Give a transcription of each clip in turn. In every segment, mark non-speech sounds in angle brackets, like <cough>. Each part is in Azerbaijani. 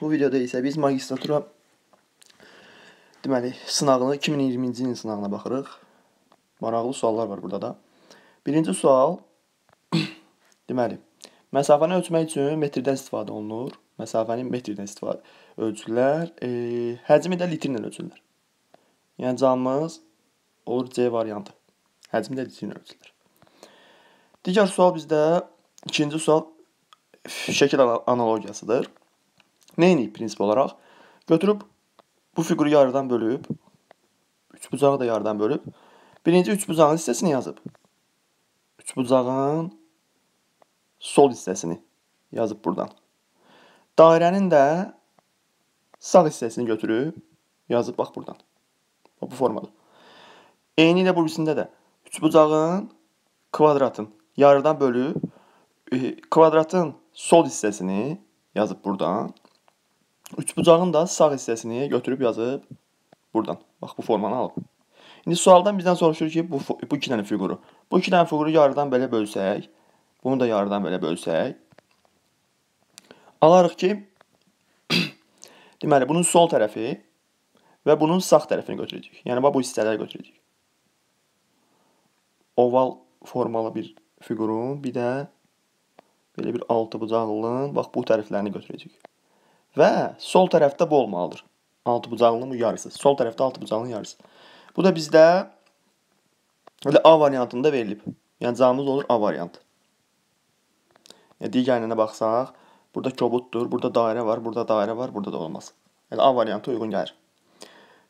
Bu videoda isə biz magistratura deməli sınağını 2020-ci ilin sınağına baxırıq. Maraqlı suallar var burada da. Birinci sual <coughs> deməli məsafəni ölçmək üçün metrdən istifadə olunur. Məsafəni metrdən istifadə ölçülür. E, həcmi də litrlə ölçülür. Yəni cavabımız olur C variantı. Həcmi də litrlə ölçülür. Digər sual bizdə ikinci sual şəkil analogiyasıdır. Neynik prinsip olaraq? Götürüb bu fiquru yarıdan bölüb, üç bucağı da yarıdan bölüb, birinci üç bucağın hissəsini yazıb. Üç bucağın sol hissəsini yazıb buradan. Dairənin də sağ hissəsini götürüb, yazıb bax buradan. Bax, bu formada. Eyni ilə burisində də üç bucağın kvadratın yarıdan bölüb, e, kvadratın sol hissəsini yazıb buradan. Üçbucağın da sağ hissəsini götürüb yazıb buradan. Bax bu formanı alıb. İndi sualdan bizdən soruşur ki, bu bu iki dənə fiquru. Bu iki dənə fiquru yarıdan belə bölsək, bunu da yarıdan belə bölsək, alarıq ki, <clears throat> deməli bunun sol tərəfi və bunun sağ tərəfini götürəcəyik. Yəni bax bu hissələri götürəcəyik. Oval formalı bir fiqurun, bir də belə bir altı bucaqlının bax bu tərəflərini götürəcəyik. Və sol tərəfdə bu olmalıdır. Altıbucaqlının bu yarısı. Sol tərəfdə altıbucaqlının yarısı. Bu da bizdə elə A variantında verilib. Yəni cavabımız olur A variantı. Yəni digərinə baxsaq, burada kobuddur, burada dairə var, burada dairə var, burada da olmaz. Yəni A variantı uyğun gəlir.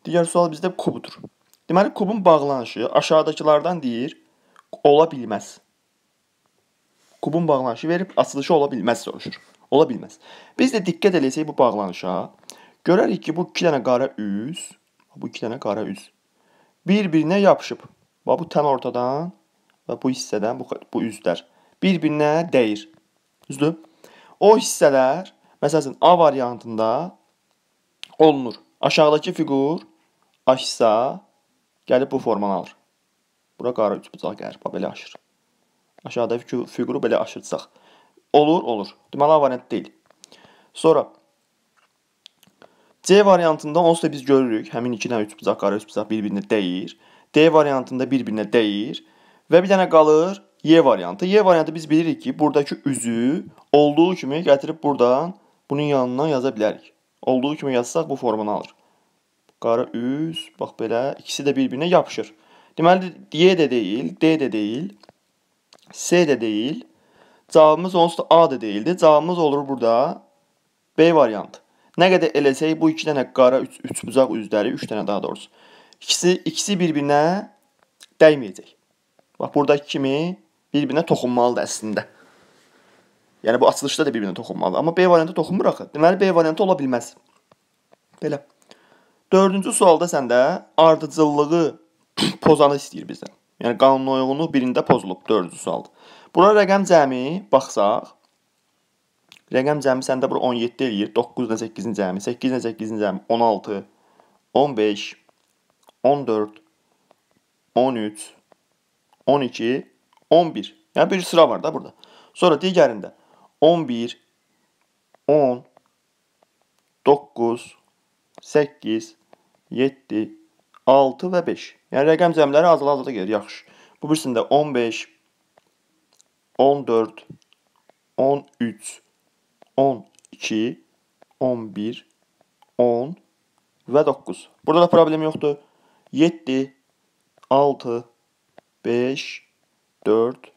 Digər sual bizdə kubudur. Deməli kubun bağlanışı aşağıdakılardan deyir, ola bilməz. Kubun bağlanışı verib açılışı ola bilməz soruşur. Ola bilməz. Biz də diqqət eləsək bu bağlanışa, görərik ki, bu 2 dənə qara üz, bu 2 dənə qara üz bir-birinə yapışıb. Bax bu tən ortadan və bu hissədən bu bu üzlər bir-birinə dəyir. Düzdür? O hissələr, məsələn, A variantında olunur. Aşağıdakı fiqur aşsa gəlib bu formanı alır. Bura qara üç bucaq gəlir, bax belə aşır. Aşağıdakı fiquru belə aşırtsaq Olur, olur. Deməli A variantı deyil. Sonra C variantında onsuz da biz görürük, həmin 2 dənə 3 bucaq qara 3 bucaq bir-birinə dəyir. D variantında bir-birinə dəyir və bir dənə qalır Y variantı. Y variantı biz bilirik ki, buradakı üzü olduğu kimi gətirib buradan bunun yanına yaza bilərik. Olduğu kimi yazsaq bu formanı alır. Qara üz, bax belə, ikisi də bir-birinə yapışır. Deməli, Y də deyil, D də deyil, S də deyil, Cavabımız onsuz da A da deyildi. Cavabımız olur burada B variantı. Nə qədər eləsək bu iki dənə qara üç, üç bucaq üzləri, üç dənə daha doğrusu. İkisi, ikisi bir-birinə dəyməyəcək. Bax, buradakı kimi bir-birinə toxunmalıdır əslində. Yəni, bu açılışda da bir-birinə toxunmalıdır. Amma B variantı toxunmur axı. Deməli, B variantı ola bilməz. Belə. Dördüncü sualda səndə ardıcıllığı <clears throat> pozanı istəyir bizdən. Yəni, qanunoyunluq birində pozulub, dördüncü sualda. Buna rəqəm cəmi baxsaq, rəqəm cəmi səndə bura 17 eləyir. 9 ilə 8-in cəmi, 8 ilə 8-in cəmi 16, 15, 14, 13, 12, 11. Yəni bir sıra var da burada. Sonra digərində 11, 10, 9, 8, 7, 6 və 5. Yəni rəqəm cəmləri azala-azala gəlir. Yaxşı. Bu birisində 15, 15, 14, 13, 12, 11, 10 və 9. Burada da problem yoxdur. 7, 6, 5, 4,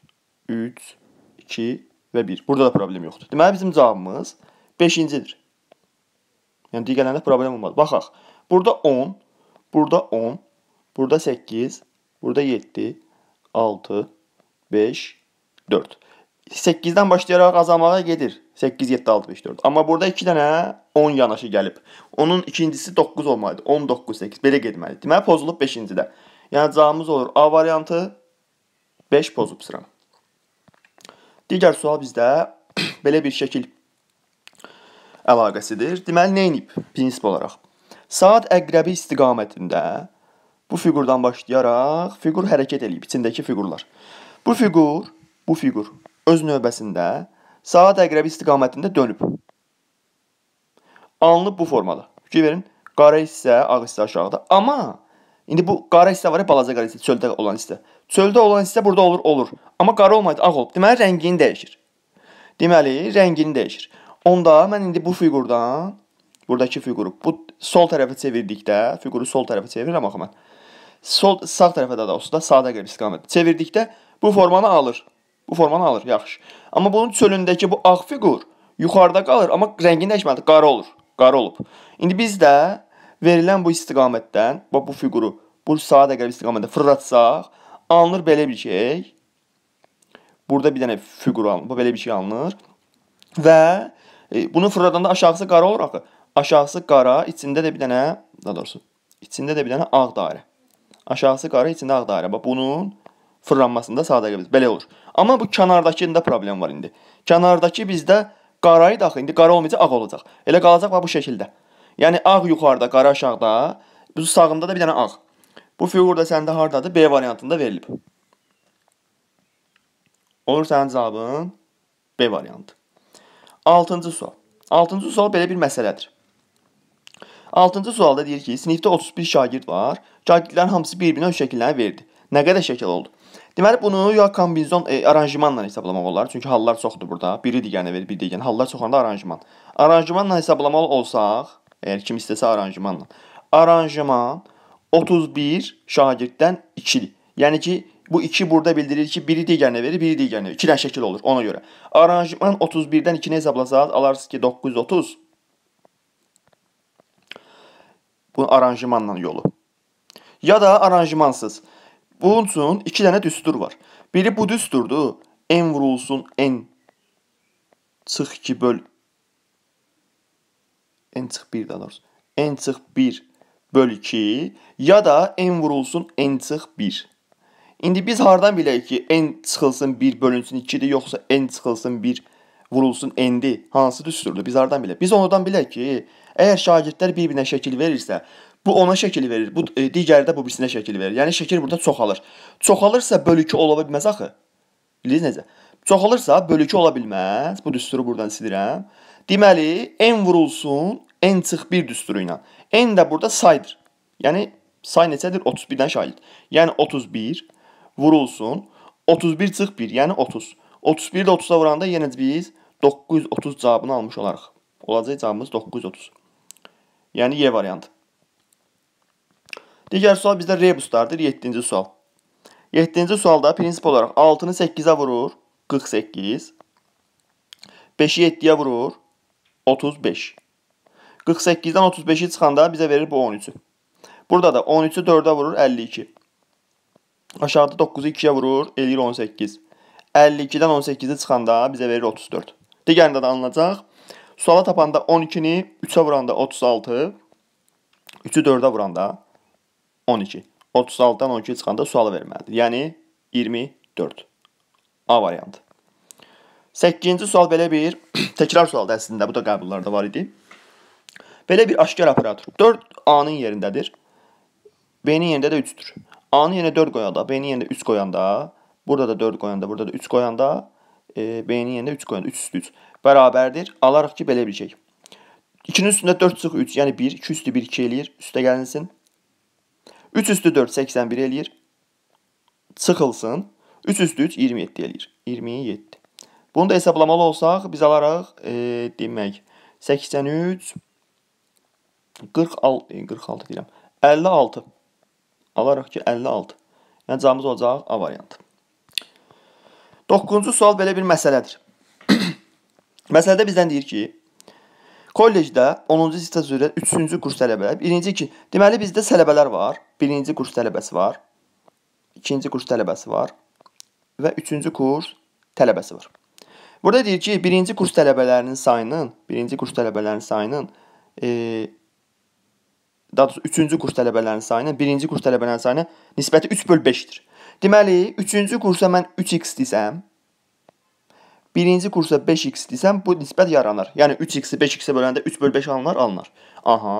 3, 2 və 1. Burada da problem yoxdur. Deməli, bizim cavabımız 5-cidir. Yəni, digərlərində problem olmadı. Baxaq, burada 10, burada 10, burada 8, burada 7, 6, 5, 4. 8-dən başlayaraq azalmağa gedir. 8, 7, 6, 5, 4. Amma burada 2 dənə 10 yanaşı gəlib. Onun ikincisi 9 olmalıdır. 10, 9, 8 belə getməlidir. Deməli pozulub 5-cidə. Yəni cavabımız olur A variantı 5 pozub sıram. Digər sual bizdə <clears throat> belə bir şəkil əlaqəsidir. Deməli nə edib prinsip olaraq? Saat əqrəbi istiqamətində bu fiqurdan başlayaraq fiqur hərəkət eləyib içindəki fiqurlar. Bu fiqur bu fiqur öz növbəsində saat əqrəbi istiqamətində dönüb. Alınıb bu formada. Fikir verin, qara hissə, ağ hissə aşağıda. Amma indi bu qara hissə var ya, balaca qara hissə, çöldə olan hissə. Çöldə olan hissə burada olur, olur. Amma qara olmaydı, ağ olub. Deməli, rəngini dəyişir. Deməli, rəngini dəyişir. Onda mən indi bu fiqurdan, buradakı fiquru, bu sol tərəfə çevirdikdə, fiquru sol tərəfə çevirirəm axı mən. Sol, sağ tərəfə də da olsa da, sağ əqrəb istiqamətində. Çevirdikdə bu formanı alır. Bu formanı alır, yaxşı. Amma bunun çölündəki bu ağ fiqur yuxarıda qalır, amma rəngini dəyişmədi, qara olur. Qara olub. İndi biz də verilən bu istiqamətdən, bax bu fiquru bu sağa əqrəb istiqamətdə fırlatsaq, alınır belə bir şey. Burada bir dənə fiqur alınır, belə bir şey alınır. Və e, bunu fırladanda aşağısı qara olur axı. Aşağısı qara, içində də bir dənə, daha doğrusu, içində də bir dənə ağ dairə. Aşağısı qara, içində ağ dairə. Bax bunun fırlanmasında sadə gəlir. Belə olur. Amma bu kənardakında problem var indi. Kənardakı bizdə qarayı daxil indi qara olmayacaq, ağ olacaq. Elə qalacaq bax bu şəkildə. Yəni ağ yuxarıda, qara aşağıda, bu sağında da bir dənə ağ. Bu fiqurda səndə hardadır? B variantında verilib. Olur sənin cavabın B variantı. 6-cı sual. 6-cı sual belə bir məsələdir. 6-cı sualda deyir ki, sinifdə 31 şagird var. Şagirdlərin hamısı bir-birinə öz şəkillərini verdi. Nə qədər şəkil oldu? Deməli bunu ya kombinizon e, aranjimanla hesablamaq olar. Çünki hallar çoxdur burada. Biri digərinə verir, biri digərinə. Hallar çoxanda aranjiman. Aranjimanla hesablamaq olsaq, əgər kim istəsə aranjimanla. Aranjiman 31 şagirddən 2-dir. Yəni ki, bu 2 burada bildirir ki, biri digərinə verir, biri digərinə verir. 2 dən şəkil olur ona görə. Aranjiman 31-dən 2-ni hesablasanız alarsınız ki, 930. Bu aranjimanla yolu. Ya da aranjimansız. Bunun üçün iki dənə düstur var. Biri bu düsturdur. N vurulsun N çıx 2 böl N çıx 1 daha doğrusu. N çıx 1 böl 2 ya da N vurulsun N çıx 1. İndi biz hardan bilək ki, N çıxılsın 1 bölünsün 2-dir, yoxsa N çıxılsın 1 vurulsun N-dir? Hansı düsturdur? Biz hardan bilək? Biz ondan bilək ki, əgər şagirdlər bir-birinə şəkil verirsə, Bu ona şəkil verir. Bu e, digəri də bu birisinə şəkil verir. Yəni şəkil burada çoxalır. Çoxalırsa bölükü ola bilməz axı. Bilirsiniz necə? Çoxalırsa bölükü ola bilməz. Bu düsturu buradan silirəm. Deməli, n vurulsun n çıx 1 düsturu ilə. n də burada saydır. Yəni say neçədir? 31-dən şahid. Yəni 31 vurulsun 31 çıx 1, yəni 30. 31 də 30-a vuranda yenə biz 930 cavabını almış olarıq. Olacaq cavabımız 930. Yəni Y variantı. Digər sual bizdə rebuslardır, 7-ci sual. 7-ci sualda prinsip olaraq 6-nı 8-ə vurur, 48. 5-i 7-yə vurur, 35. 48-dən 35-i çıxanda bizə verir bu 13-ü. Burada da 13-ü 4-ə vurur, 52. Aşağıda 9-u 2-yə vurur, eləyir 18. 52-dən 18-i çıxanda bizə verir 34. Digərində də alınacaq. Suala tapanda 12-ni 3-ə vuranda 36, 3-ü 4-ə vuranda 12. 36-dan 12 çıxanda sualı verməlidir. Yəni 24. A variantı. 8-ci sual belə bir <clears throat> təkrar sualdır əslində. Bu da qəbullarda var idi. Belə bir aşkar operator. 4 A-nın yerindədir. B-nin yerində də 3-dür. A-nın yerinə 4 qoyanda, B-nin yerində 3 qoyanda, burada da 4 qoyanda, burada da 3 qoyanda, e, B-nin yerində 3 qoyanda 3 üstü 3 bərabərdir. Alarıq ki, belə bir şey. 2-nin üstündə 4 çıx 3, yəni 1, 2 üstü 1 2 eləyir. Üstə gəlinsin. 3 üstü 4 81 eləyir. Çıxılsın. 3 üstü 3 27 eləyir. 27. Bunu da hesablamalı olsaq, biz alaraq e, demək 83 46 e, 46 deyirəm. 56 alaraq ki 56. Yəni cavabımız olacaq A variantı. 9-cu sual belə bir məsələdir. <coughs> Məsələdə bizdən deyir ki, Kollecdə 10-cu ixtisas üzrə 3-cü kurs tələbələri, 1-ci 2. Deməli bizdə tələbələr var. 1-ci kurs tələbəsi var. 2-ci kurs tələbəsi var və 3-cü kurs tələbəsi var. Burada deyir ki, 1-ci kurs tələbələrinin sayının, 1-ci kurs tələbələrinin sayının e, daha doğrusu 3-cü kurs tələbələrinin sayının 1-ci kurs tələbələrinin sayına nisbəti 3/5-dir. Deməli, 3-cü kursa mən 3x desəm, Birinci kursa 5x desəm, bu nisbət yaranır. Yəni 3x-i 5x-ə böləndə 3 böl 5 alınar, alınar. Aha.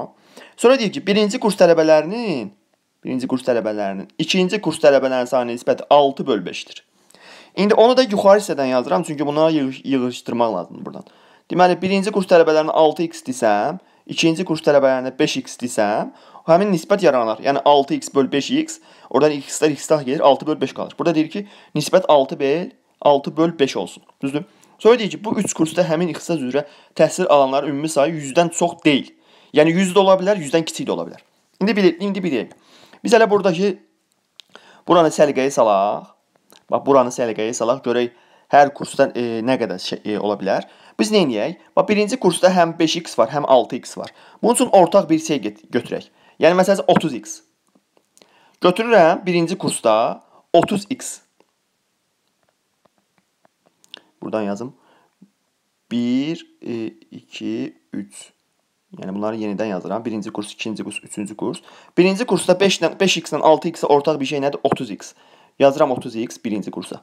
Sonra deyir ki, birinci kurs tələbələrinin, birinci kurs tələbələrinin, ikinci kurs tələbələrinin sayının nisbəti 6 böl 5-dir. İndi onu da yuxarı hissədən yazıram, çünki bunlara yığ yığışdırmaq lazımdır buradan. Deməli, birinci kurs tələbələrinə 6x desəm, ikinci kurs tələbələrinə 5x desəm, həmin nisbət yaranar. Yəni 6x böl 5x, oradan x-lər x-lər gedir, 6 böl 5 qalır. Burada deyir ki, nisbət 6 böl 6 böl 5 olsun. Düzdür? Sonra deyir ki, bu 3 kursda həmin ixtisas üzrə təhsil alanların ümumi sayı 100-dən çox deyil. Yəni 100 də ola bilər, 100-dən kiçik də ola bilər. İndi bir indi bilək. Biz hələ burdakı buranı səliqəyə salaq. Bax buranı səliqəyə salaq görək hər kursdan e, nə qədər şey, e, ola bilər. Biz nə edək? Bax birinci kursda həm 5x var, həm 6x var. Bunun üçün ortaq bir şey götürək. Yəni məsələn 30x. Götürürəm birinci kursda 30x. Buradan yazım. 1, 2, e, 3. Yəni bunları yenidən yazıram. Birinci kurs, ikinci kurs, üçüncü kurs. Birinci kursda 5-dən 5x-dən 6x-ə ortaq bir şey nədir? 30x. Yazıram 30x birinci kursa.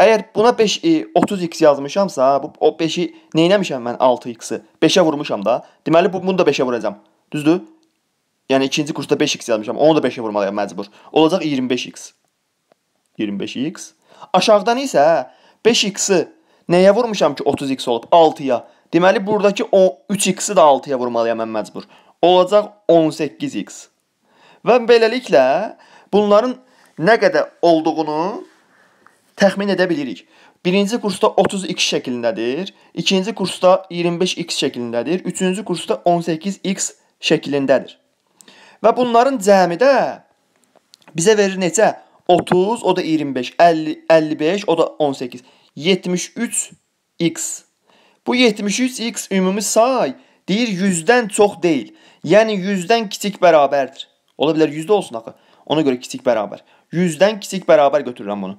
Əgər buna 5 30x e, yazmışamsa, bu o 5-i nəyinəmişəm mən 6x-i? 5-ə vurmuşam da. Deməli bu bunu da 5-ə vuracağam. Düzdür? Yəni ikinci kursda 5x yazmışam. Onu da 5-ə vurmalıyam məcbur. Olacaq 25x. 25x. Aşağıdan isə 5x-i Nəyə vurmuşam ki 30x olub? 6-ya. Deməli buradakı o 3x-i də 6-ya vurmalıyam mən məcbur. Olacaq 18x. Və beləliklə bunların nə qədər olduğunu təxmin edə bilirik. Birinci kursda 30x şəklindədir, ikinci kursda 25x şəklindədir, üçüncü kursda 18x şəklindədir. Və bunların cəmi də bizə verir neçə? 30, o da 25, 50, 55, o da 18. 73x. Bu 73x ümumi say deyir 100-dən çox deyil. Yəni 100-dən kiçik bərabərdir. Ola bilər 100-də olsun axı. Ona görə kiçik bərabər. 100-dən kiçik bərabər götürürəm bunu.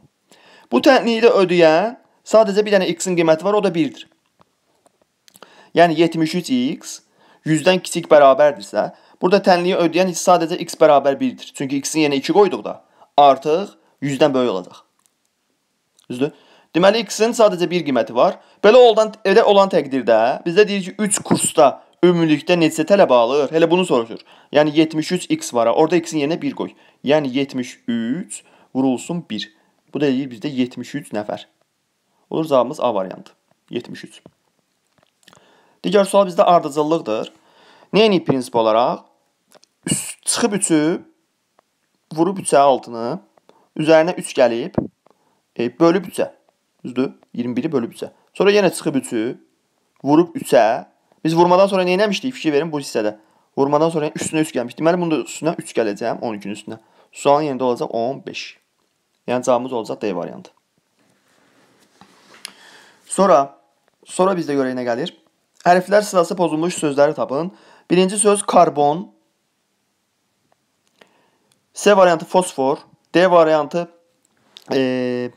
Bu tənliyidə ödəyən sadəcə bir dənə x-in qiyməti var, o da 1-dir. Yəni 73x 100-dən kiçik bərabərdirsə, burada tənliyi ödəyən isə sadəcə x bərabər 1-dir. Çünki x-in yerinə 2 qoyduqda artıq 100-dən böyük olacaq. Düzdür? Deməli x-in sadəcə bir qiyməti var. Belə olan elə olan təqdirdə bizdə deyir ki, 3 kursda ümumilikdə neçə tələbə alır? Elə bunu soruşur. Yəni 73x var. Orada x-in yerinə 1 qoy. Yəni 73 vurulsun 1. Bu da eləyir bizdə 73 nəfər. Olur cavabımız A variantı. 73. Digər sual bizdə ardıcıllıqdır. Neyini prinsip olaraq? Üst, çıxıb 3-ü vurub 3-ə 6-nı, üzərinə 3 gəlib, e, bölüb 3-ə. Düzdür. 21'i bölüb 3 Sonra yine çıxıb 3-ü, vurub 3 Biz vurmadan sonra nə etmişdik? Fikir verin bu hissədə. Vurmadan sonra üstüne 3 gəlmişdi. Deməli bunun üstüne üstünə 3 gələcəm 12 üstüne. üstünə. Sualın yerində olacaq 15. Yəni cavabımız olacaq D variantı. Sonra sonra bizdə görə nə gəlir? Hərflər sırası pozulmuş sözleri tapın. Birinci söz karbon. S variantı fosfor. D variantı e,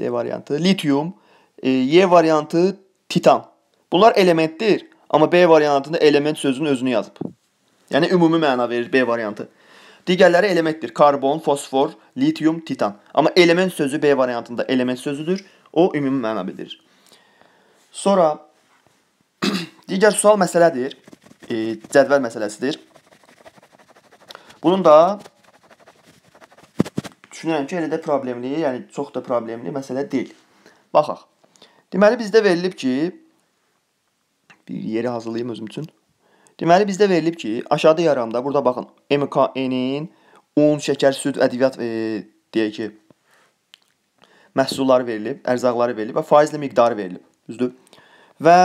D varyantı. Lityum. E, y varyantı titan. Bunlar elementtir. Ama B varyantında element sözünün özünü yazıp. Yani ümumi məna verir B varyantı. Diğerleri elementdir. Karbon, fosfor, lityum, titan. Ama element sözü B varyantında element sözüdür. O ümumi məna bildirir. Sonra <clears throat> diğer sual məsələdir. E, cədvəl məsələsidir. Bunun da düşünürəm ki, elə də problemli, yəni çox da problemli məsələ deyil. Baxaq. Deməli bizdə verilib ki, bir yeri hazırlayım özüm üçün. Deməli bizdə verilib ki, aşağıda yaramda, burada baxın, MKN-in un, şəkər, süd, ədviyyat e, deyək ki, məhsulları verilib, ərzaqları verilib və faizli miqdarı verilib, düzdür? Və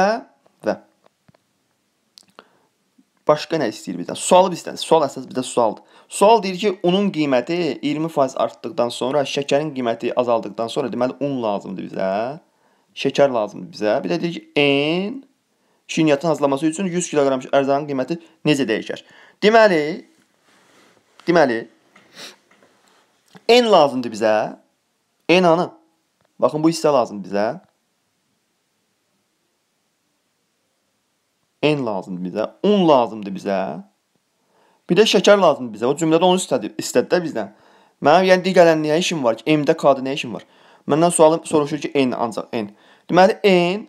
Başqa nə istəyir bizdən? Sualı bizdən. Sual əsas bizdə sualdır. Sual deyir ki, unun qiyməti 20% artdıqdan sonra, şəkərin qiyməti azaldıqdan sonra deməli un lazımdır bizə. Şəkər lazımdır bizə. Bir də deyir ki, n şirniyyatın hazırlaması üçün 100 kiloqram ərzağın qiyməti necə dəyişər? Deməli, deməli n lazımdır bizə. N anı. Baxın bu hissə lazımdır bizə. n lazımdır bizə, un lazımdır bizə. Bir də şəkər lazımdır bizə. O cümlədə onu istədi, istədilər bizdən. Mənim yəni digərlərin nəyə işim var ki? M-də K-da nəyə işim var? Məndən sualım soruşur ki, n ancaq n. Deməli n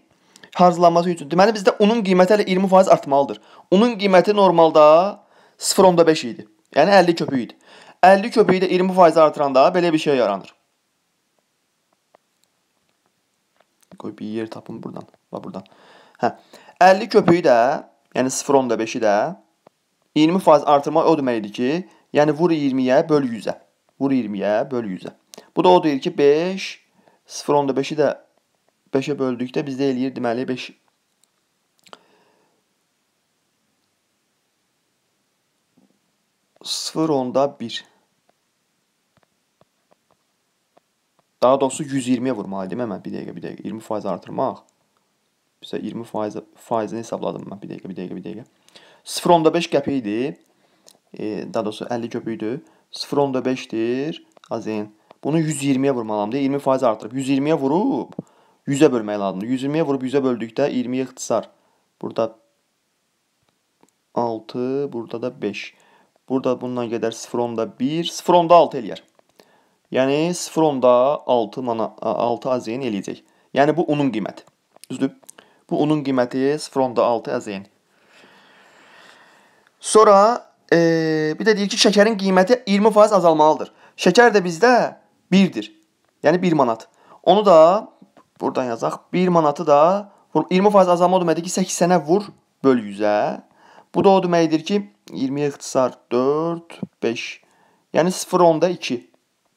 harclanması üçün. Deməli bizdə unun qiyməti hələ 20% artmalıdır. Unun qiyməti normalda 0.5 idi. Yəni 50 köpük idi. 50 köpüyü də 20% artıranda belə bir şey yaranır. Qoy bir yer tapın buradan. Va buradan. Hə. 50 köpüyü də, yəni 0.5-i də 20% artırmaq o demək idi ki, yəni vur 20-yə böl 100-ə. Vur 20-yə böl 100-ə. Bu da o deyir ki, 5 0.5-i də 5-ə böldükdə bizdə eləyir deməli 5 0 onda 1 Daha doğrusu 120-yə vurmalı idim mən bir dəqiqə, bir dəqiqə. 20% artırmaq isə 20 faiz, faizini hesabladım mən. Bir dəqiqə, bir dəqiqə, bir dəqiqə. 0.5 qəpik idi. E, daha doğrusu 50 qəpikdir. 0.5-dir. Azin. Bunu 120-yə vurmalıyam deyə 20 faiz artırıb. 120-yə vurub 100-ə bölmək lazımdır. 120-yə vurub 100-ə böldükdə 20-yə ixtisar. Burada 6, burada da 5. Burada bundan gedər 0.1, 0.6 eləyər. Yəni 0.6 mana 6 azen eləyəcək. Yəni bu onun qiyməti. Düzdür? Bu unun qiyməti 0.6 əzeyin. Sonra e, bir də deyir ki, şəkərin qiyməti 20% azalmalıdır. Şəkər də bizdə 1-dir. Yəni 1 manat. Onu da buradan yazaq. 1 manatı da 20% azalma o deməkdir ki, 80-ə vur böl 100-ə. Bu da o deməkdir ki, 20 ixtisar 4, 5. Yəni 0.2.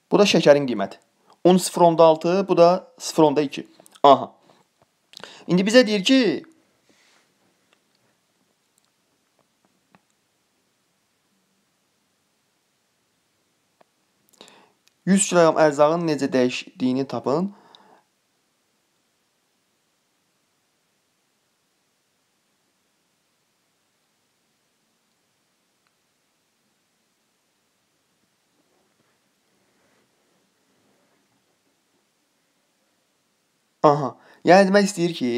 Bu da şəkərin qiyməti. 10 0.6, bu da 0.2. Aha. İndi bizə deyir ki, Yüz kiloqram ərzağın necə dəyişdiyini tapın. Aha. Yəni demək istəyir ki,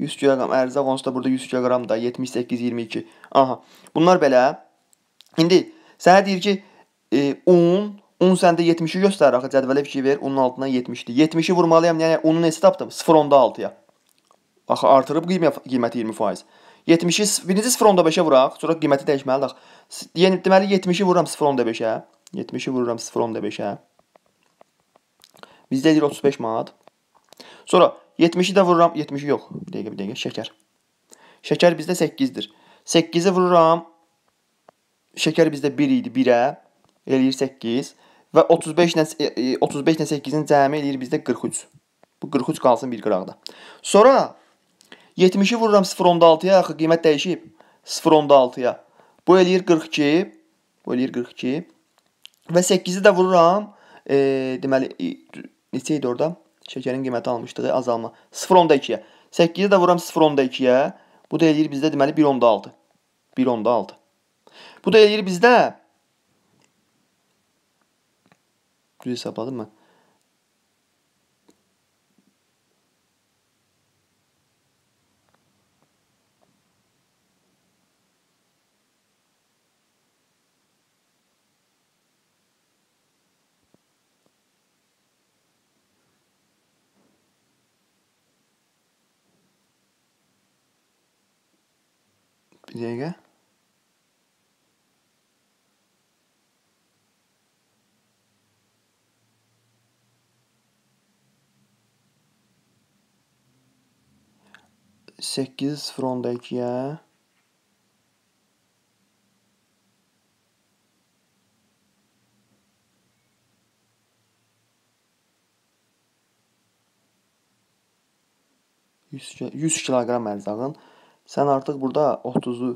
100 kq ərzaq onsuz da burada 100 kq da 78 22. Aha. Bunlar belə. İndi sənə deyir ki, e, un, un səndə 70-i göstərir axı cədvələ fikir ver, unun altından 70-dir. 70-i vurmalıyam, yəni unu necə tapdım? 0.6-ya. Axı artırıb qiyməti 20%. 70-i birinci 0.5-ə vuraq, sonra qiyməti dəyişməlidir axı. Yəni deməli 70-i vururam 0.5-ə. 70-i vururam 0.5-ə. Bizdə deyir 35 manat. Sonra 70-i də vururam. 70-i yox. Bir dəqiqə, bir dəqiqə. Şəkər. Şəkər bizdə 8-dir. 8-i vururam. Şəkər bizdə 1 idi. 1-ə eləyir 8 və 35 ilə 35 ilə 8-in cəmi eləyir bizdə 43. Bu 43 qalsın bir qıraqda. Sonra 70-i vururam 0.6-ya, axı qiymət dəyişib 0.6-ya. Bu eləyir 42, bu eləyir 42. Və 8-i də vururam, e, deməli e, neçə idi orada? şəkərin qiyməti almışdığı azalma. 0.2-yə. 8-i də vuram 0.2-yə. Bu da eləyir bizdə deməli 1.6. 1.6. Bu da eləyir bizdə Düz hesabladım mən. güzel Sekiz sıfır ikiye. Yüz, yüz kilogram ərzağın Sən artıq burada 30-u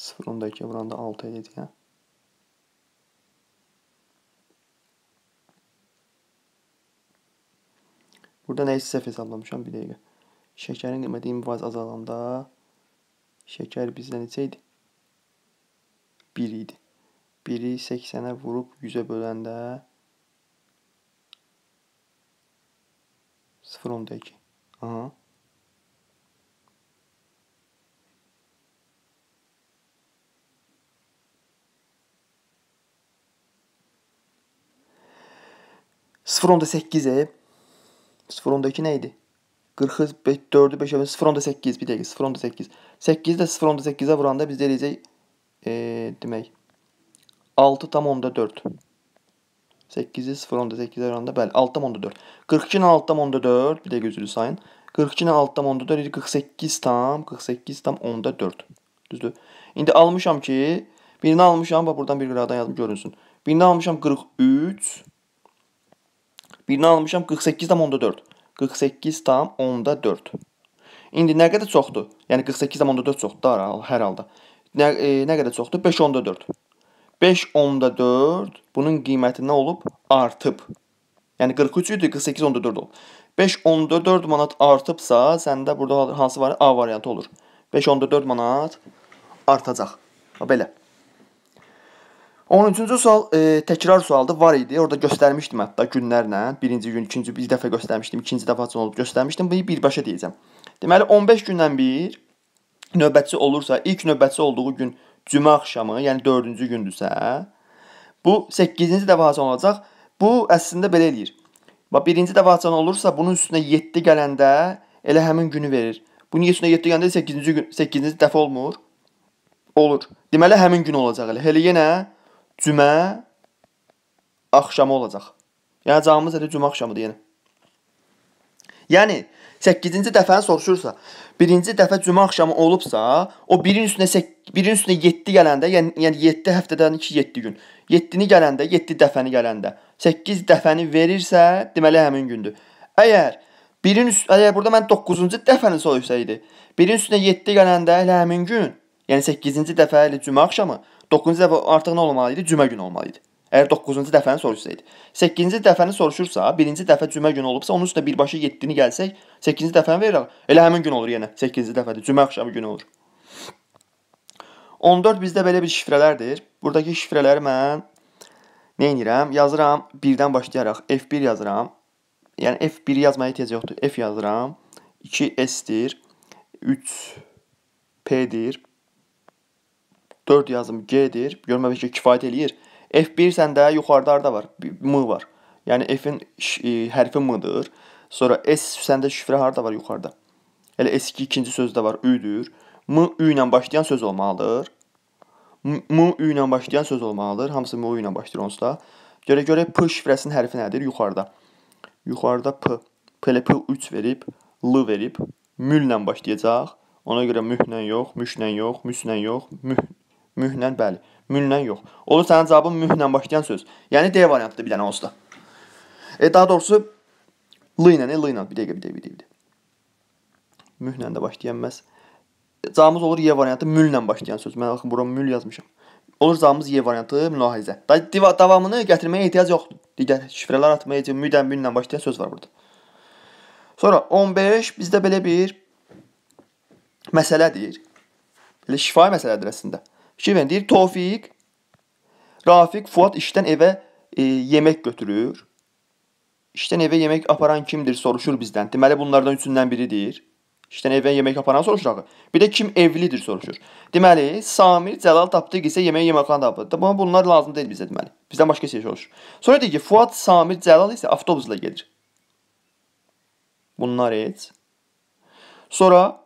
0-12 vuranda 6 elədik, hə? Burada nəyi səhv hesablamışam bir dəqiqə. Şəkərin qiyməti 20% azalanda şəkər bizdə neçə idi? 1 idi. 1-i 80-ə vurub 100-ə böləndə 0.2. Aha. 0.10'da 8'e 0.10'da 2 neydi? 40'ı 4'ü 5'e 0.10'da 8 bir dakika 0.10'da 8. 8 de 0.10'da 8'e vuranda biz derize ee, demek 6 tam onda 4. 8'i 0.10'da 8'e vuranda bəli 6 tam onda 4. 42'nin 6 tam 10'da 4 bir de gözülü sayın. 42'nin 6 tam 10'da 4 48 tam 48 tam onda 4. Düzdür. şimdi almışam ki birini almışam bax buradan bir qıradan yazım görünsün. Birini almışam 43 Birini almışam 48 tam onda 4. 48 tam onda 4. İndi nə qədər çoxdur? Yəni 48 tam onda 4 çoxdur hər halda. Nə, e, nə qədər çoxdur? 5 onda 4. 5 onda 4 bunun qiyməti nə olub? Artıb. Yəni 43 idi, 48 onda 4 olub. 5 onda 4 manat artıbsa, səndə burada hansı var? A variantı olur. 5 onda 4 manat artacaq. Belə. 13-cü sual e, təkrar sualdı, var idi. Orada göstərmişdim hətta günlərlə. Birinci gün, ikinci bir dəfə göstərmişdim, ikinci dəfə üçün olub göstərmişdim. Bunu birbaşa deyəcəm. Deməli 15 gündən bir növbətçi olursa, ilk növbətçi olduğu gün cümə axşamı, yəni 4-cü gündürsə, bu 8-ci dəfə haçan olacaq. Bu əslində belə eləyir. Bax birinci dəfə haçan olursa, bunun üstünə 7 gələndə elə həmin günü verir. Bunun üstünə 7 gələndə 8-ci gün 8-ci dəfə olmur. Olur. Deməli həmin gün olacaq elə. Elə yenə cümə axşamı olacaq. Yəni canımız elə cümə axşamıdır yenə. Yəni 8-ci dəfəni soruşursa, birinci dəfə cümə axşamı olubsa, o birin üstünə 1-in üstünə 7 gələndə, yəni yəni 7 həftədən 2 7 gün. 7-ni gələndə, 7 dəfəni gələndə 8 dəfəni verirsə, deməli həmin gündür. Əgər birin üst, əgər burada mən 9-cu dəfəni soyubsaydı, birin üstünə 7 gələndə elə həmin gün, yəni 8-ci dəfə elə cümə axşamı 9-cu dəfə artıq nə olmalı idi? Cümə günü olmalı idi. Əgər 9-cu dəfəni soruşsaydı. 8-ci dəfəni soruşursa, 1-ci dəfə cümə günü olubsa, onun üstə birbaşa 7-ni gəlsək, 8-ci dəfəni verirək. Elə həmin gün olur yenə. 8-ci dəfədir. Cümə axşamı günü olur. 14 bizdə belə bir şifrələrdir. Buradakı şifrələri mən nə edirəm? Yazıram 1-dən başlayaraq F1 yazıram. Yəni F1 yazmaya ehtiyac yoxdur. F yazıram. 2 S-dir. 3 P-dir. 4 yazım G-dir. Görməmiş ki, kifayət eləyir. F1 səndə yuxarıda harda var? M var. Yəni F-in e, hərfi M-dır. Sonra S səndə şifrə harda var yuxarıda? Elə S2 ikinci sözdə var, Ü-dür. M Ü ilə başlayan söz olmalıdır. M Ü ilə başlayan söz olmalıdır. Hamısı M Ü ilə başlayır onsuz da. Görə görə P şifrəsinin hərfi nədir? Yuxarıda. Yuxarıda P. P ilə P 3 verib, L verib, mül ilə başlayacaq. Ona görə mühlə yox, müşlə yox, müslə yox, müh Mühnən bəli. Münnən yox. Olur sənin cavabın mühnən başlayan söz. Yəni D variantıdır bir dənə onsuz da. E daha doğrusu l ilə, l ilə bir dəqiqə, bir dəqiqə, bir dəqiqə. Mühnən də başlayanməz. Cavabımız olur Y variantı müllə başlayan söz. Mən axı bura mül yazmışam. Olur cavabımız Y variantı mülahizə. Da davamını gətirməyə ehtiyac yoxdur. Digər şifrələr atmaya üçün müdən müllə başlayan söz var burada. Sonra 15 bizdə belə bir məsələdir. Belə şifahi məsələdir əslində. Şiven deyir, Tofiq, Rafiq, Fuad işdən evə e, yemək götürür. İşdən evə yemək aparan kimdir soruşur bizdən. Deməli bunlardan üçündən biridir. İşdən evə yemək aparan soruşur. Bir də kim evlidir soruşur. Deməli Samir Cəlal tapdıq isə yeməyi yeməkxana tapdı. Amma bunlar lazım deyil bizə deməli. Bizdən başqa şey soruşur. Sonra deyir ki, Fuad, Samir, Cəlal isə avtobusla gedir. Bunlar heç. Sonra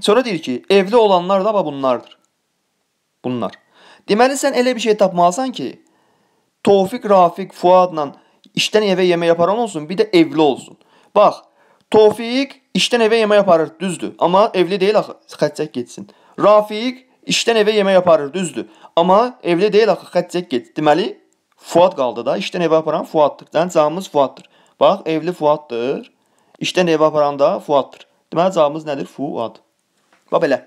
sonra deyir ki, evli olanlar da bunlardır bunlar. Deməli sən elə bir şey tapmalısan ki, Tofiq, Rafiq, Fuadla işdən evə yemək aparan olsun, bir də evli olsun. Bax, Tofiq işdən evə yemək aparır, düzdür, amma evli deyil axı, xəccək getsin. Rafiq işdən evə yemək aparır, düzdür, amma evli deyil axı, xəccək getsin. Deməli, Fuad qaldı da, işdən evə aparan Fuaddır. Yəni cavabımız Fuaddır. Bax, evli Fuaddır. İşdən evə aparan da Fuaddır. Deməli cavabımız nədir? Fuad. Bax belə.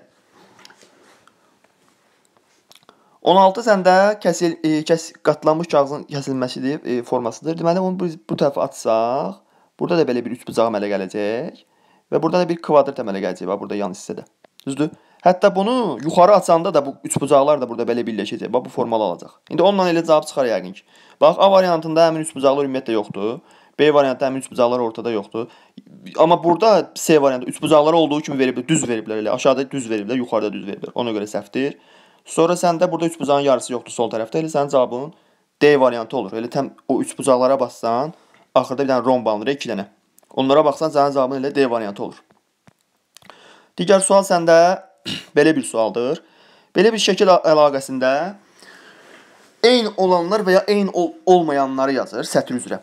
16 səndə kəsil e, kəs qatlanmış kağızın kəsilməsidir, e, formasıdır. Deməli onu bu, bu tərəfə atsaq, burada da belə bir üç bucaq əmələ gələcək və burada da bir kvadrat əmələ gələcək va burada yan hissədə. Düzdür? Hətta bunu yuxarı açanda da bu üç bucaqlar da burada belə birləşəcək. Bax bu formalı alacaq. İndi onunla elə cavab çıxar yəqin ki. Bax A variantında həmin üç bucaqlar ümumiyyətlə yoxdur. B variantda həmin üç bucaqlar ortada yoxdur. Amma burada C variantda üç bucaqlar olduğu kimi veriblər, düz veriblər elə. Aşağıda düz veriblər, yuxarıda düz veriblər. Ona görə səhvdir. Sonra səndə burada üç bucağın yarısı yoxdur sol tərəfdə. Elə sənin cavabın D variantı olur. Elə təm o üç bucaqlara bassan, axırda bir dənə romb alınır, 2 dənə. Onlara baxsan sənin cavabın elə D variantı olur. Digər sual səndə <clears throat> belə bir sualdır. Belə bir şəkil əlaqəsində eyni olanlar və ya eyni ol olmayanları yazır sətr üzrə.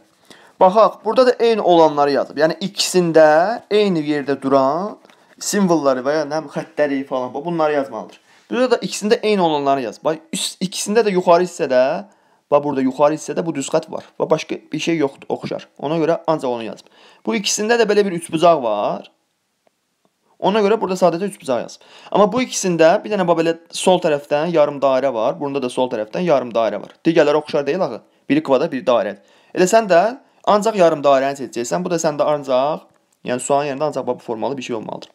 Baxaq, burada da eyni olanları yazıb. Yəni ikisində eyni yerdə duran simvolları və ya nə xəttləri falan bunları yazmalıdır. Burada da ikisində eyni olanları yaz. Bax, ikisində də yuxarı hissədə, bax burada yuxarı hissədə bu düz xətt var. Və başqa bir şey yoxdur, oxşar. Ona görə ancaq onu yazdım. Bu ikisində də belə bir üçbucaq var. Ona görə burada sadəcə üçbucaq yaz. Amma bu ikisində bir dənə bax belə sol tərəfdən yarım dairə var. Bunda da sol tərəfdən yarım dairə var. Digərləri oxşar deyil axı. Biri kvadrat, biri dairədir. Elə sən də ancaq yarım dairəni seçəcəksən. Bu da səndə ancaq, yəni sualın yerində ancaq bax bu formalı bir şey olmalıdır.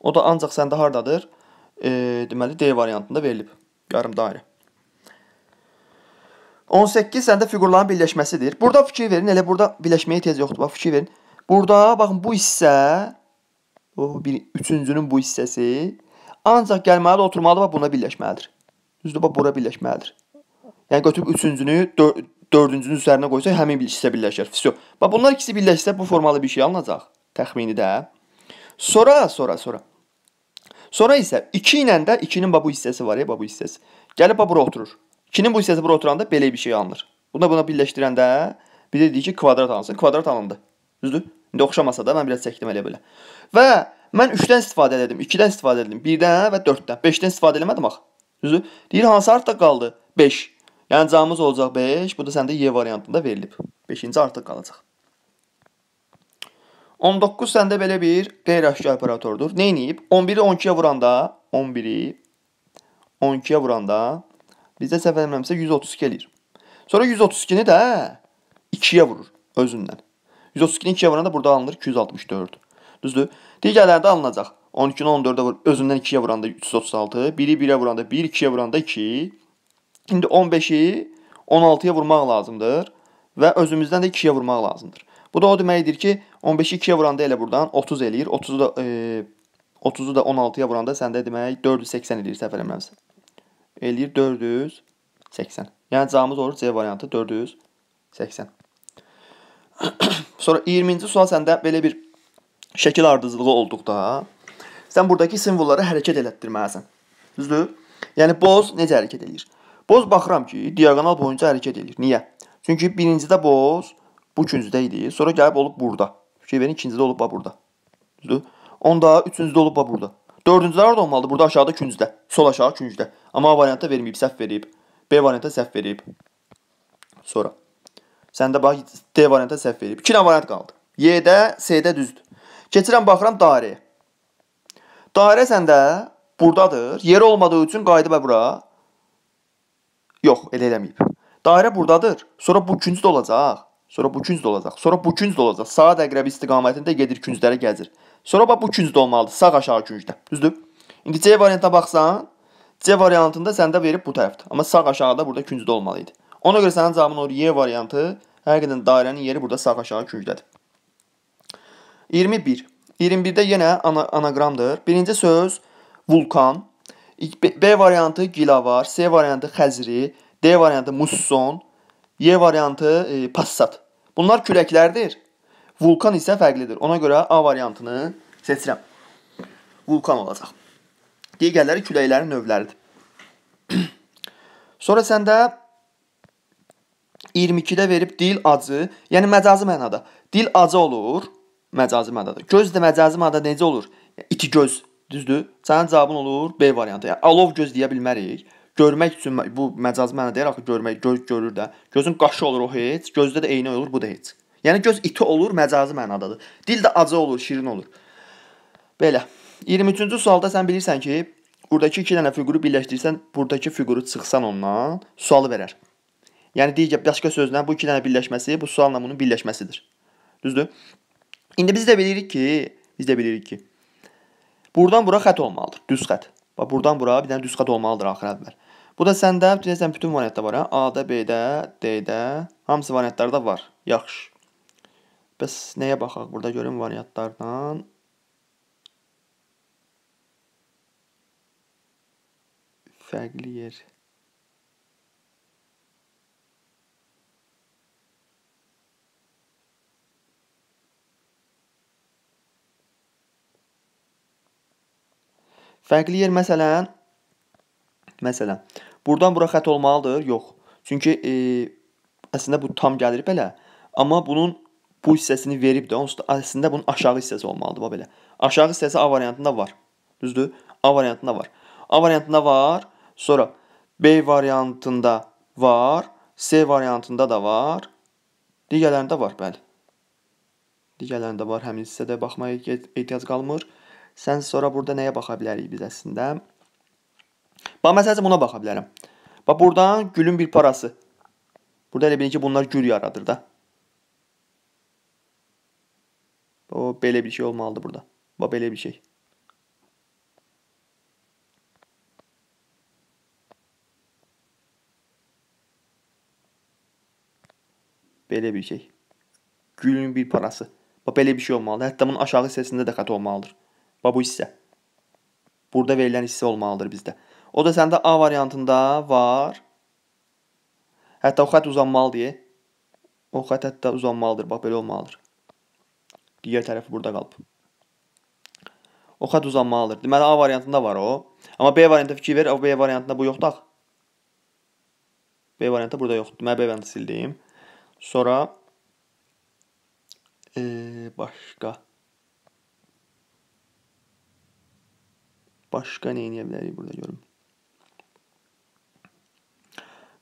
O da ancaq səndə hardadır? e, deməli D variantında verilib. Yarım dairə. 18 səndə fiqurların birləşməsidir. Burada fikir verin, elə burada birləşməyə ehtiyac yoxdur. Bax fikir verin. Burada baxın bu hissə o bir üçüncünün bu hissəsi ancaq gəlməli, oturmalı və buna birləşməlidir. Düzdür, bax bura birləşməlidir. Yəni götürüb üçüncünü dör dördüncünün üzərinə qoysaq həmin bir hissə birləşir. Vəsio. Bax bunlar ikisi birləşsə bu formalı bir şey alınacaq təxmini də. Sonra, sonra, sonra. Sonra isə 2 ilə də 2-nin bu hissəsi var ya, bu hissəsi. Gəlib bura oturur. 2-nin bu hissəsi bura oturanda belə bir şey alınır. Bunu da buna birləşdirəndə bir də dedik ki, kvadrat alınsın. Kvadrat alındı. Düzdür? İndi oxşamasa da mən biraz çəkdim elə belə. Və mən 3-dən istifadə etdim, 2-dən istifadə etdim, 1-dən və 4-dən. 5-dən istifadə eləmədim axı. Düzdür? Deyir hansı artıq qaldı? 5. Yəni cavabımız olacaq 5. Bu da səndə Y variantında verilib. 5-ci artıq qalacaq. 19 səndə belə bir qeyri-aşkar operatordur. Neyniyib? 11-i 12-yə vuranda, 11-i 12-yə vuranda bizdə səhv etmirəmsə 132 eləyir. Sonra 132-ni də 2-yə vurur özündən. 132-ni 2-yə vuranda burada alınır 264. Düzdür? Digərlərdə alınacaq. 12-ni 14-ə vur, özündən 2-yə vuranda 336, 1-i 1-ə vuranda 1, 2-yə vuranda 2. İndi 15-i 16-ya vurmaq lazımdır və özümüzdən də 2-yə vurmaq lazımdır. Bu da o deməkdir ki, 15-i 2-yə vuranda elə buradan 30 eləyir. 30-u da e, 30-u da 16-ya vuranda səndə demək 480 eləyir səhv eləmirəmsə. Eləyir 480. Yəni cavabımız olur C variantı 480. <clears throat> Sonra 20-ci sual səndə belə bir şəkil ardıcılığı olduqda sən burdakı simvolları hərəkət elətdirməlisən. Düzdür? Yəni boz necə hərəkət eləyir? Boz baxıram ki, diaqonal boyunca hərəkət eləyir. Niyə? Çünki birincidə boz Bu üçüncüdə idi. Sonra gəlib olub burada. Fikirverin ikincidə olub va burada. Düzdür? Onda üçüncüdə olub va burada. Dördüncüdə harda olmalıdır? Burada aşağıda üçüncüdə. Sol aşağı üçüncüdə. Amma A variantda verməyib, səhv verib. B variantda səhv verib. Sonra. Səndə bax D variantda səhv verib. 2 dənə variant qaldı. Y-də, C-də düzdür. Keçirəm baxıram dairəyə. Dairə səndə burdadır. Yeri olmadığı üçün qayıdıb bura. Yox, elə eləməyib. Dairə burdadır. Sonra bu üçüncü də olacaq. Sonra bu küncdə olacaq. Sonra bu küncdə olacaq. Saat əqrəbi istiqamətində gedir künclərə gəzir. Sonra bax bu küncdə olmalıdır. Sağ aşağı küncdə. Düzdür? İndi C variantına baxsan, C variantında səndə verib bu tərəfdə. Amma sağ aşağıda burada küncdə olmalı idi. Ona görə sənin cavabın olur Y variantı. Həqiqətən dairənin yeri burada sağ aşağı küncdədir. 21. 21-də yenə ana anaqramdır. Birinci söz vulkan, B, B variantı gilavar, C variantı xəzri, D variantı musson, Y variantı e, Passat. Bunlar küləklərdir. Vulkan isə fərqlidir. Ona görə A variantını seçirəm. Vulkan olacaq. Digərləri küləklərin növləridir. Sonra səndə 22-də verib dil acı, yəni məcazi mənada. Dil acı olur, məcazi mənada. Göz də məcazi mənada necə olur? İti göz, düzdür? Sənin cavabın olur B variantı. Yəni alov göz deyə bilmərik görmək üçün bu məcazi mənada deyir, axı görmək göz görür də. Gözün qaşı olur o heç, gözdə də eyni olur bu da heç. Yəni göz iti olur məcazi mənadadır. Dil də acı olur, şirin olur. Belə. 23-cü sualda sən bilirsən ki, buradakı 2 dənə fiquru birləşdirsən, buradakı fiquru çıxsan ondan sualı verər. Yəni digər başqa sözlə bu iki dənə birləşməsi bu sualla bunun birləşməsidir. Düzdür? İndi biz də bilirik ki, biz də bilirik ki, buradan bura xətt olmalıdır, düz xətt. Bax buradan bura bir dənə düz xətt olmalıdır axır əvvəl. Bu da səndə deyəsən bütün variantda var, hə? A-da, B-də, D-də, hamısı variantlarda var. Yaxşı. Bəs nəyə baxaq burada görüm variantlardan? Fərqli yer. Fərqli yer məsələn Məsələn, burdan bura xətt olmalıdır? Yox. Çünki e, əslində bu tam gəlir belə, amma bunun bu hissəsini verib də, onsuz da əslində bunun aşağı hissəsi olmalıdır, bax belə. Aşağı hissəsi A variantında var. Düzdür? A variantında var. A variantında var. Sonra B variantında var, C variantında da var. Digərlərində var, bəli. Digərlərində var. Həmin hissədə baxmaya ehtiyac qalmır. Sən sonra burada nəyə baxa bilərik biz əslində? Bax, məsəl üçün buna baxa bilərəm. Bax, buradan gülün bir parası. Burada elə bilin ki, bunlar gül yaradır da. O, belə bir şey olmalıdır burada. Bax, belə bir şey. Belə bir şey. Gülün bir parası. Bax, belə bir şey olmalıdır. Hətta bunun aşağı hissəsində də xəta olmalıdır. Bax, bu hissə. Burada verilən hissə olmalıdır bizdə. O da səndə A variantında var. Hətta o xətt uzanmalıdır. O xətt hətta uzanmalıdır. Bax, belə olmalıdır. Digər tərəfi burada qalıb. O xətt uzanmalıdır. Deməli, A variantında var o. Amma B variantı fikir ver. O B variantında bu yoxdur. B variantı burada yoxdur. Deməli, B variantı sildim. Sonra e, başqa. Başqa nə edə bilərik burada görüm.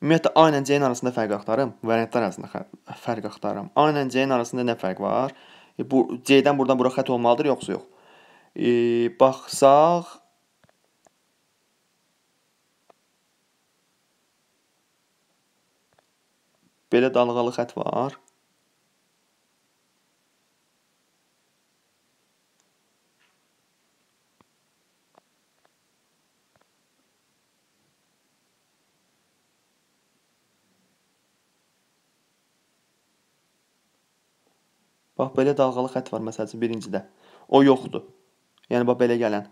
Ümumiyyətlə A ilə C-nin arasında fərq axtarım, variantlar arasında fərq axtarım. A ilə C-nin arasında nə fərq var? E, bu C-dən buradan bura xətt olmalıdır yoxsa yox? E, baxsaq belə dalğalı xətt var. Bax belə dalğalı xətt var məsəl üçün birincidə. O yoxdur. Yəni bax belə gələn.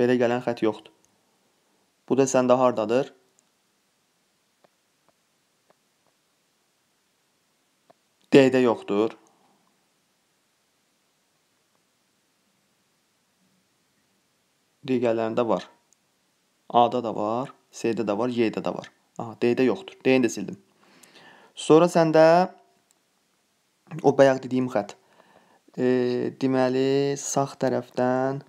Belə gələn xətt yoxdur. Bu da səndə hardadır? D-də yoxdur. digərlərində var. A-da da var, C-də də var, Y-də də var. Aha, D-də yoxdur. D-ni də sildim. Sonra səndə o bayaq dediyim xətt. E, deməli, sağ tərəfdən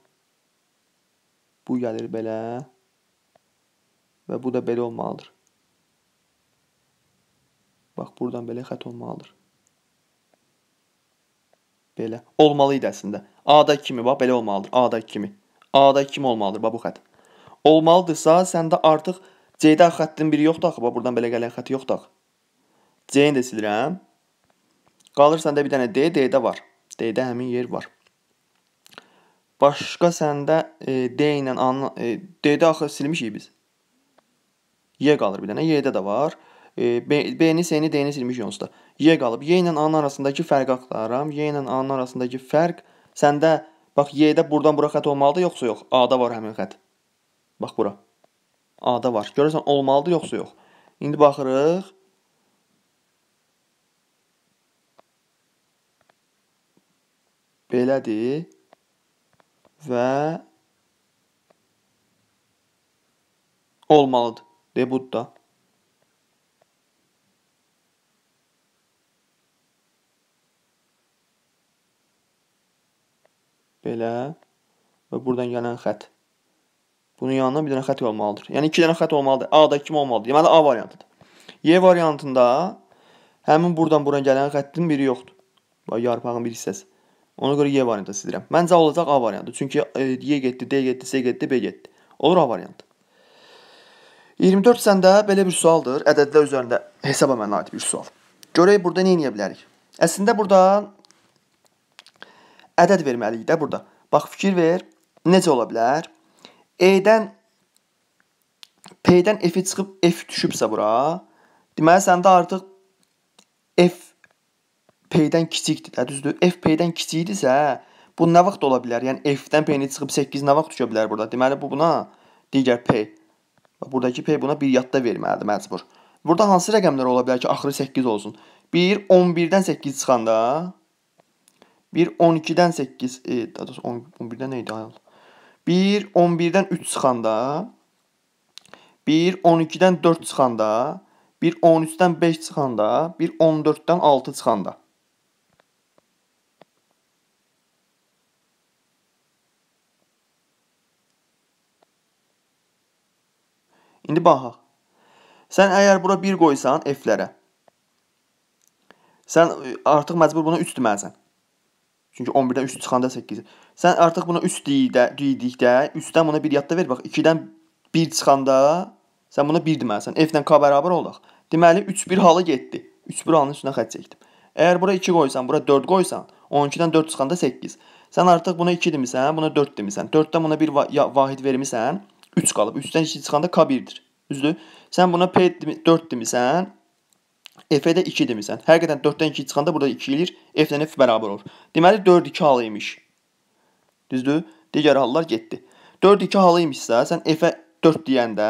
bu gəlir belə və bu da belə olmalıdır. Bax, buradan belə xətt olmalıdır. Belə. Olmalı idi əslində. A-da kimi, bax, belə olmalıdır. A-da kimi. A-da kimi olmalıdır, bax, bu xətt. Olmalıdırsa, səndə artıq C-də xəttin biri yoxdur axı, bax, buradan belə gələn xətt yoxdur axı. C-ni də silirəm. Qalır səndə bir dənə D, D-də var. D-də həmin yer var. Başqa səndə e, D ilə A, e, D-də axı silmişik biz. Y qalır bir dənə, Y-də də var. E, B-ni, C-ni, D-ni silmişik onsuz da. Y qalıb. Y ilə A-nın arasındakı fərqi axtarıram. Y ilə A-nın arasındakı fərq səndə bax Y-də burdan bura xətt olmalıdır yoxsa yox? A-da var həmin xətt. Bax bura. A-da var. Görürsən olmalıdır yoxsa yox? İndi baxırıq. belədir və olmalıdır. De Budda. Belə və buradan gələn xətt. Bunun yanına bir dənə xətt olmalıdır. Yəni iki dənə xətt olmalıdır. A-da kim olmalıdır? Deməli A variantıdır. Y variantında həmin buradan bura gələn xəttin biri yoxdur. Yarpağın bir hissəsi. Ona görə Y variantı seçirəm. Məncə olacaq A variantı. Çünki e, Y getdi, D getdi, C getdi, B getdi. Olur A variantı. 24 səndə belə bir sualdır. Ədədlər üzərində hesab əməlinə aid bir sual. Görək burada nə edə bilərik? Əslində burada ədəd verməliyik də burada. Bax fikir ver. Necə ola bilər? E-dən P-dən F-i çıxıb F düşübsə bura, deməli səndə artıq F P-dən kiçikdir də, düzdür? F P-dən kiçikdirsə, hə, bu nə vaxt ola bilər? Yəni F-dən P-ni çıxıb 8 nə vaxt düşə bilər burada? Deməli bu buna digər P. Buradakı P buna bir yadda verməlidir məcbur. Burada hansı rəqəmlər ola bilər ki, axırı 8 olsun? 1 11-dən 8 çıxanda 1 12-dən 8, e, daha doğrusu 11-dən nə idi ayol? 1 11-dən 3 çıxanda 1 12-dən 4 çıxanda 1 13-dən 5 çıxanda 1 14-dən 6 çıxanda İndi baxaq. Sən əgər bura 1 qoysan f-lərə, sən e, artıq məcbur buna 3 deməyəcəksən. Çünki 11-dən 3 çıxanda 8. Sən artıq buna 3 deyildə, deyirdikdə, 3-dən buna 1 yadda ver. Bax, 2-dən 1 çıxanda sən buna 1 deməlisən. F ilə K bərabər olaq. Deməli 3-1 halı getdi. 3-1 halının üstünə xətt çəkdim. Əgər bura 2 qoysan, bura 4 qoysan, 12-dən 4 çıxanda 8. Sən artıq buna 2 demisən, buna 4 demisən. 4-dən buna 1 va vahid vermisən. 3 qalıb. 3-dən 2 çıxanda K1-dir. Düzdür? Sən buna P 4 demisən, F-ə də 2 demisən. Həqiqətən 4-dən 2 çıxanda burada 2 eləyir. F-lə F bərabər olur. Deməli 4 2 halı imiş. Düzdür? Digər hallar getdi. 4 2 halı imişsə, sən F-ə 4 deyəndə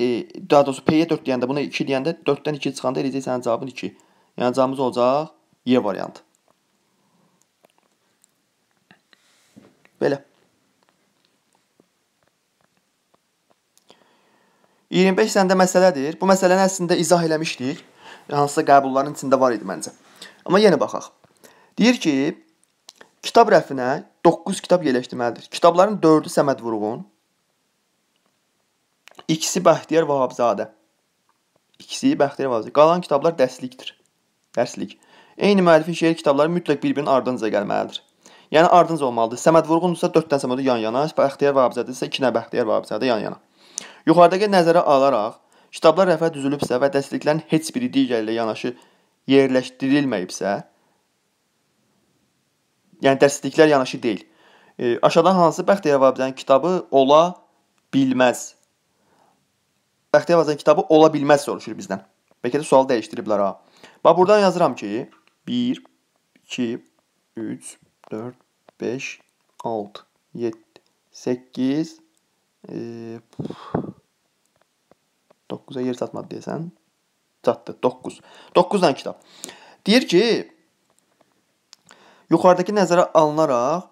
e, daha doğrusu P-yə 4 deyəndə, buna 2 deyəndə 4-dən 2 çıxanda eləyəcək sənin cavabın 2. Yəni cavabımız olacaq Y variantı. Belə. 25 dənə də məsələdir. Bu məsələni əslində izah eləmişdik. Hansısa qəbulların içində var idi məncə. Amma yenə baxaq. Deyir ki, kitab rəfinə 9 kitab yerləşdirməlidir. Kitabların 4-ü Səməd Vurğun, ikisi Bəxtiyar Vahabzadə. İkisi Bəxtiyar Vahabzadə. Qalan kitablar dərslikdir. Dərslik. Eyni müəllifin şeir kitabları mütləq bir-birinin ardınca gəlməlidir. Yəni ardınca olmalıdır. Səməd Vurğun isə 4 dənə Səməd yan-yana, Bəxtiyar Vahabzadə isə 2 dənə Bəxtiyar Vahabzadə yan-yana. Yuxarıdakı nəzərə alaraq, kitablar rəfə düzülübsə və dəstliklərin heç biri digəri ilə yanaşı yerləşdirilməyibsə, yəni dəstliklər yanaşı deyil. E, aşağıdan hansı Bəxtiyar Vahabzənin kitabı ola bilməz? Bəxtiyar Vahabzənin kitabı ola bilməz soruşur bizdən. Bəlkə də sual dəyişdiriblər ha. Bax buradan yazıram ki, 1 2 3 4 5 6 7 8 9-a yer çatmadı deyəsən. Çatdı 9. 9-dan kitab. Deyir ki, yuxarıdakı nəzərə alınaraq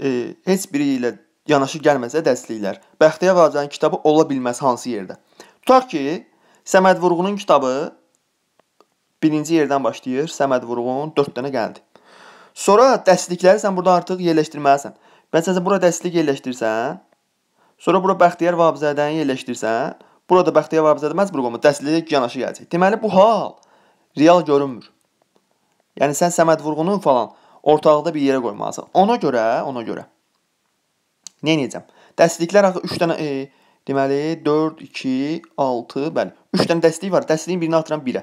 e, heç biri ilə yanaşı gəlməsə dəstliklər. Bəxtiyar Vacanın kitabı ola bilməz hansı yerdə. Tutaq ki, Səməd Vurğunun kitabı birinci yerdən başlayır. Səməd Vurğun 4 dənə gəldi. Sonra dəstlikləri sən burada artıq yerləşdirməlisən. Bəs sən bura dəstlik yerləşdirsən, Sonra bura Bəxtiyar Vahabzadəni yerləşdirsən, burada Bəxtiyar Vahabzadə məcbur qoyma, dəstliyə yanaşı gələcək. Deməli bu hal real görünmür. Yəni sən Səməd Vurğunun falan ortalıqda bir yerə qoymalısan. Ona görə, ona görə. Nə edəcəm? Dəstliklər axı 3 dənə e, deməli 4 2 6 bəli, 3 dənə dəstlik var. Dəstliyin birini atıram 1-ə.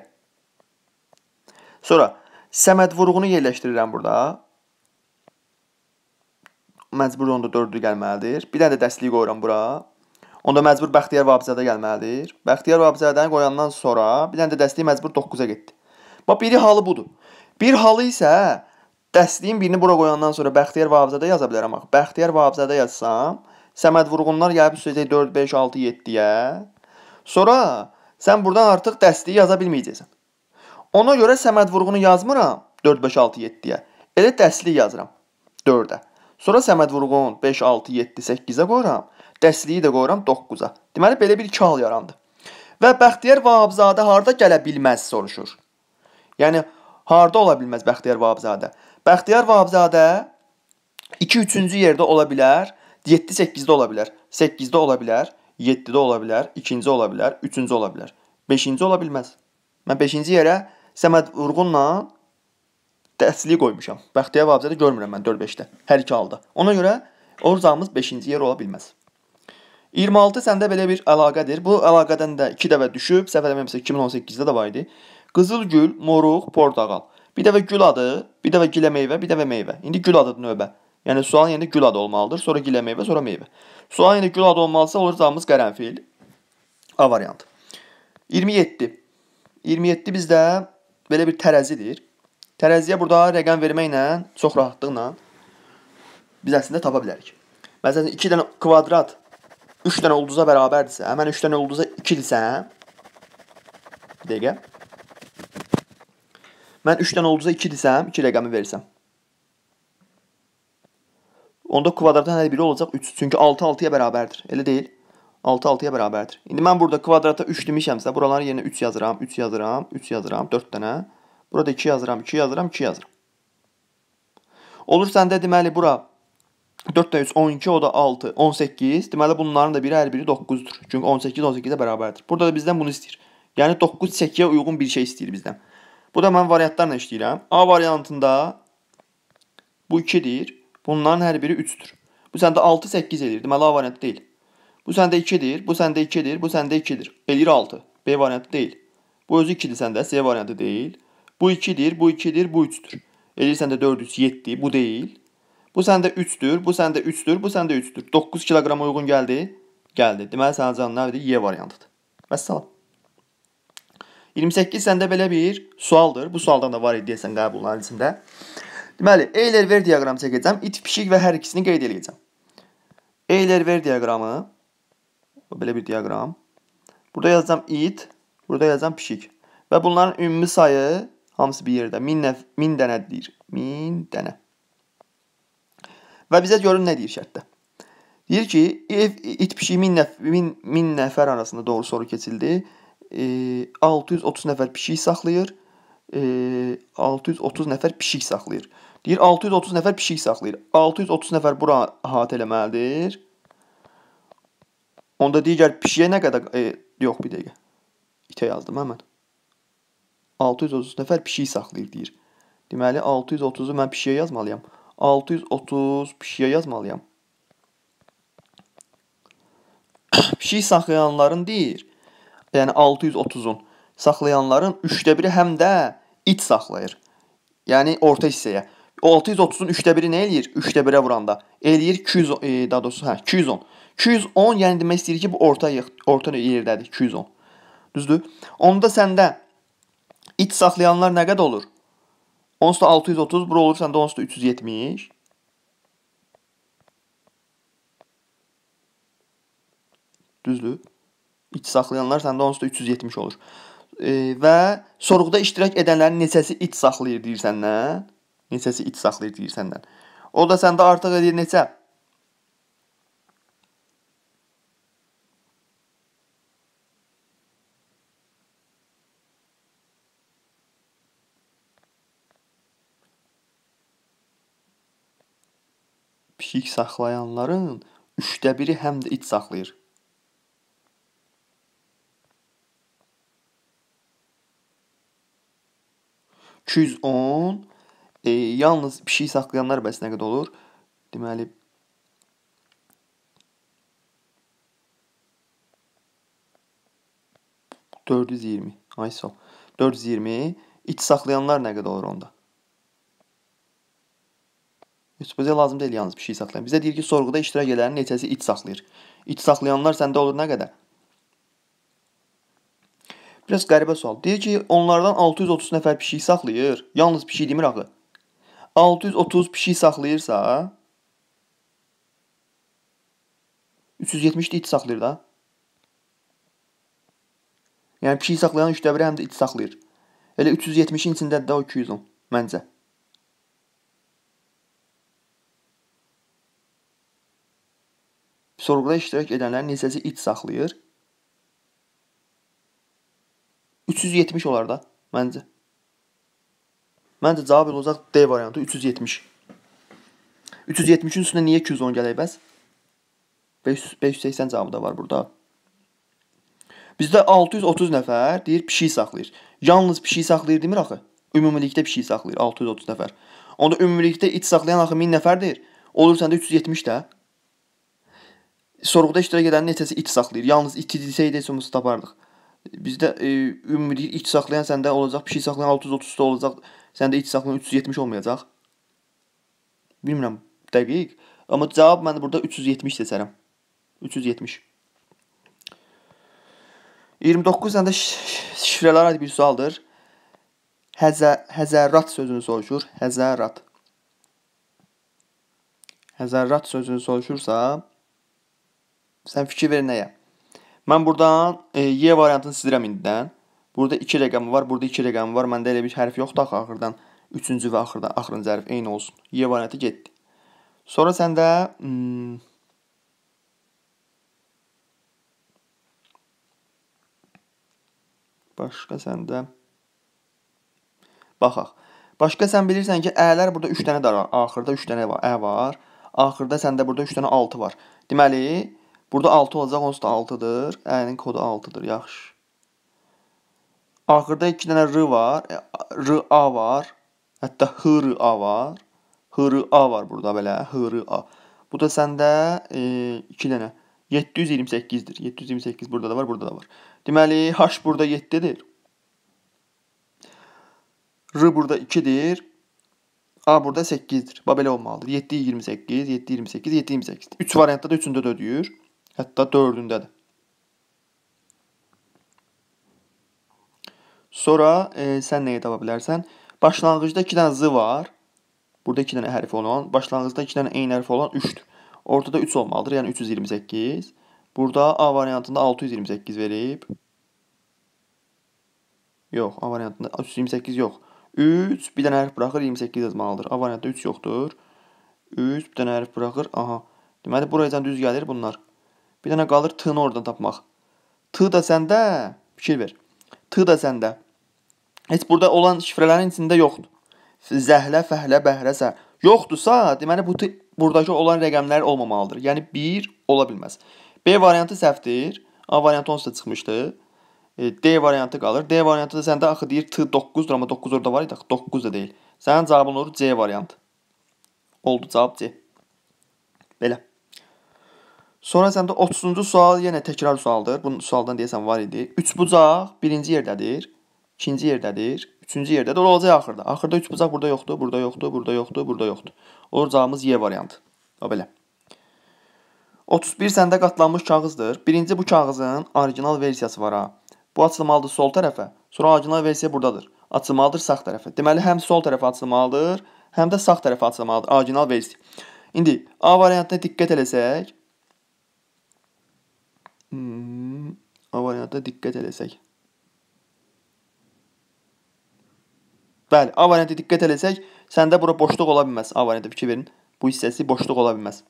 Sonra Səməd Vurğunu yerləşdirirəm burada məcbur onda dördlü gəlməlidir. Bir dənə də dəstlik qoyuram bura. Onda məcbur Bəxtiyar Vahabzadə gəlməlidir. Bəxtiyar Vahabzadəni qoyandan sonra bir dənə də dəstlik məcbur 9-a getdi. Bax biri halı budur. Bir halı isə dəstliyin birini bura qoyandan sonra Bəxtiyar Vahabzadə yaza bilərəm axı. Bəxtiyar Vahabzadə yazsam, Səməd Vurğunlar gəlib üstəcək 4 5 6 7-yə. Sonra sən burdan artıq dəstliyi yaza bilməyəcəksən. Ona görə Səməd Vurğunu yazmıram 4 5 6 7-yə. Elə dəstlik yazıram 4-ə. Sonra Səməd Vurğun 5, 6, 7, 8-ə qoyuram. Dəsliyi də qoyuram 9-a. Deməli, belə bir iki hal yarandı. Və Bəxtiyar Vahabzadə harda gələ bilməz soruşur. Yəni, harda ola bilməz Bəxtiyar Vahabzadə? Bəxtiyar Vahabzadə 2-3-cü yerdə ola bilər, 7-8-də ola bilər, 8-də ola bilər, 7-də ola bilər, 2-ci ola bilər, 3-cü ola bilər. 5-ci ola bilməz. Mən 5-ci yerə Səməd Vurğunla əsli qoymuşam. Bəxtiyar Vahabzadəni görmürəm mən 4-5-də. Hər iki halda. Ona görə Orzağımız 5-ci yer ola bilməz. 26 səndə belə bir əlaqədir. Bu əlaqədən də 2 dəfə düşüb, səhv eləmirəmsə 2018-də də var idi. Qızılgül, moruq, portağal. Bir dəfə gül adı, bir dəfə gilə meyvə, bir dəfə meyvə. İndi gül adıdır növbə. Yəni sualın yerində gül adı olmalıdır, sonra gilə meyvə, sonra meyvə. Sualın yerində gül adı olmalısa olur cavabımız qərənfil. A variantı. 27. 27 bizdə belə bir tərəzidir. Tərəziyə burada rəqəm verməklə, çox rahatlıqla biz əslində tapa bilərik. Məsələn, 2 dənə kvadrat 3 dənə ulduza bərabərdirsə, mən 3 dənə ulduza 2-dirsə, bir dəqiqə. Mən 3 dənə ulduza 2 desəm, 2 rəqəmi versəm. Onda kvadratın hər biri olacaq 3. Çünki 6 6-ya bərabərdir. Elə deyil? 6 6-ya bərabərdir. İndi mən burada kvadrata 3 demişəmsə, buraların yerinə 3 yazıram, 3 yazıram, 3 yazıram, 4 dənə. Burada 2 yazıram, 2 yazıram, 2 yazıram. Olur səndə deməli bura 4 də 3 12, o da 6, 18. Deməli bunların da biri hər biri 9-dur. Çünki 18 18-ə bərabərdir. Burada da bizdən bunu istəyir. Yəni 9 çəkiyə uyğun bir şey istəyir bizdən. Bu da mən variantlarla işləyirəm. A variantında bu 2-dir. Bunların hər biri 3-dür. Bu səndə 6 8 eləyir. Deməli A variantı deyil. Bu səndə 2-dir, bu səndə 2-dir, bu səndə 2-dir. Eləyir 6. B variantı deyil. Bu özü 2-dir səndə, C variantı deyil. Bu 2-dir, bu 2-dir, bu 3-dür. Eləyirsən də 4 3 7, bu deyil. Bu səndə 3-dür, bu səndə 3-dür, bu səndə 3-dür. 9 kiloqrama uyğun gəldi. Gəldi. Deməli sənin cavabın nədir? Y variantıdır. Vəssalam. 28 səndə belə bir sualdır. Bu sualdan da var idi desən qəbul analizində. Deməli, Eyler-Ver diaqramı çəkəcəm. İt, pişik və hər ikisini qeyd edəcəm. Eyler-Ver diaqramı belə bir diaqram. Burada yazacağam it, burada yazacağam pişik və bunların ümumi sayı Hamısı bir yerdə. 1000 min, min dənə deyir. 1000 dənə. Və bizə görün nə deyir şərtdə. Deyir ki, it pişiyi 1000 nəf min, min nəfər arasında doğru soru keçildi. E, 630 nəfər pişik saxlayır. E, 630 nəfər pişik saxlayır. Deyir 630 nəfər pişik saxlayır. 630 nəfər bura əhatə eləməlidir. Onda digər pişiyə nə qədər e, yox bir dəqiqə. İtə yazdım həmən. 630 nəfər pişik saxlayır deyir. Deməli 630-u mən pişiyə yazmalıyam. 630 pişiyə yazmalıyam. <coughs> pişik saxlayanların deyir. Yəni 630-un saxlayanların 3də biri həm də iç saxlayır. Yəni orta hissəyə. O 630-un 3də biri nə eləyir? 3də 1-ə vuranda eləyir 200 e, daha doğrusu hə 210. 210 yəni demək istəyir ki, bu orta orta yerdədir 210. Düzdür? Onda səndə İç saxlayanlar nə qəd olur? Onsda 630, bura olur səndə onsda 370. Düzdür? İç saxlayanlar səndə onsda 370 olur. E, və sorğuda iştirak edənlərin neçəsi iç saxlayır deyirsən nə? Neçəsi iç saxlayır deyirsən nə? O da səndə artıq edir neçə? pişik saxlayanların üçdə biri həm də it saxlayır. Küz 10 e, yalnız pişik saxlayanlar bəs nə qədər olur? Deməli Dörd yüz yirmi. Ay sol. Dörd yüz yirmi. İç saxlayanlar nə qədər olur onda? Heç bizə lazım deyil yalnız bir şey saxlayan. Bizə deyir ki, sorğuda iştirak edənin neçəsi iç saxlayır. İç saxlayanlar səndə olur nə qədər? Biraz qəribə sual. Deyir ki, onlardan 630 nəfər pişik saxlayır. Yalnız pişik demir axı. 630 pişik saxlayırsa 370 də iç saxlayır da. Yəni pişik saxlayan 3də 1 həm də iç saxlayır. Elə 370-in içindədir də o 210 məncə. Sorğuda iştirak edənlərin neçəsi it saxlayır? 370 olar da məncə. Məncə cavab olacaq D variantı 370. 370-in üstünə niyə 210 gələk bəs? 500, 580 cavabı da var burada. Bizdə 630 nəfər deyir pişik saxlayır. Yalnız pişik saxlayır demir axı. Ümumilikdə pişik saxlayır 630 nəfər. Onda ümumilikdə it saxlayan axı 1000 nəfərdir. Olur səndə 370 də sorğuda iştirak edənin neçəsi it saxlayır? Yalnız iti desəydi heç olmasa tapardıq. Bizdə e, ümumi deyir it saxlayan səndə olacaq, pişik saxlayan 630-da olacaq, səndə it saxlayan 370 olmayacaq. Bilmirəm dəqiq, amma cavab mən burada 370 seçərəm. 370. 29 səndə şifrələrə bir sualdır. Həzə, həzərat sözünü soruşur. Həzərat. Həzərat sözünü soruşursa, Sən fikir ver nəyə? Mən burdan e, Y variantını sizirəm indidən. Burada 2 rəqəmi var, burada 2 rəqəmi var. Məndə elə bir hərf yoxdur axı axırdan 3-cü və axırdan axırıncı hərf eyni olsun. Y variantı getdi. Sonra səndə hmm, başqa səndə baxaq. Başqa sən bilirsən ki, ələr burada 3 dənə də var. Axırda 3 dənə var, ə var. Axırda səndə burada 3 dənə 6 var. Deməli, Burada 6 olacaq, onsuz da 6-dır. Əynin kodu 6-dır, yaxşı. Axırda 2 dənə r var, e, r-a var. Hətta h-r-a var. h-r-a var burada belə, h-r-a. Bu da səndə 2 e, dənə 728-dir. 728 burada da var, burada da var. Deməli, h burada 7-dir. R burada 2-dir. A burada 8-dir. Bax belə olmalıdır. 7 28, 7 28, 7 28. 3 variantda da üçündə də ödəyir hətta dördündədir. Sonra e, sən nəyə tapa bilərsən? Başlanğıcda 2 dənə z var. Burada 2 dənə hərfi olan, başlanğıcda 2 dənə eyni hərfi olan 3-dür. Ortada 3 olmalıdır, yəni 328. Burada A variantında 628 verib. Yox, A variantında 328 yox. 3 bir dənə hərf buraxır, 28 yazmalıdır. A variantında 3 yoxdur. 3 bir dənə hərf buraxır, aha. Deməli, buraya düz gəlir bunlar. Bir dənə qalır t-ni oradan tapmaq. T da səndə, fikir ver. T da səndə. Heç burada olan şifrələrin içində yoxdur. Zəhlə, fəhlə, bəhrə, sər. Yoxdursa, deməli bu t buradakı olan rəqəmlər olmamalıdır. Yəni 1 ola bilməz. B variantı səhvdir. A variantı onsuz da çıxmışdı. E, D variantı qalır. D variantı da səndə axı deyir t 9-dur, amma 9 orada var idi. 9 da deyil. Sənin cavabın olur C variantı. Oldu cavab C. Belə. Sonra səndə 30-cu sual yenə təkrar sualdır. Bu sualdan deyəsən var idi. 3 bucaq birinci yerdədir, ikinci yerdədir, üçüncü yerdədir. Olacaq axırda. Axırda 3 bucaq burada yoxdur, burada yoxdur, burada yoxdur, burada yoxdur. Olur cavabımız Y variantı. O belə. 31 səndə qatlanmış kağızdır. Birinci bu kağızın orijinal versiyası var ha. Bu açılmalıdır sol tərəfə, sonra orijinal versiya burdadır. Açılmalıdır sağ tərəfə. Deməli həm sol tərəfə açılmalıdır, həm də sağ tərəfə açılmalıdır orijinal versiya. İndi A variantına diqqət eləsək, Hmm, A variantına diqqət eləsək. Bəli, A variantı diqqət eləsək, səndə bura boşluq ola bilməz. A variantı fikir verin. Bu hissəsi boşluq ola bilməz.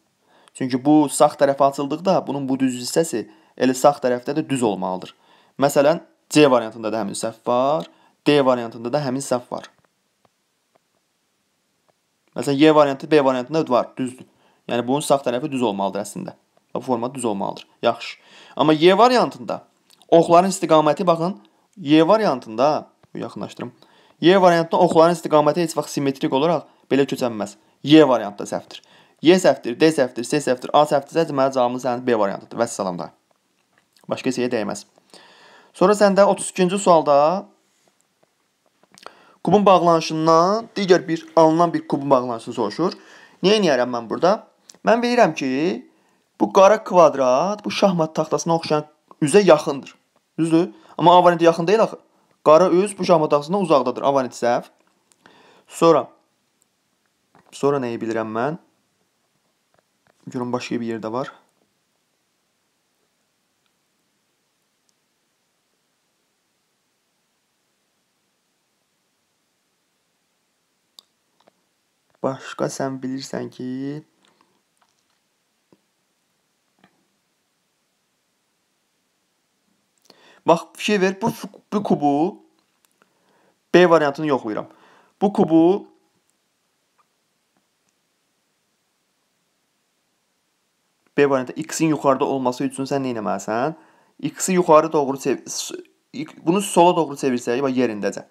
Çünki bu sağ tərəfə açıldıqda bunun bu düz hissəsi elə sağ tərəfdə də düz olmalıdır. Məsələn, C variantında da həmin səhv var, D variantında da həmin səhv var. Məsələn, Y variantı B variantında var, düzdür. Yəni bunun sağ tərəfi düz olmalıdır əslində və forma düz olmalıdır. Yaxşı. Amma Y variantında oxların istiqaməti baxın, Y variantında yaxınlaşdırım. Y variantında oxların istiqaməti heç vaxt simmetrik olaraq belə köçənməz. Y variantda səhvdir. Y səhvdir, D səhvdir, C səhvdir, A səhvdirsə deməli cavabımız sənin B variantıdır. Vəssalam da. Başqa şeyə dəyməz. Sonra səndə 32-ci sualda kubun bağlanışından digər bir alınan bir kubun bağlanışını soruşur. Niyə eləyərəm mən burada? Mən bilirəm ki, Bu qara kvadrat bu şahmat taxtasına oxşayan üzə yaxındır. Düzdür? Amma A variantı yaxın deyil axı. Qara üz bu şahmat taxtasından uzaqdadır. A variantı səhv. Sonra sonra nəyi bilirəm mən? Görüm başqa bir yerdə var. Başqa sən bilirsən ki, Bax, fikir ver, bu, bu kubu B variantını yoxlayıram. Bu kubu B variantı x-in yuxarıda olması üçün sən nə etməlisən? X-i yuxarı doğru çevir, bunu sola doğru çevirsək, bax yerindəcə.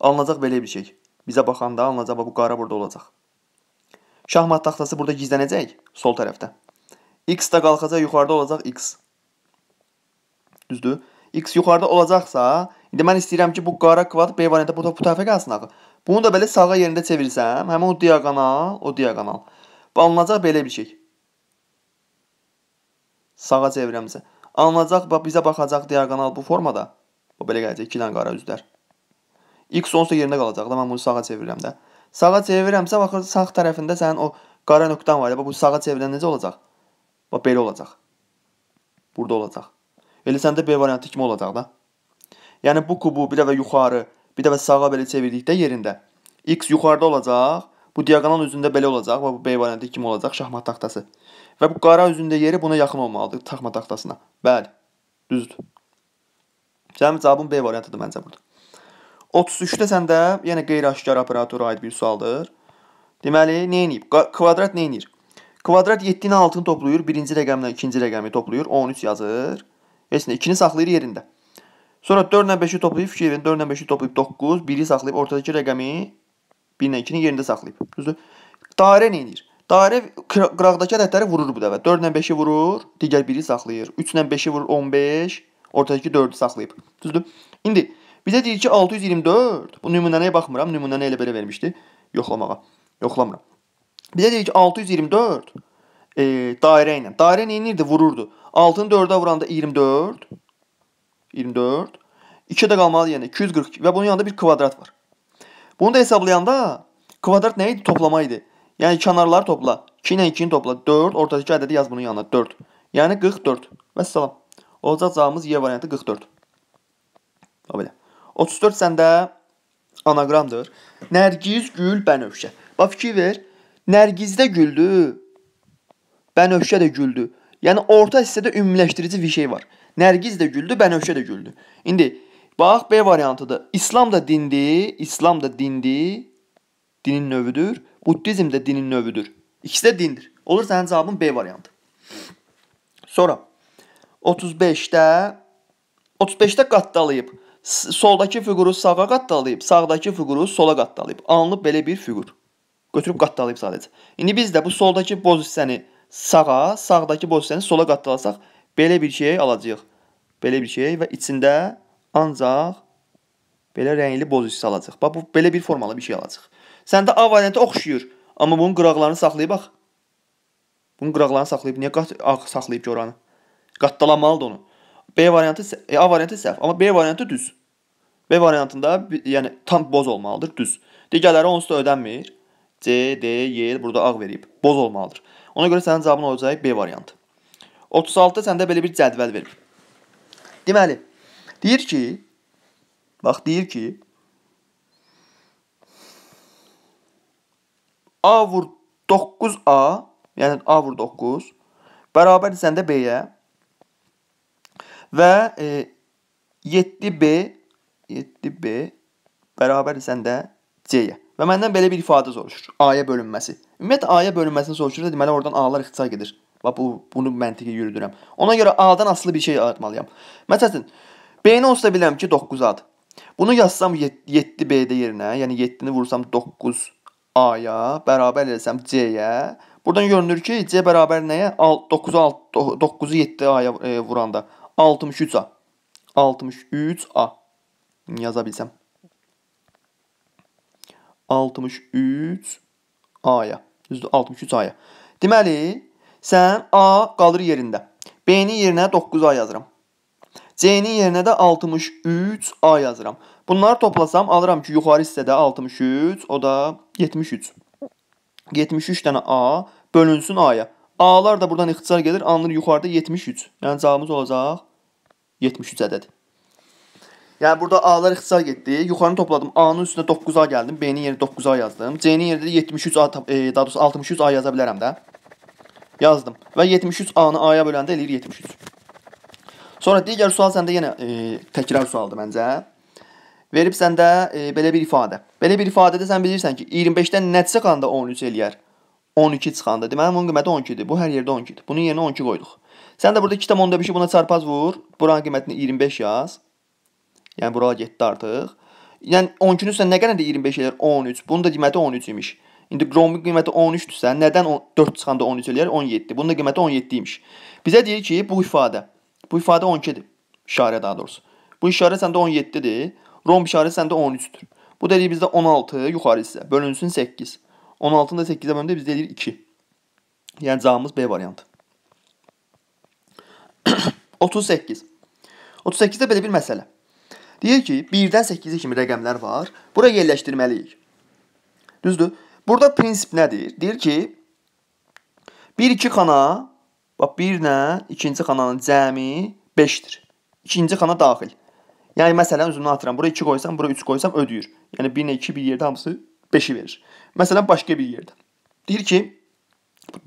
Alınacaq belə bir şey. Bizə baxanda alınacaq, bu qara burada olacaq. Şahmat taxtası burada gizlənəcək, sol tərəfdə. X də qalxacaq, yuxarıda olacaq x. Düzdür? x yuxarıda olacaqsa, indi mən istəyirəm ki, bu qara kvadrat B variantı burada bu tərəfə gəlsin axı. Bunu da belə sağa yerində çevirsəm, həmin o diaqonal, o diaqonal. Bu alınacaq belə bir şey. Sağa çevirəmsə. Alınacaq, bax, bizə baxacaq diaqonal bu formada. Bu belə gələcək, 2 dənə qara üzlər. X sonsa yerində qalacaq da, mən bunu sağa çevirirəm də. Sağa çevirirəmsə, baxır, sağ tərəfində sənin o qara nöqtən var ya, bu sağa çevirən necə olacaq? Bax, belə olacaq. Burada olacaq. Elə səndə B variantı kimi olacaq da. Yəni bu kubu bir dəfə yuxarı, bir dəfə sağa belə çevirdikdə yerində x yuxarıda olacaq, bu diaqonal üzündə belə olacaq və bu B variantı kimi olacaq şahmat taxtası. Və bu qara üzündə yeri buna yaxın olmalıdır taxma taxtasına. Bəli. Düzdür. Sənin cavabın B variantıdır məncə burada. 33-də səndə yenə qeyri-aşkar operatora aid bir sualdır. Deməli, nə edib? Kvadrat nə edir? Kvadrat 7-nin altını toplayır, birinci rəqəmlə ikinci rəqəmi toplayır, 13 yazır. Heç nə, 2-ni saxlayır yerində. Sonra 4 ilə 5-i toplayıb fikir verin. 4 ilə 5-i toplayıb 9, 1-i saxlayıb ortadakı rəqəmi 1 ilə 2-ni yerində saxlayıb. Düzdür? Dairə nə edir? Dairə qıraqdakı ədədləri vurur bu dəfə. 4 ilə 5-i vurur, digər 1-i saxlayır. 3 ilə 5-i vurur 15, ortadakı 4-ü saxlayıb. Düzdür? İndi bizə deyir ki 624. Bu nümunəyə baxmıram. Nümunəni elə belə vermişdi yoxlamağa. Yoxlamıram. Bizə deyir ki 624 e, dairə ilə. Dairə nə edirdi? Vururdu. 6-nı 4-ə vuranda 24. 24. 2 də qalmalı, yəni 242 və bunun yanında bir kvadrat var. Bunu da hesablayanda kvadrat nə idi? Toplama idi. Yəni kənarları topla. 2 ilə 2-ni topla. 4, ortadakı ədədi yaz bunun yanına. 4. Yəni 44. Və salam. Olacaq cavabımız Y variantı 44. Belə. 34 səndə anaqramdır. Nərgiz, gül, bənövşə. Bax fikir ver. Nərgizdə güldü. Bənövşə də güldü. Yəni orta hissədə ümumiləşdirici bir şey var. Nərgiz də güldü, Bənövşə də güldü. İndi bax B variantıdır. İslam da dindir, İslam da dindir. Dinin növüdür. Buddizm də dinin növüdür. İkisi də dindir. Olur sənin cavabın B variantı. Sonra 35-də 35-də qatdalayıb. Soldakı fiquru sağa qatdalayıb, sağdakı fiquru sola qatdalayıb. Alınıb belə bir fiqur. Götürüb qatdalayıb sadəcə. İndi biz də bu soldakı boz hissəni sağa, sağdakı boş hissəni sola qatdalasaq, belə bir şey alacağıq. Belə bir şey və içində ancaq belə rəngli boz hissə alacaq. Bax, bu belə bir formalı bir şey alacaq. Səndə A variantı oxşuyur, amma bunun qıraqlarını saxlayıb bax. Bunun qıraqlarını saxlayıb, niyə qat A saxlayıb ki oranı? Qatdalamalıdır onu. B variantı e, A variantı səhv, amma B variantı düz. B variantında yəni tam boz olmalıdır, düz. Digərləri onsuz da ödənmir. C, D, Y e, burada ağ verib. Boz olmalıdır. Ona görə sənin cavabın olacaq B variantı. 36-da səndə belə bir cədvəl verib. Deməli, deyir ki, bax deyir ki, A vur 9A, yəni A vur 9 bərabər səndə B-yə və e, 7B 7B bərabər səndə C-yə. Və məndən belə bir ifadə soruşur. A-ya bölünməsi. Ümumiyyətlə A-ya bölünməsini soruşursa, deməli oradan A-lar ixtisar gedir. Və bu bunu məntiqi yürüdürəm. Ona görə A-dan asılı bir şey yaratmalıyam. Məsələn, B-ni onsuz da bilirəm ki, 9 A-dır. Bunu yazsam 7 B-də yerinə, yəni 7-ni vursam 9 A-ya, bərabər eləsəm C-yə. Buradan görünür ki, C bərabər nəyə? 9-u 9-u 7 A-ya e, vuranda 63 A. 63 A. Yaza bilsəm. 63 A-ya. Düzdür? 63 aya. Deməli, sən A qalır yerində. B-nin yerinə 9A yazıram. C-nin yerinə də 63A yazıram. Bunları toplasam alıram ki, yuxarı hissədə 63, o da 73. 73 dənə A bölünsün A-ya. A-lar da buradan ixtisar gedir, anılır yuxarıda 73. Yəni cavabımız olacaq 73 ədədi. Yəni burada A-lar ixtisar getdi. Yuxarını topladım. A-nın üstünə 9A gəldim. B-nin yerinə 9A yazdım. C-nin yerinə də 73A, e, daha doğrusu 63A yaza bilərəm də. Yazdım. Və 73A-nı A-ya böləndə eləyir 73. Sonra digər sual səndə yenə e, təkrar sualdır məncə. Verib səndə e, belə bir ifadə. Belə bir ifadədə sən bilirsən ki, 25-dən nə çıxanda 13 eləyər? 12 çıxanda. Deməli, bunun qiyməti 12-dir. Bu hər yerdə 12-dir. Bunun yerinə 12 qoyduq. Sən də burada 2,5 buna çarpaz vur. Buranın qiymətini 25 yaz. Yəni bura getdi artıq. Yəni 12-nin üstə nə qədərdir 25 eləyir? 13. Bunun da qiyməti 13 imiş. İndi Chrome'un qiyməti 13-dürsə, nədən 4 çıxanda 13 eləyir? 17. Bunun da qiyməti 17 imiş. Bizə deyir ki, bu ifadə. Bu ifadə 12-dir. İşarə daha doğrusu. Bu işarə səndə 17-dir. Rom işarə səndə 13-dür. Bu da deyir bizdə 16 yuxarı hissə. Bölünsün 8. 16-nı da 8-ə bölündə bizdə deyir 2. Yəni cavabımız B variantı. 38. <coughs> 38-də belə bir məsələ. Deyək ki, 1-dən 8-ə kimi rəqəmlər var. Bura yerləşdirməliyik. Düzdür? Burada prinsip nədir? Deyir ki, 1-2 xana, bax 1 ilə 2-ci xananın cəmi 5-dir. 2-ci xana daxil. Yəni, məsələn, üzümünü atıram. Bura 2 qoysam, bura 3 qoysam ödüyür. Yəni, 1 ilə 2 bir yerdə hamısı 5-i verir. Məsələn, başqa bir yerdə. Deyir ki,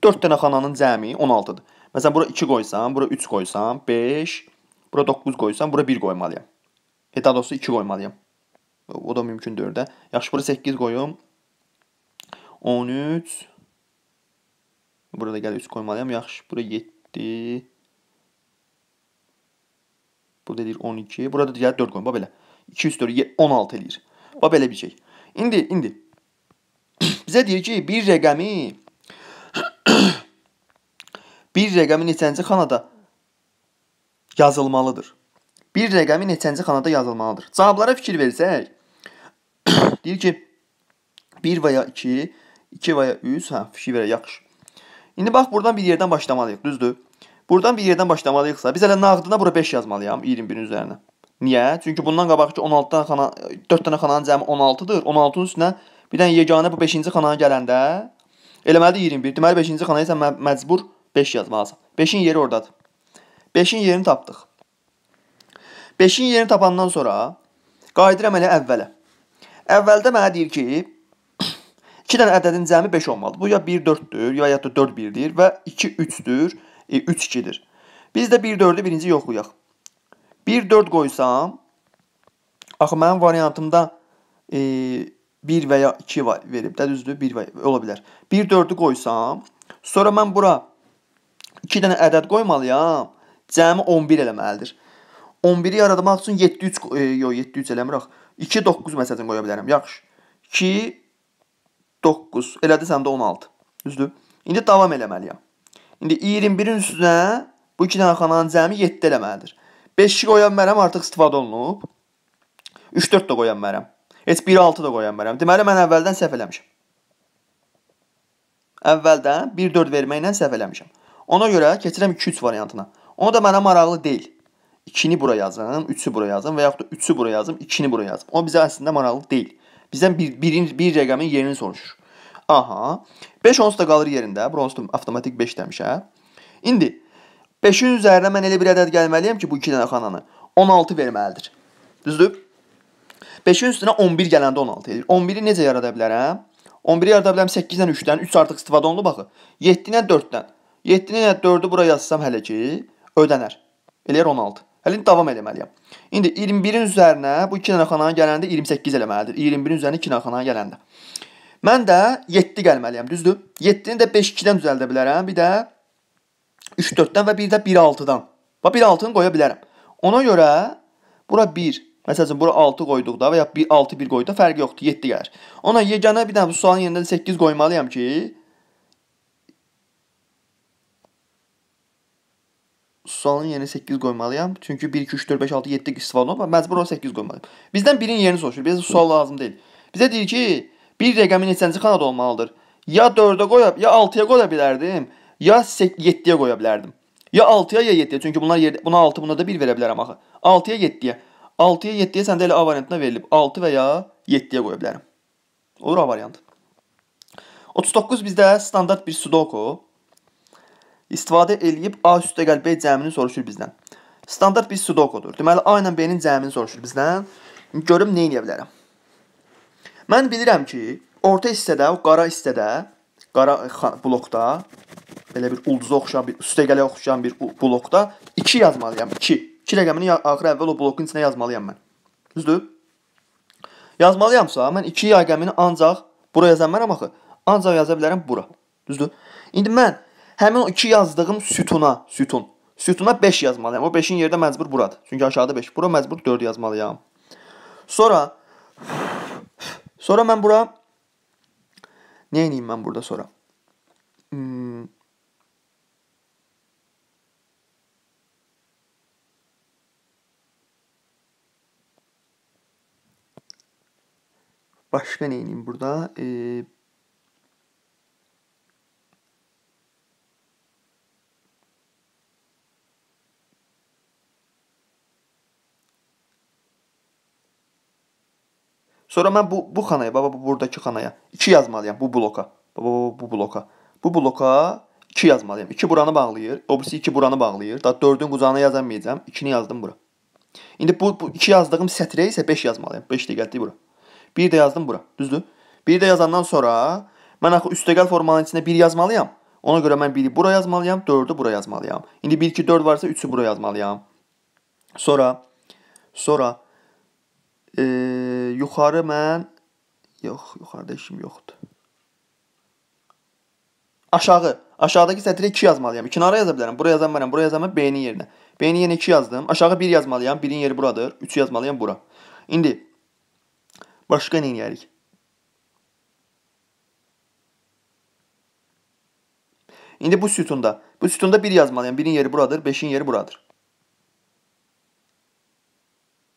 4 dənə xananın cəmi 16-dır. Məsələn, bura 2 qoysam, bura 3 qoysam, 5, bura 9 qoysam, bura 1 qoymalıyam. E, daha doğrusu 2 qoymalıyam. O da mümkündür də. Yaxşı, bura 8 qoyum. 13. Burada gəlir 3 qoymalıyam. Yaxşı, bura 7. Burada deyir 12. Burada deyir 4 qoyum. Bax belə. 2 üst 4 16 eləyir. Bax belə bir şey. İndi, indi. <clears throat> Bizə deyir ki, bir rəqəmi <clears throat> bir rəqəmi neçənci xanada yazılmalıdır? bir rəqəmi neçənci xanada yazılmalıdır? Cavablara fikir versək, <coughs> deyir ki, 1 və ya 2, 2 və ya 3, hə, fikir verək, yaxşı. İndi bax, buradan bir yerdən başlamalıyıq, düzdür. Buradan bir yerdən başlamalıyıqsa, biz hələ nağdına bura 5 yazmalıyam 21-in üzərinə. Niyə? Çünki bundan qabaqki 16-dan xana 4 dənə xananın cəmi 16-dır. 16-nın üstünə bir dənə yeganə bu 5-ci xanaya gələndə eləməli 21. Deməli 5-ci xanaya sən məcbur 5 yazmalısan. 5-in yeri ordadır. 5-in yerini tapdıq. 5-in yerini tapandan sonra qayıdıram elə əvvələ. Əvvəldə mənə deyir ki, 2 <clears throat> dənə ədədin cəmi 5 olmalıdır. Bu ya 1 4-dür, ya ya da 4 1-dir və 2 3-dür, 3 2-dir. Biz də 1 4-ü birinci yoxlayaq. 1 4 qoysam, axı mənim variantımda e, 1 və ya 2 verib də düzdür, 1 və ola bilər. 1 4-ü qoysam, sonra mən bura 2 dənə ədəd qoymalıyam, cəmi 11 eləməlidir. 11-i yaratmaq üçün 7-3, e, yox 7-3 eləmirəm. 2-9 məsələn qoya bilərəm. Yaxşı. 2 9 elədisəm də 16. Düzdür? İndi davam eləməliyəm. İndi 21-in üstünə bu iki dənə xananın cəmi 7 eləməlidir. 5-i qoya bilmərəm, artıq istifadə olunub. 3-4 də qoya bilmərəm. Heç 1-6 da qoya bilmərəm. Deməli mən əvvəldən səhv eləmişəm. Əvvəldən 1-4 verməklə səhv eləmişəm. Ona görə keçirəm 2-3 variantına. Onu da mənə maraqlı deyil. 2-ni bura yazım, 3-ü bura yazım və yaxud da 3-ü bura yazım, 2-ni bura yazım. O bizə əslində maraqlı deyil. Bizdən bir, bir, bir rəqəmin yerini soruşur. Aha. 5 onsuz da qalır yerində. Bronz avtomatik 5 demişə. Hə? İndi 5-in üzərinə mən elə bir ədəd gəlməliyəm ki, bu 2 dənə xananı 16 verməlidir. Düzdür? 5-in üstünə 11 gələndə 16 edir. 11-i necə yarada bilərəm? Hə? 11-i yarada bilərəm 8-dən 3-dən, 3 artıq istifadə olunur baxı. 7-dən 4-dən. 7-dən 4-ü bura yazsam hələ ki, ödənər. Eləyər 16. Hələ davam etməliyəm. İndi 21-in üzərinə bu 2 narxanaya gələndə 28 eləməlidir. 21-in üzərinə 2 narxanaya gələndə. Mən də 7 gəlməliyəm, düzdür? 7-ni də 5-2-dən düzəldə bilərəm, bir də 3-4-dən və bir də 1-6-dan. Bax 1-6-nı qoya bilərəm. Ona görə bura 1, məsələn bura 6 qoyduqda və ya 1 6 1 qoyduqda fərqi yoxdur, 7 gəlir. Ona yeganə bir dənə bu sualın yerində 8 qoymalıyam ki, sualın yerinə 8 qoymalıyam. Çünki 1 2 3 4 5 6 7 istifadə olub. Məcbur olaraq 8 qoymalıyam. Bizdən birin yerini soruşur. Bizə sual lazım deyil. Bizə deyir ki, bir rəqəmi neçənci xanada olmalıdır? Ya 4-ə qoya, ya 6-ya qoya bilərdim, ya 7-yə qoya bilərdim. Ya 6-ya ya 7-yə. Çünki bunlar yerdə buna 6, buna da 1 verə bilərəm axı. 6-ya 7-yə. 6-ya 7-yə səndə elə A variantına verilib. 6 və ya 7-yə qoya bilərəm. Olur A variantı. 39 bizdə standart bir sudoku istifadə eləyib A üstəgəl B cəmini soruşur bizdən. Standart bir sudokudur. Deməli, A ilə B-nin cəmini soruşur bizdən. Görüm, nə eləyə bilərəm? Mən bilirəm ki, orta hissədə, o qara hissədə, qara e, blokda, belə bir ulduza oxşayan, bir üstəgələ oxşayan bir blokda 2 yazmalıyam. 2. 2 rəqəmini axır əvvəl o blokun içinə yazmalıyam mən. Düzdür? Yazmalıyamsa, mən 2 rəqəmini ancaq bura yaza bilmərəm axı. Ancaq yaza bilərəm bura. Düzdür? İndi mən həmin o 2 yazdığım sütuna, sütun. Sütuna 5 yazmalıyam. O 5-in yerdə məcbur buradır. Çünki aşağıda 5. Bura məcbur 4 yazmalıyam. Sonra sonra mən bura nə edeyim mən burada sonra? Hmm. Başqa nə edeyim burada? Eee Sonra mən bu, bu xanaya, baba bu, buradakı xanaya 2 yazmalıyam bu bloka. Baba bu bloka. Bu bloka 2 yazmalıyam. 2 buranı bağlayır. O birisi 2 buranı bağlayır. Da 4-ün qucağına yazamayacağam. 2-ni yazdım bura. İndi bu, bu 2 yazdığım sətrə isə 5 yazmalıyam. 5 diqqətli bura. 1 də yazdım bura. Düzdür? 1 də yazandan sonra mən axı üstəgəl formanın içində 1 yazmalıyam. Ona görə mən 1-i bura yazmalıyam, 4-ü bura yazmalıyam. İndi 1 2 4 varsa 3-ü bura yazmalıyam. Sonra sonra E, yuxarı mən yox, yuxarıda işim yoxdur. Aşağı, aşağıdakı sətrə 2 yazmalıyam. Kənara yaza bilərəm. Bura yazamıram, bura yazamam B-nin yerinə. B-nin yerinə 2 yazdım. Aşağı 1 yazmalıyam. 1-in yeri buradır. 3 yazmalıyam bura. İndi başqa nə edərik? İndi bu sütunda. Bu sütunda 1 yazmalıyam. 1-in yeri buradır, 5-in yeri buradır.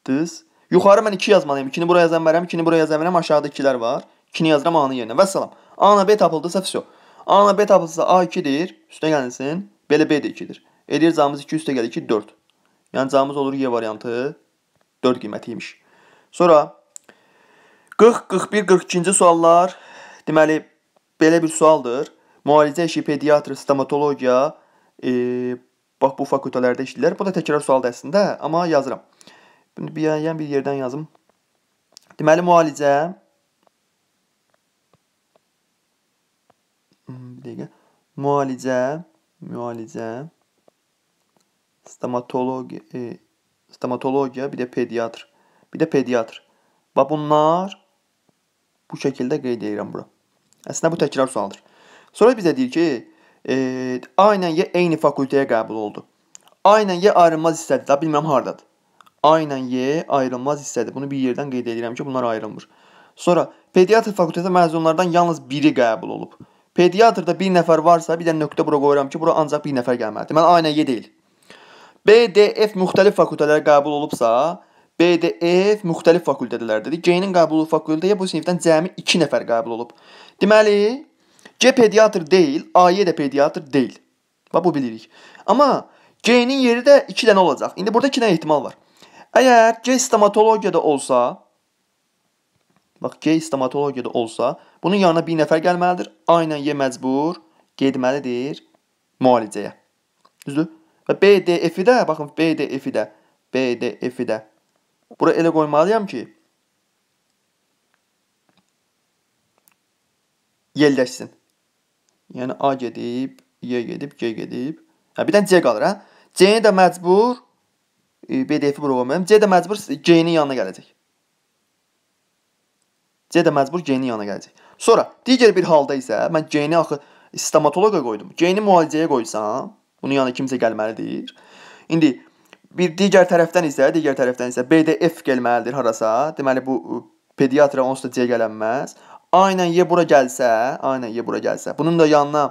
Düz. Yuxarı mən 2 yazmalıyam. 2-ni bura yaza bilmərəm, 2-ni bura yaza bilmərəm. Aşağıda 2-lər var. 2-ni yazıram A-nın yerinə. Və salam. A-na B tapıldısa vəsə. A-na B tapılsa A2-dir. Üstə gəlsin. Belə B də 2-dir. Edir camımız 2 üstə gəlir 2 4. Yəni camımız olur Y variantı 4 qiyməti imiş. Sonra 40, 41, 42-ci suallar deməli belə bir sualdır. Müalicə işi, pediatr, stomatologiya, e, bax bu fakültələrdə işləyirlər. Bu da təkrar sualdır əslində, amma yazıram. Bunu müəyyən bir yerdən yazım. Deməli, müalicə hmm, bir dəqiqə. Müalicə, müalicə stomatologiya, e, stomatologiya, bir də pediatr. Bir də pediatr. Və bunlar bu şəkildə qeyd edirəm bura. Əslində bu təkrar sualdır. Sonra bizə deyir ki, e, A ilə Y eyni fakültəyə qəbul oldu. A ilə Y ayrılmaz hissədir, da bilmirəm hardadır. A ilə Y ayrılmaz hissədir. Bunu bir yerdən qeyd edirəm ki, bunlar ayrılmır. Sonra pediatr fakültəsi məzunlardan yalnız biri qəbul olub. Pediatrda bir nəfər varsa, bir də nöqtə bura qoyuram ki, bura ancaq bir nəfər gəlməlidir. Mən A ilə Y deyil. B, D, F müxtəlif fakültələrə qəbul olubsa, B, D, e, F müxtəlif fakültədələrdir. G-nin qəbulu fakültəyə bu sinifdən cəmi 2 nəfər qəbul olub. Deməli, C pediatr deyil, A-yə də pediatr deyil. Bax bu bilirik. Amma G-nin yeri də 2 dənə olacaq. İndi burada 2 dənə ehtimal var. Əgər gey stomatologiyada olsa, bax gey stomatologiyada olsa, bunun yanına bir nəfər gəlməlidir. Aynən Y məcbur getməlidir müalicəyə. Düzdür? Və BDF-də, baxın BDF-də, BDF-də. Bura elə qoymalıyam ki, yerləşsin. Yəni A gedib, Y gedib, G gedib. Hə, bir dən C qalır, hə? C-ni də məcbur BDF-i bura qoymayım. C də məcbur G-nin yanına gələcək. C də məcbur G-nin yanına gələcək. Sonra digər bir halda isə mən G-ni axı stomatoloqa qoydum. G-ni müalicəyə qoysam, bunun yanına kimsə gəlməlidir. İndi bir digər tərəfdən isə, digər tərəfdən isə BDF gəlməlidir harasa. Deməli bu pediatra onsuz da C gələnməz. A ilə Y bura gəlsə, A ilə Y bura gəlsə, bunun da yanına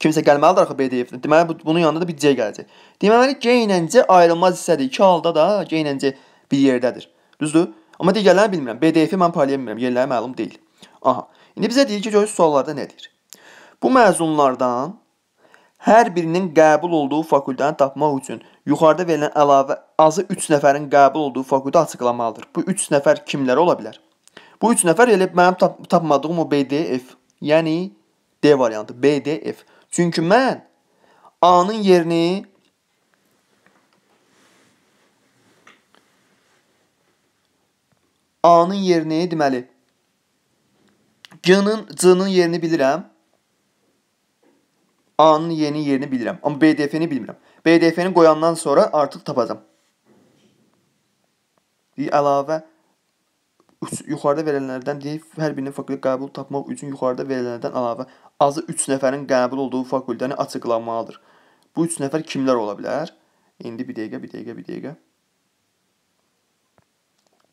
Kimsə gəlməlidir axı BDF. Deməli bu, bunun yanında da bir C gələcək. Deməli G ilə C ayrılmaz hissədir. İki halda da G ilə C bir yerdədir. Düzdür? Amma digərlərini bilmirəm. BDF-i mən parlaya bilmirəm. Yerləri məlum deyil. Aha. İndi bizə deyir ki, görürsüz suallarda nə deyir? Bu məzunlardan hər birinin qəbul olduğu fakültəni tapmaq üçün yuxarıda verilən əlavə azı 3 nəfərin qəbul olduğu fakültə açıqlamalıdır. Bu 3 nəfər kimlər ola bilər? Bu 3 nəfər elə mənim tap tapmadığım o BDF, yəni D variantı, BDF. Çünki mən A-nın yerini A-nın yerini deməli G-nın, C-nın yerini bilirəm. A-nın yeni yerini bilirəm. Amma BDF-ni bilmirəm. BDF-ni qoyandan sonra artıq tapacam. Bir əlavə üç, yuxarıda verilənlərdən deyib, hər birinin fərqli qəbul tapmaq üçün yuxarıda verilənlərdən əlavə azı 3 nəfərin qəbul olduğu fakültəni açıqlamalıdır. Bu 3 nəfər kimlər ola bilər? İndi bir dəqiqə, bir dəqiqə, bir dəqiqə.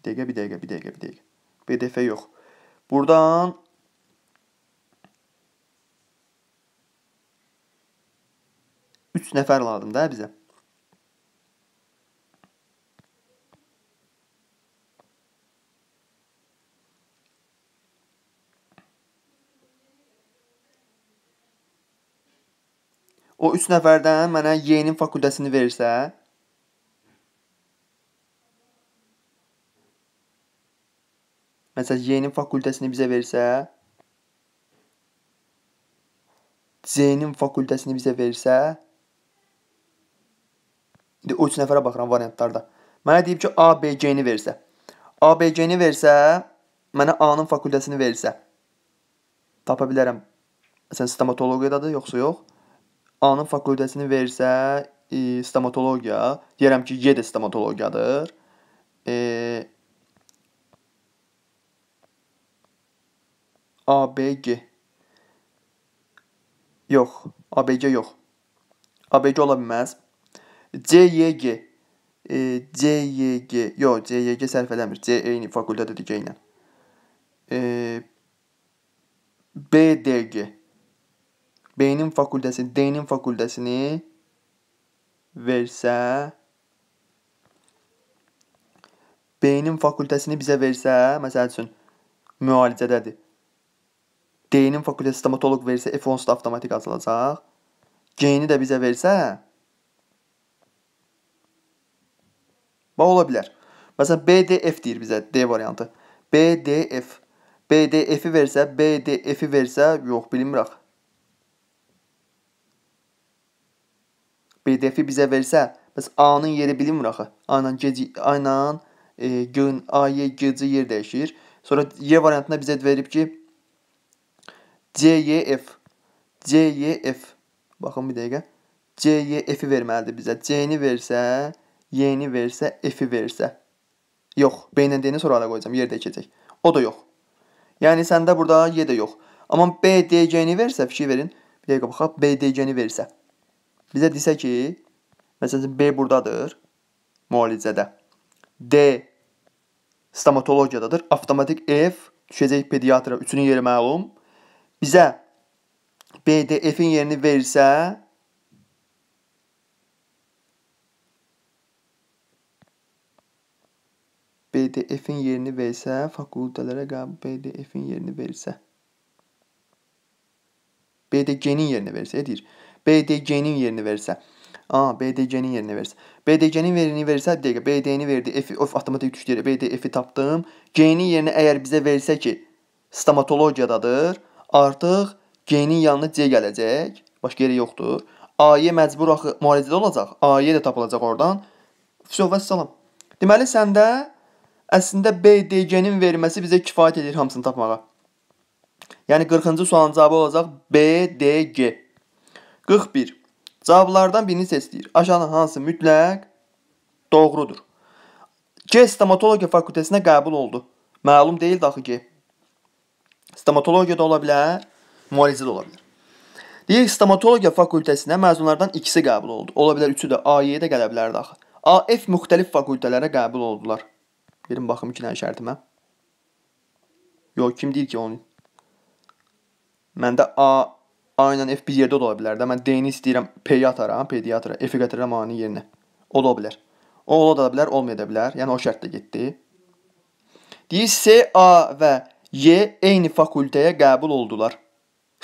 Dəqiqə, bir dəqiqə, bir dəqiqə, bir dəqiqə. BDF yox. Buradan üç nəfər lazım da bizə. o üç nəfərdən mənə Y-nin fakültəsini versə, Məsələn, Y-nin fakültəsini bizə versə, C-nin fakültəsini bizə versə, indi o üç nəfərə baxıram variantlarda. Mənə deyib ki, A, B, C-ni versə. A, B, C-ni versə, mənə A-nın fakültəsini versə, tapa bilərəm. Məsələn, sistematologiyadadır, yoxsa yox. A-nın fakültəsini versə, e, stomatologiya, deyərəm ki, Y də stomatologiyadır. E, ABG. Yox, ABG yox. ABG ola bilməz. CYG. E, CYG. Yox, CYG sərf eləmir. C eyni fakültədə digə ilə. E, BDG. B-nin fakültəsi D-nin fakültəsini versə B-nin fakültəsini bizə versə, məsəl üçün müalicədədir. D-nin fakültəsi stomatoloq versə F11 avtomatik açılacaq. G-ni də bizə versə Bax ola bilər. Məsələn BDF deyir bizə D variantı. BDF. BDF-i versə, BDF-i versə, yox bilmirəm. PDF-i bizə versə, bəs A-nın yeri bilinmir axı. Aynan gec aynan e, gün ayı gecə yer dəyişir. Sonra Y variantında bizə verib ki CYF CYF baxın bir dəqiqə. CYF-i verməlidir bizə. C-ni versə, Y-ni versə, F-i versə. Yox, B-lə D-ni sonra ara qoyacam, yer dəyişəcək. O da yox. Yəni səndə burada Y də yox. Amma B, D, C-ni versə, fikir verin. Bir dəqiqə baxaq, B, D, C-ni versə. Bizə desə ki, məsələn B burdadır müalicədə. D stomatologiyadadır. Avtomatik F düşəcək pediatra, üçünün yeri məlum. Bizə B-də F-in yerini versə, BDF-in yerini versə, fakültələrə qəbul BDF-in yerini versə. BDG-nin yerini versə, deyir. BDC-nin yerini versə. A, BDC-nin yerini versə. BDC-nin yerini versə, dəqiqə BD-ni verdi, F-i of avtomatik düşdü yerə. BD F-i tapdım. G-nin yerini əgər bizə versə ki, stomatologiyadadır, artıq G-nin yanına C gələcək. Başqa yeri yoxdur. A-yə məcbur axı müalicədə olacaq. A-yə də tapılacaq oradan. Vəssalam. Vəssalam. Deməli səndə əslində BDG-nin verməsi bizə kifayət edir hamısını tapmağa. Yəni 40-cı sualın cavabı olacaq BDG. 41. Cavablardan birini seçdik. Aşağıdan hansı mütləq doğrudur? C. Stomatologiya fakültəsinə qəbul oldu. Məlum deyil daxı ki. Stomatologiya da ola bilər, müalicə də ola bilər. Deyək, stomatologiya fakültəsinə məzunlardan ikisi qəbul oldu. Ola bilər üçü də A-yə də gələ bilərdi axı. AF müxtəlif fakültələrə qəbul oldular. Verin baxım iki dənə şərtimə. Yox, kim deyir ki onu? Məndə A A ilə F bir yerdə ola bilər də. Mən D-ni istəyirəm, P-yi ataram, P-yi ataram, F-i gətirirəm A-nın yerinə. O da ola bilər. O ola da bilər, olmaya da bilər. Yəni o şərtdə getdi. Deyir C, A və Y eyni fakültəyə qəbul oldular.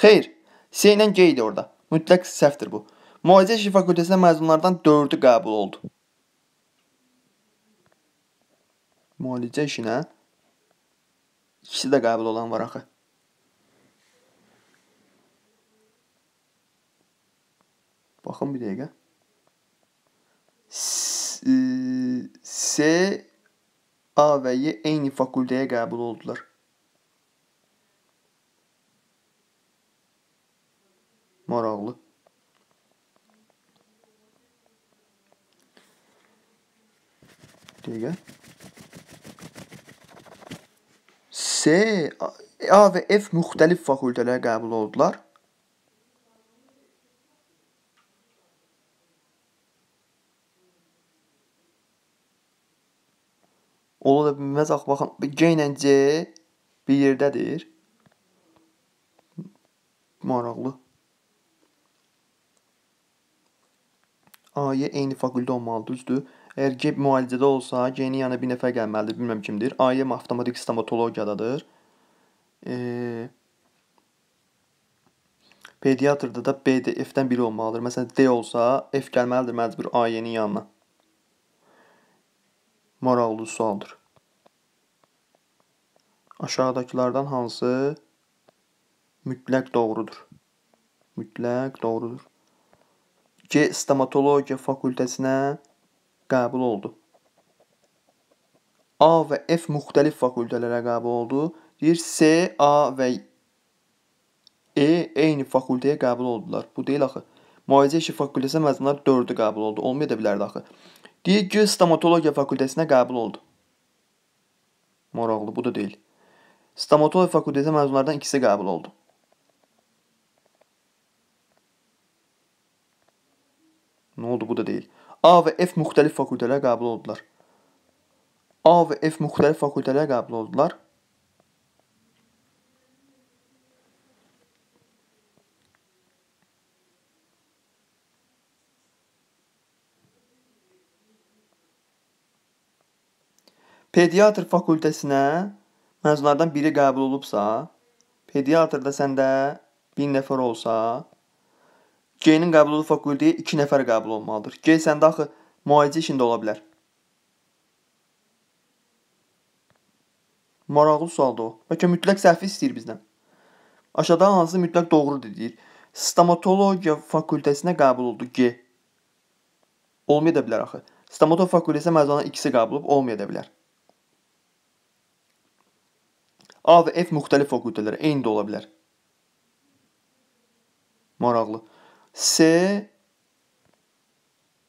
Xeyr, C ilə G idi orada. Mütləq səhvdir bu. Müalicə İşi Fakültəsinə məzunlardan 4-ü qəbul oldu. Müalicə işinə ikisi də qəbul olan var axı. Baxın bir dəqiqə. S, A və Y eyni fakültəyə qəbul oldular. Maraqlı. Dəqiqə. S, A və F müxtəlif fakültələrə qəbul oldular. Ola da bilməz axı baxın G ilə C bir yerdədir. Maraqlı. A-yə eyni faküldə olmalı, düzdür? Əgər G müalicədə olsa, G-nin yanına bir nəfər gəlməlidir, bilməm kimdir. A-yə avtomatik stomatologiyadadır. Eee Pediatrda da B-də F-dən biri olmalıdır. Məsələn, D olsa, F gəlməlidir məcbur A-nin yanına. Maraqlı sualdır. Aşağıdakılardan hansı mütləq doğrudur? Mütləq doğrudur. C. Stomatologiya fakültəsinə qəbul oldu. A və F müxtəlif fakültələrə qəbul oldu. Deyir C, A və E eyni fakültəyə qəbul oldular. Bu deyil axı. Müalicə işi fakültəsinə məzunlar 4-ü qəbul oldu. Olmaya da bilərdi axı. Deyir ki, stomatologiya fakültəsinə qəbul oldu. Maraqlı, bu da deyil. Stomatologiya fakültəti məzunlarından ikisi qəbul oldu. Nə oldu bu da deyil. A və F müxtəlif fakültələrə qəbul oldular. A və F müxtəlif fakültələrə qəbul oldular. Pediatr fakültəsinə Məruzələrdən biri qəbul olubsa, pediatrda səndə 1000 nəfər olsa, G-nin qəbul olduğu fakültəyə 2 nəfər qəbul olmalıdır. G səndə axı müalicə işində ola bilər. Maraqlı sualdır o. Bəlkə mütləq səhvi istəyir bizdən. Aşağıda hansı mütləq doğru deyir. Stomatologiya fakültəsinə qəbul oldu G. Olmaya da bilər axı. Stomatologiya fakültəsinə məzuna ikisi qəbul olub, olmaya da bilər. A və F müxtəlif fakültələr, eyni də ola bilər. Maraqlı. S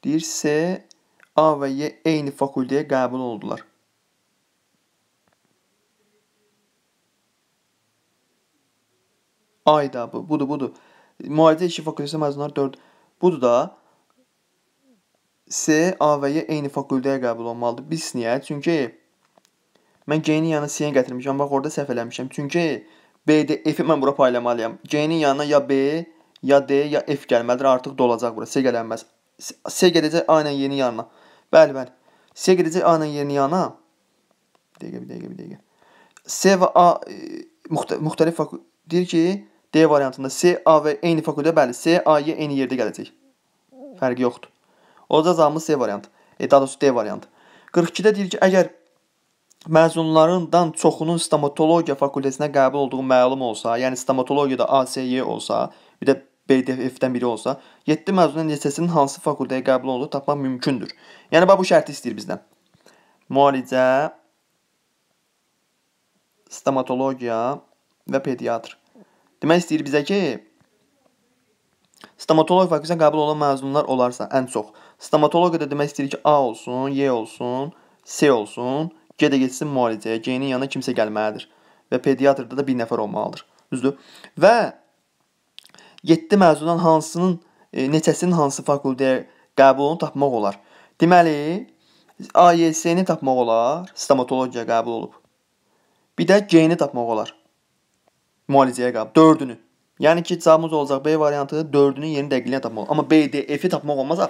deyir S A və Y eyni fakültəyə qəbul oldular. Ay da bu, budur, budur. Müalicə işi fakültəsi məzunları 4. Budur da S, A və Y eyni fakültəyə qəbul olmalıdır. Biz niyə? Çünki Mən G-nin yanına C-ni gətirmişəm. Bax orada səhv eləmişəm. Çünki B-də F-i mən bura paylamalıyam. G-nin yanına ya B, ya D, ya F gəlməlidir. Artıq dolacaq bura. C gələnməz. C gedəcək A ilə Y-nin yanına. Bəli, bəli. C gedəcək A ilə Y-nin yanına. Dəqiqə, bir dəqiqə, bir dəqiqə. C və A e, müxtəlif, müxtəlif deyir ki, D variantında C, A və eyni fakültə, bəli, C, A, Y eyni yerdə gələcək. Fərqi yoxdur. Olacaq cavabımız C variantı. E, daha doğrusu D variantı. 42-də deyir ki, əgər məzunlarından çoxunun stomatologiya fakültəsinə qəbul olduğu məlum olsa, yəni stomatologiyada ASY olsa, bir də BDF-dən biri olsa, 7 məzunun neçəsinin hansı fakültəyə qəbul olduğu tapmaq mümkündür. Yəni bax bu şərti istəyir bizdən. Müalicə, stomatologiya və pediatr. Demək istəyir bizə ki, stomatologiya fakültəsinə qəbul olan məzunlar olarsa ən çox, stomatologiyada demək istəyir ki, A olsun, Y olsun, C olsun, Gedə getsin müalicəyə, geyinin yanına kimsə gəlməlidir və pediatrda da bir nəfər olmalıdır. Düzdür? Və 7 məzundan hansının e, neçəsinin hansı fakültəyə qəbulunu tapmaq olar. Deməli, AYS-ni tapmaq olar, stomatologiya qəbul olub. Bir də geyini tapmaq olar. Müalicəyə qəbul. Dördünü. Yəni ki, cavabımız olacaq B variantı 4-ünün yeni dəqiqliyini tapmaq. Amma BDF-i tapmaq olmaz.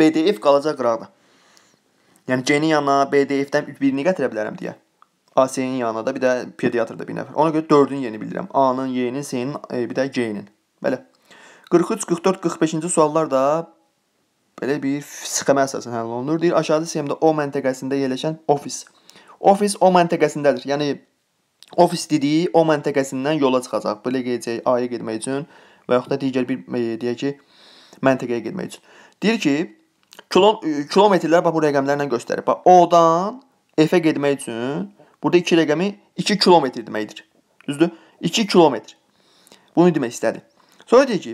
BDF qalacaq qıraqda. Yəni C-nin yanına BDF-dən birini gətirə bilərəm deyə. AC-nin yanına da bir də pediatrda bir nəfər. Ona görə 4-ün yeni bilirəm. A-nın, Y-nin, C-nin, e, bir də G-nin. Belə. 43, 44, 45-ci suallar da belə bir sxemə əsasən həll olunur. Deyir, aşağıda sxemdə O məntəqəsində yerləşən ofis. Ofis O məntəqəsindədir. Yəni ofis dediyi O məntəqəsindən yola çıxacaq. Belə gedəcək A-ya getmək üçün və yaxud da digər bir e, deyək ki, məntəqəyə getmək üçün. Deyir ki, Kilo, kilometrlər bax bu rəqəmlərlə göstərir. Bax O-dan F-ə getmək üçün burada 2 rəqəmi 2 kilometr deməkdir. Düzdür? 2 kilometr. Bunu demək istədi. Sonra deyir ki,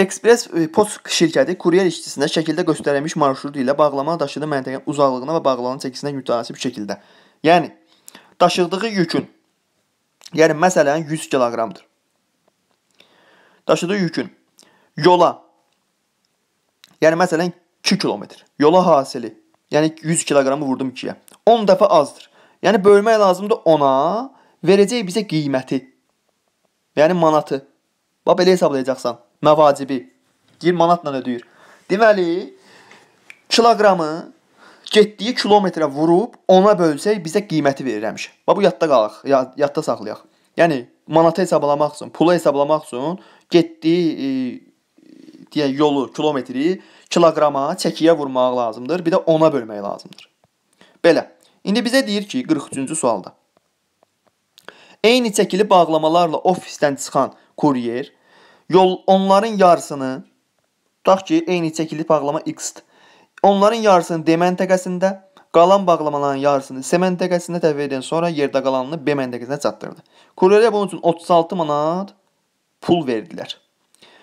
Express e, Post şirkəti kuryer işçisinə şəkildə göstərilmiş marşrut ilə bağlama daşıdığı məntəqənin uzaqlığına və bağlanan çəkisinə mütənasib şəkildə. Yəni daşıdığı yükün yəni məsələn 100 kq-dır. Daşıdığı yükün yola Yəni məsələn 2 kilometr. Yola hasili. Yəni 100 kiloqramı vurdum 2-yə. 10 dəfə azdır. Yəni bölmək lazımdır 10-a, verəcək bizə qiyməti. Yəni manatı. Bax belə hesablayacaqsan. Məvacibi. Deyir manatla ödəyir. Deməli kiloqramı getdiyi kilometrə vurub 10-a bölsək bizə qiyməti verir həmişə. Bax bu yadda qalaq, yad, yadda saxlayaq. Yəni manata hesablamaq üçün, pula hesablamaq üçün getdiyi e, deyək yolu, kilometri kiloqrama, çəkiyə vurmaq lazımdır. Bir də 10-a bölmək lazımdır. Belə. İndi bizə deyir ki, 43-cü sualda. Eyni çəkili bağlamalarla ofisdən çıxan kuryer yol onların yarısını tutaq ki, eyni çəkili bağlama x-dir. Onların yarısını D məntəqəsində, qalan bağlamaların yarısını S məntəqəsində təhvil edən sonra yerdə qalanını B məntəqəsinə çatdırdı. Kuryerə bunun üçün 36 manat pul verdilər.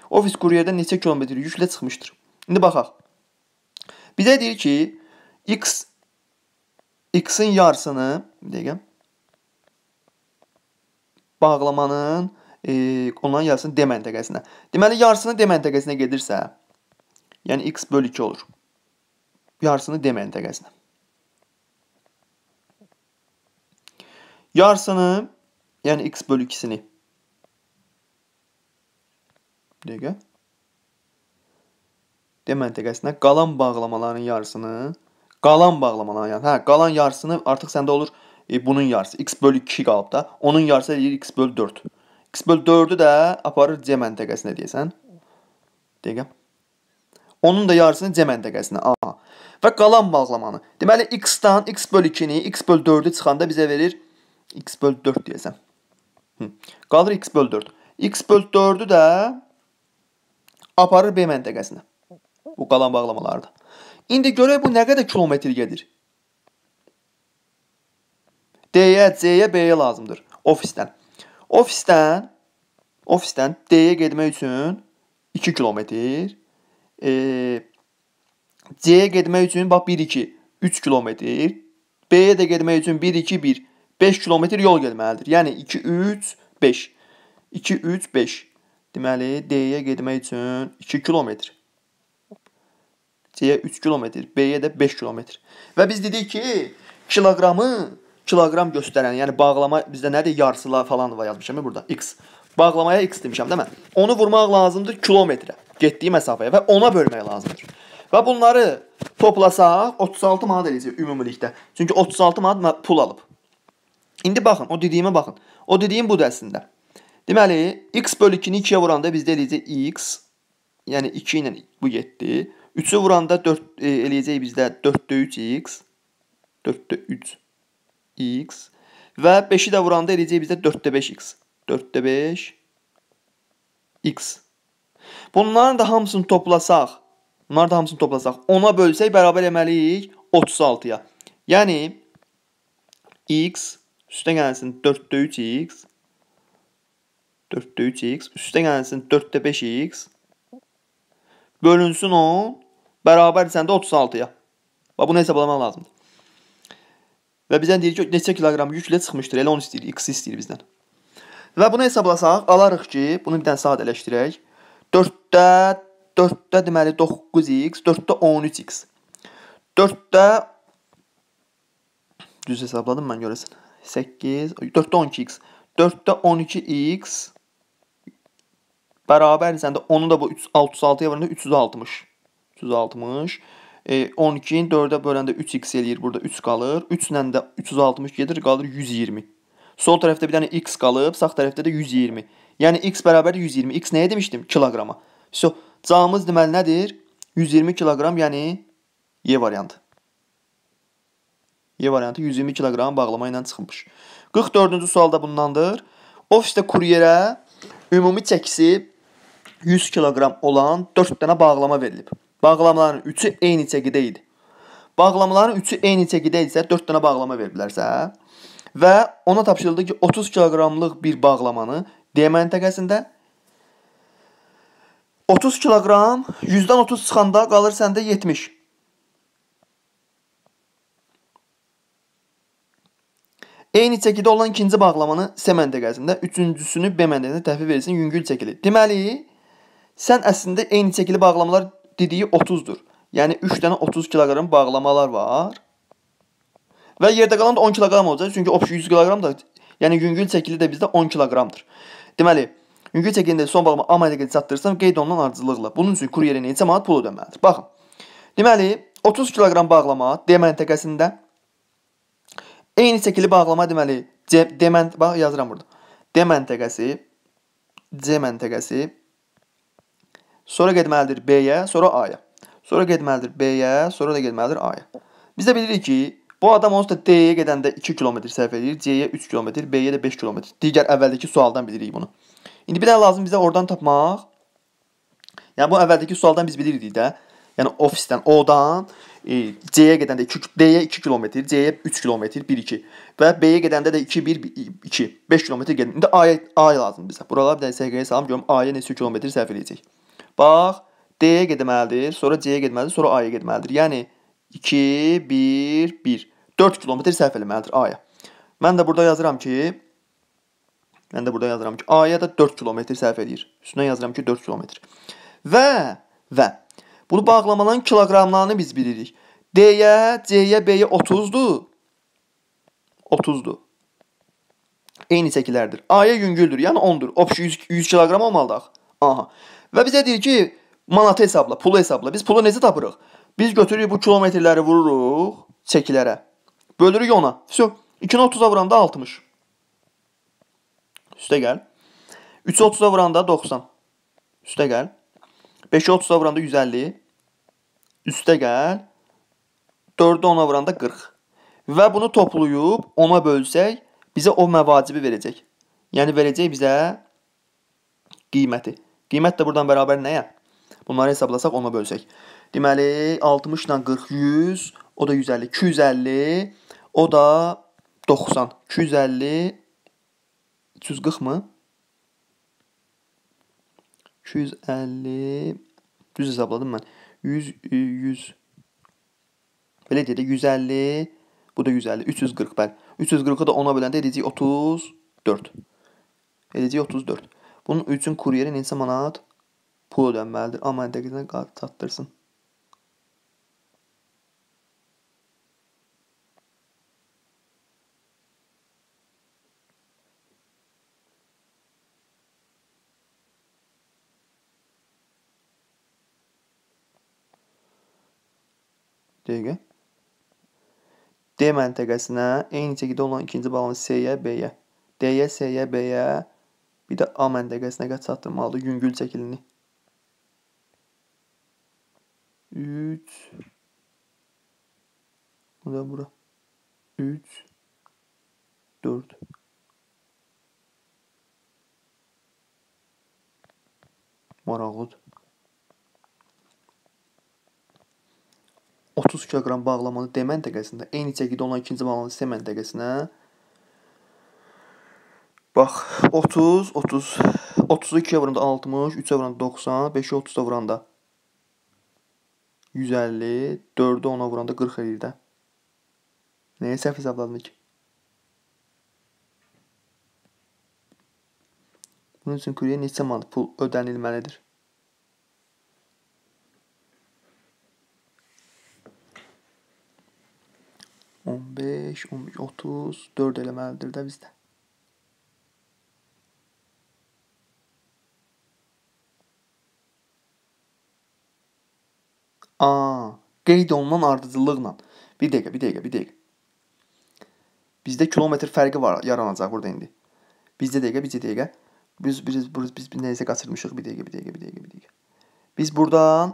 Ofis kuryerdən neçə kilometr yüklə çıxmışdır? İndi baxaq. Bizə deyir ki, x x-in yarısını, bir dəqiqə. Bağlamanın e, onların yarısını D məntəqəsinə. Deməli yarısını D məntəqəsinə gedirsə, yəni x bölü 2 olur. Yarısını D məntəqəsinə. Yarısını, yəni x bölü 2-sini Dəqiqə. D məntəqəsində qalan bağlamaların yarısını qalan bağlamaların yarısını, hə, qalan yarısını artıq səndə olur e, bunun yarısı x bölü 2 qalıb da. Onun yarısı eləyir x bölü 4. x bölü 4-ü də aparır C məntəqəsinə deyəsən. Dəqiqə. Onun da yarısını C məntəqəsinə A və qalan bağlamanı. Deməli x-dan x bölü 2-ni x bölü 4-ü çıxanda bizə verir x bölü 4 deyəsən. Qalır x bölü 4. x bölü 4-ü də aparır B məntəqəsinə. Bu qalan bağlamalarda. İndi görək bu nə qədər kilometr gedir. D-yə, C-yə, B-yə lazımdır ofisdən. Ofisdən ofisdən D-yə getmək üçün 2 kilometr, e, C-yə getmək üçün bax 1 2 3 kilometr, B-yə də getmək üçün 1 2 1 5 kilometr yol getməlidir. Yəni 2 3 5 2 3 5 Deməli, D-yə getmək üçün 2 kilometr. C-yə 3 kilometr, B-yə də 5 kilometr. Və biz dedik ki, kiloqramı kiloqram göstərən, yəni bağlama bizdə nədir? Yarısılar falan var yazmışam burada. X. Bağlamaya X demişəm, demə. Onu vurmaq lazımdır kilometrə, getdiyi məsafəyə və ona bölmək lazımdır. Və bunları toplasaq 36 manat eləyəcək ümumilikdə. Çünki 36 manat pul alıb. İndi baxın, o dediyimə baxın. O dediyim budur əslində. Deməli, x bölü 2-ni 2-yə vuranda bizdə eləyəcək x, yəni 2 ilə bu getdi. 3-ü vuranda 4, e, eləyəcək bizdə 4-də 3x, 4-də 3x və 5-i də vuranda eləyəcək bizdə 4-də 5x, 4-də 5x. Bunların da hamısını toplasaq, bunları da hamısını toplasaq, 10-a bölsək bərabər eləməliyik 36-ya. Yəni, x üstə gəlsin 4-də 3x 4'də 3x. Üstə gəlsin 4'də 5x. Bölünsün 10. Bərabər isəndə 36-ya. Bax, bunu hesablamaq lazımdır. Və bizdən deyir ki, neçə kiloqram yüklə çıxmışdır. Elə 10 istəyir, x istəyir bizdən. Və bunu hesablasaq, alarıq ki, bunu bir dənə sadələşdirək. 4-də 4-də deməli 9x, 4-də 13x. 4-də düz hesabladım mən görəsən. 8, 4-də 12x. 4-də 12x Bərabər isə də onu da bu 606-ya e, böləndə 360. 360. E, 12-ni 4-ə böləndə 3x eləyir. Burada 3 qalır. 3 ilə də 360 gedir, qalır 120. Sol tərəfdə bir dənə x qalıb, sağ tərəfdə də 120. Yəni x bərabər 120. X nəyə demişdim? Kiloqrama. So, camımız deməli nədir? 120 kiloqram, yəni Y variantı. Y variantı 120 kiloqram bağlama ilə çıxılmış. 44-cü sualda bundandır. Ofisdə kuryerə ümumi çəkisi 100 kiloqram olan 4 dənə bağlama verilib. Bağlamaların üçü eyni çəkidə idi. Bağlamaların üçü eyni çəkidə idisə 4 dənə bağlama veriblərsə və ona tapşırıldı ki, 30 kiloqramlıq bir bağlamanı D məntəqəsində 30 kiloqram 100-dən 30 çıxanda qalır səndə 70. Eyni çəkidə olan ikinci bağlamanı S məntəqəsində, üçüncüsünü B məntəqəsində təhvil verilsin yüngül çəkili. Deməli, Sən əslində eyni çəkili bağlamalar dediyi 30-dur. Yəni 3 dənə 30 kiloqram bağlamalar var. Və yerdə qalan da 10 kiloqram olacaq. Çünki obşu 100 kiloqramdır. Yəni yüngül çəkili də bizdə 10 kiloqramdır. Deməli, yüngül çəkilində son bağlama A məntəqəyə çatdırırsam, qeyd olunan ardıcıllıqla. Bunun üçün kuryerə neçə manat pul ödəməlidir? Baxın. Deməli, 30 kiloqram bağlama D məntəqəsində eyni çəkili bağlama deməli C D məntəqə bax yazıram burada. D məntəqəsi C məntəqəsi Sonra getməlidir B-yə, sonra A-ya. Sonra getməlidir B-yə, sonra da getməlidir A-ya. Biz də bilirik ki, bu adam onsuz da D-yə gedəndə 2 km səhv edir, C-yə 3 km, B-yə də 5 km. Digər əvvəldəki sualdan bilirik bunu. İndi bir dənə lazım bizə oradan tapmaq. Yəni bu əvvəldəki sualdan biz bilirdik də. Yəni ofisdən, O-dan e, C-yə gedəndə 2 D-yə 2 km, C-yə 3 km, 1 2 və B-yə gedəndə də 2 1 2 5 km gedir. İndi A-ya A lazım bizə. Buralar bir dənə səqiyyəyə salım görüm A-ya neçə kilometr səhv eləyəcək. Bax, D-yə getməlidir, sonra C-yə getməlidir, sonra A-ya getməlidir. Yəni 2 1 1 4 kilometr səhv eləməlidir A-ya. Mən də burada yazıram ki mən də burada yazıram ki A-ya da 4 kilometr səhv eləyir. Üstünə yazıram ki 4 kilometr. Və və bunu bağlamaların kiloqramlarını biz bilirik. D-yə, C-yə, B-yə 30-dur. 30-dur. Eyni çəkilərdir. A-ya yüngüldür, yəni 10-dur. Opşu 100, 100 kiloqram olmalıdır. Aha. Və bizə deyir ki, manatı hesabla, pulu hesabla. Biz pulu necə tapırıq? Biz götürürük bu kilometrləri vururuq çəkilərə. Bölürük ona. Vəsə 2-ni 30-a vuranda 60. Üstə gəl. 3-ü 30-a vuranda 90. Üstə gəl. 5-i 30-a vuranda 150. Üstə gəl. 4-ü 10-a vuranda 40. Və bunu toplayıb 10-a bölsək, bizə o məvacibi verəcək. Yəni verəcək bizə qiyməti. Qiymət də buradan bərabər nəyə? Bunları hesablasaq, ona bölsək. Deməli, 60 ilə 40 100, o da 150, 250, o da 90. 250 340 mı? 250 düz hesabladım mən. 100 100 Belə deyək 150 bu da 150 340 bəli. 340-ı da 10-a böləndə edəcək 34. Edəcək 34. Bunun üçün kuryerin neçə manat pul ödənməlidir, amma müntəqiqdən çatdırsın. Dəqiqə. D məntəqəsinə eyni çəkidə olan ikinci balans C-yə B-yə. D-yə C-yə B-yə Bir də A məntəqəsinə qədər çatdırmalıdır yüngül çəkilini. 3 Bu da bura. 3 4 Maraqlıdır. 30 kq bağlamanı D məntəqəsində, eyni çəkidə olan ikinci bağlamanı C məntəqəsinə Bax 30 30 30-u 2-yə vuranda 60, 3-ə vuranda 90, 5-i 30-da vuranda 150, 4-ü 10-a vuranda 40 eləyir də. Nəyə səhv hesabladın ki? Bunun üçün kuriyə neçə manat pul ödənilməlidir? On beş, on beş, otuz, dörd eləməlidir də bizdə. A, qeyd olunan ardıcıllıqla. Bir dəqiqə, bir dəqiqə, bir dəqiqə. Bizdə kilometr fərqi var, yaranacaq burada indi. Bizdə dəqiqə, bizdə dəqiqə. Biz biz biz, biz nəyisə qaçırmışıq. Bir dəqiqə, bir dəqiqə, bir dəqiqə, bir dəqiqə. Biz burdan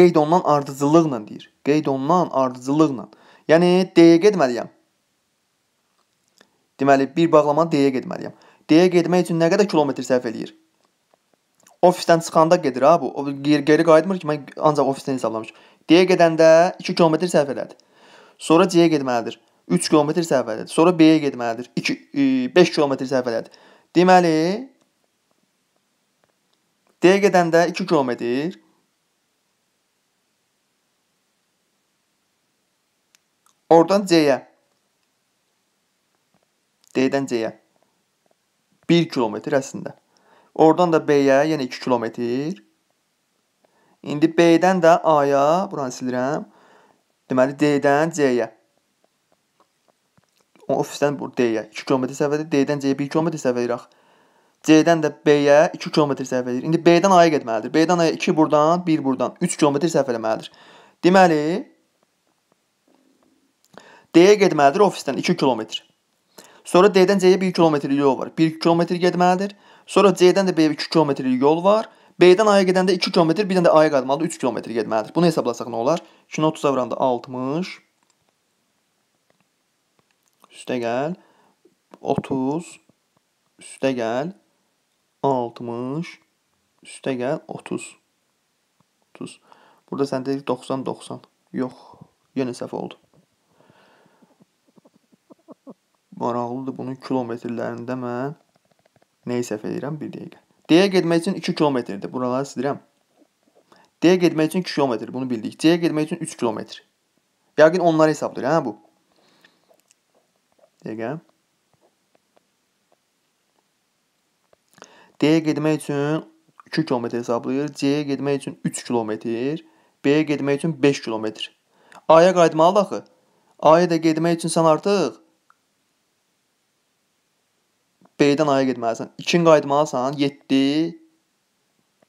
qeyd olunan ardıcıllıqla deyir. Qeyd olunan ardıcıllıqla. Yəni D-yə getməliyəm. Deməli, bir bağlamanı D-yə getməliyəm. D-yə getmək üçün nə qədər kilometr sərf eləyir? Ofisdən çıxanda gedir ha bu. O geri, geri qayıtmır ki, mən ancaq ofisdən hesablamışam. D-yə gedəndə 2 km səhv elədi. Sonra C-yə getməlidir. 3 km səhv elədi. Sonra B-yə getməlidir. 2 5 km səhv elədi. Deməli D-yə gedəndə 2 km Oradan C-yə. D-dən C-yə. 1 kilometr əslində. Oradan da B-yə, yəni 2 kilometr. İndi B-dən də A-ya, buranı silirəm. Deməli D-dən C-yə. O ofisdən bu D-yə 2 km səhvədir, D-dən C-yə 1 km səhvəyirək. C-dən də B-yə 2 km səhv edir. İndi B-dən A-ya getməlidir. B-dən A-ya 2 burdan, 1 burdan 3 km səhv eləməlidir. Deməli D-yə getməlidir ofisdən 2 km. Sonra D-dən C-yə 1 km yol var. 1 km getməlidir. Sonra C-dən də B-yə 2 kilometrlik yol var. B-dən A-ya gedəndə 2 kilometr, bir dənə də A-ya qayıtmalıdır, 3 kilometr getməlidir. Bunu hesablasaq nə olar? 2-ni 30-a vuranda 60. Üstə gəl. 30. Üstə gəl. 60. Üstə gəl. 30. 30. Burada sən dedik 90, 90. Yox, yenə səhv oldu. Maraqlıdır bunun kilometrlərində mən Nəyi səhv edirəm? 1 dəqiqə. D-yə getmək üçün 2 kilometrdir. Buraları silirəm. D-yə getmək üçün 2 kilometr. Bunu bildik. C-yə getmək üçün 3 kilometr. Yəqin onları hesablayır, hə bu. Dəqiqə. D-yə getmək üçün 2 kilometr hesablayır. C-yə getmək üçün 3 kilometr. B-yə getmək üçün 5 kilometr. A-ya qayıtmalıdır axı. A-ya da getmək üçün sən artıq B-dən aya getməlisən. 2-ni qayıtmalısan. 7.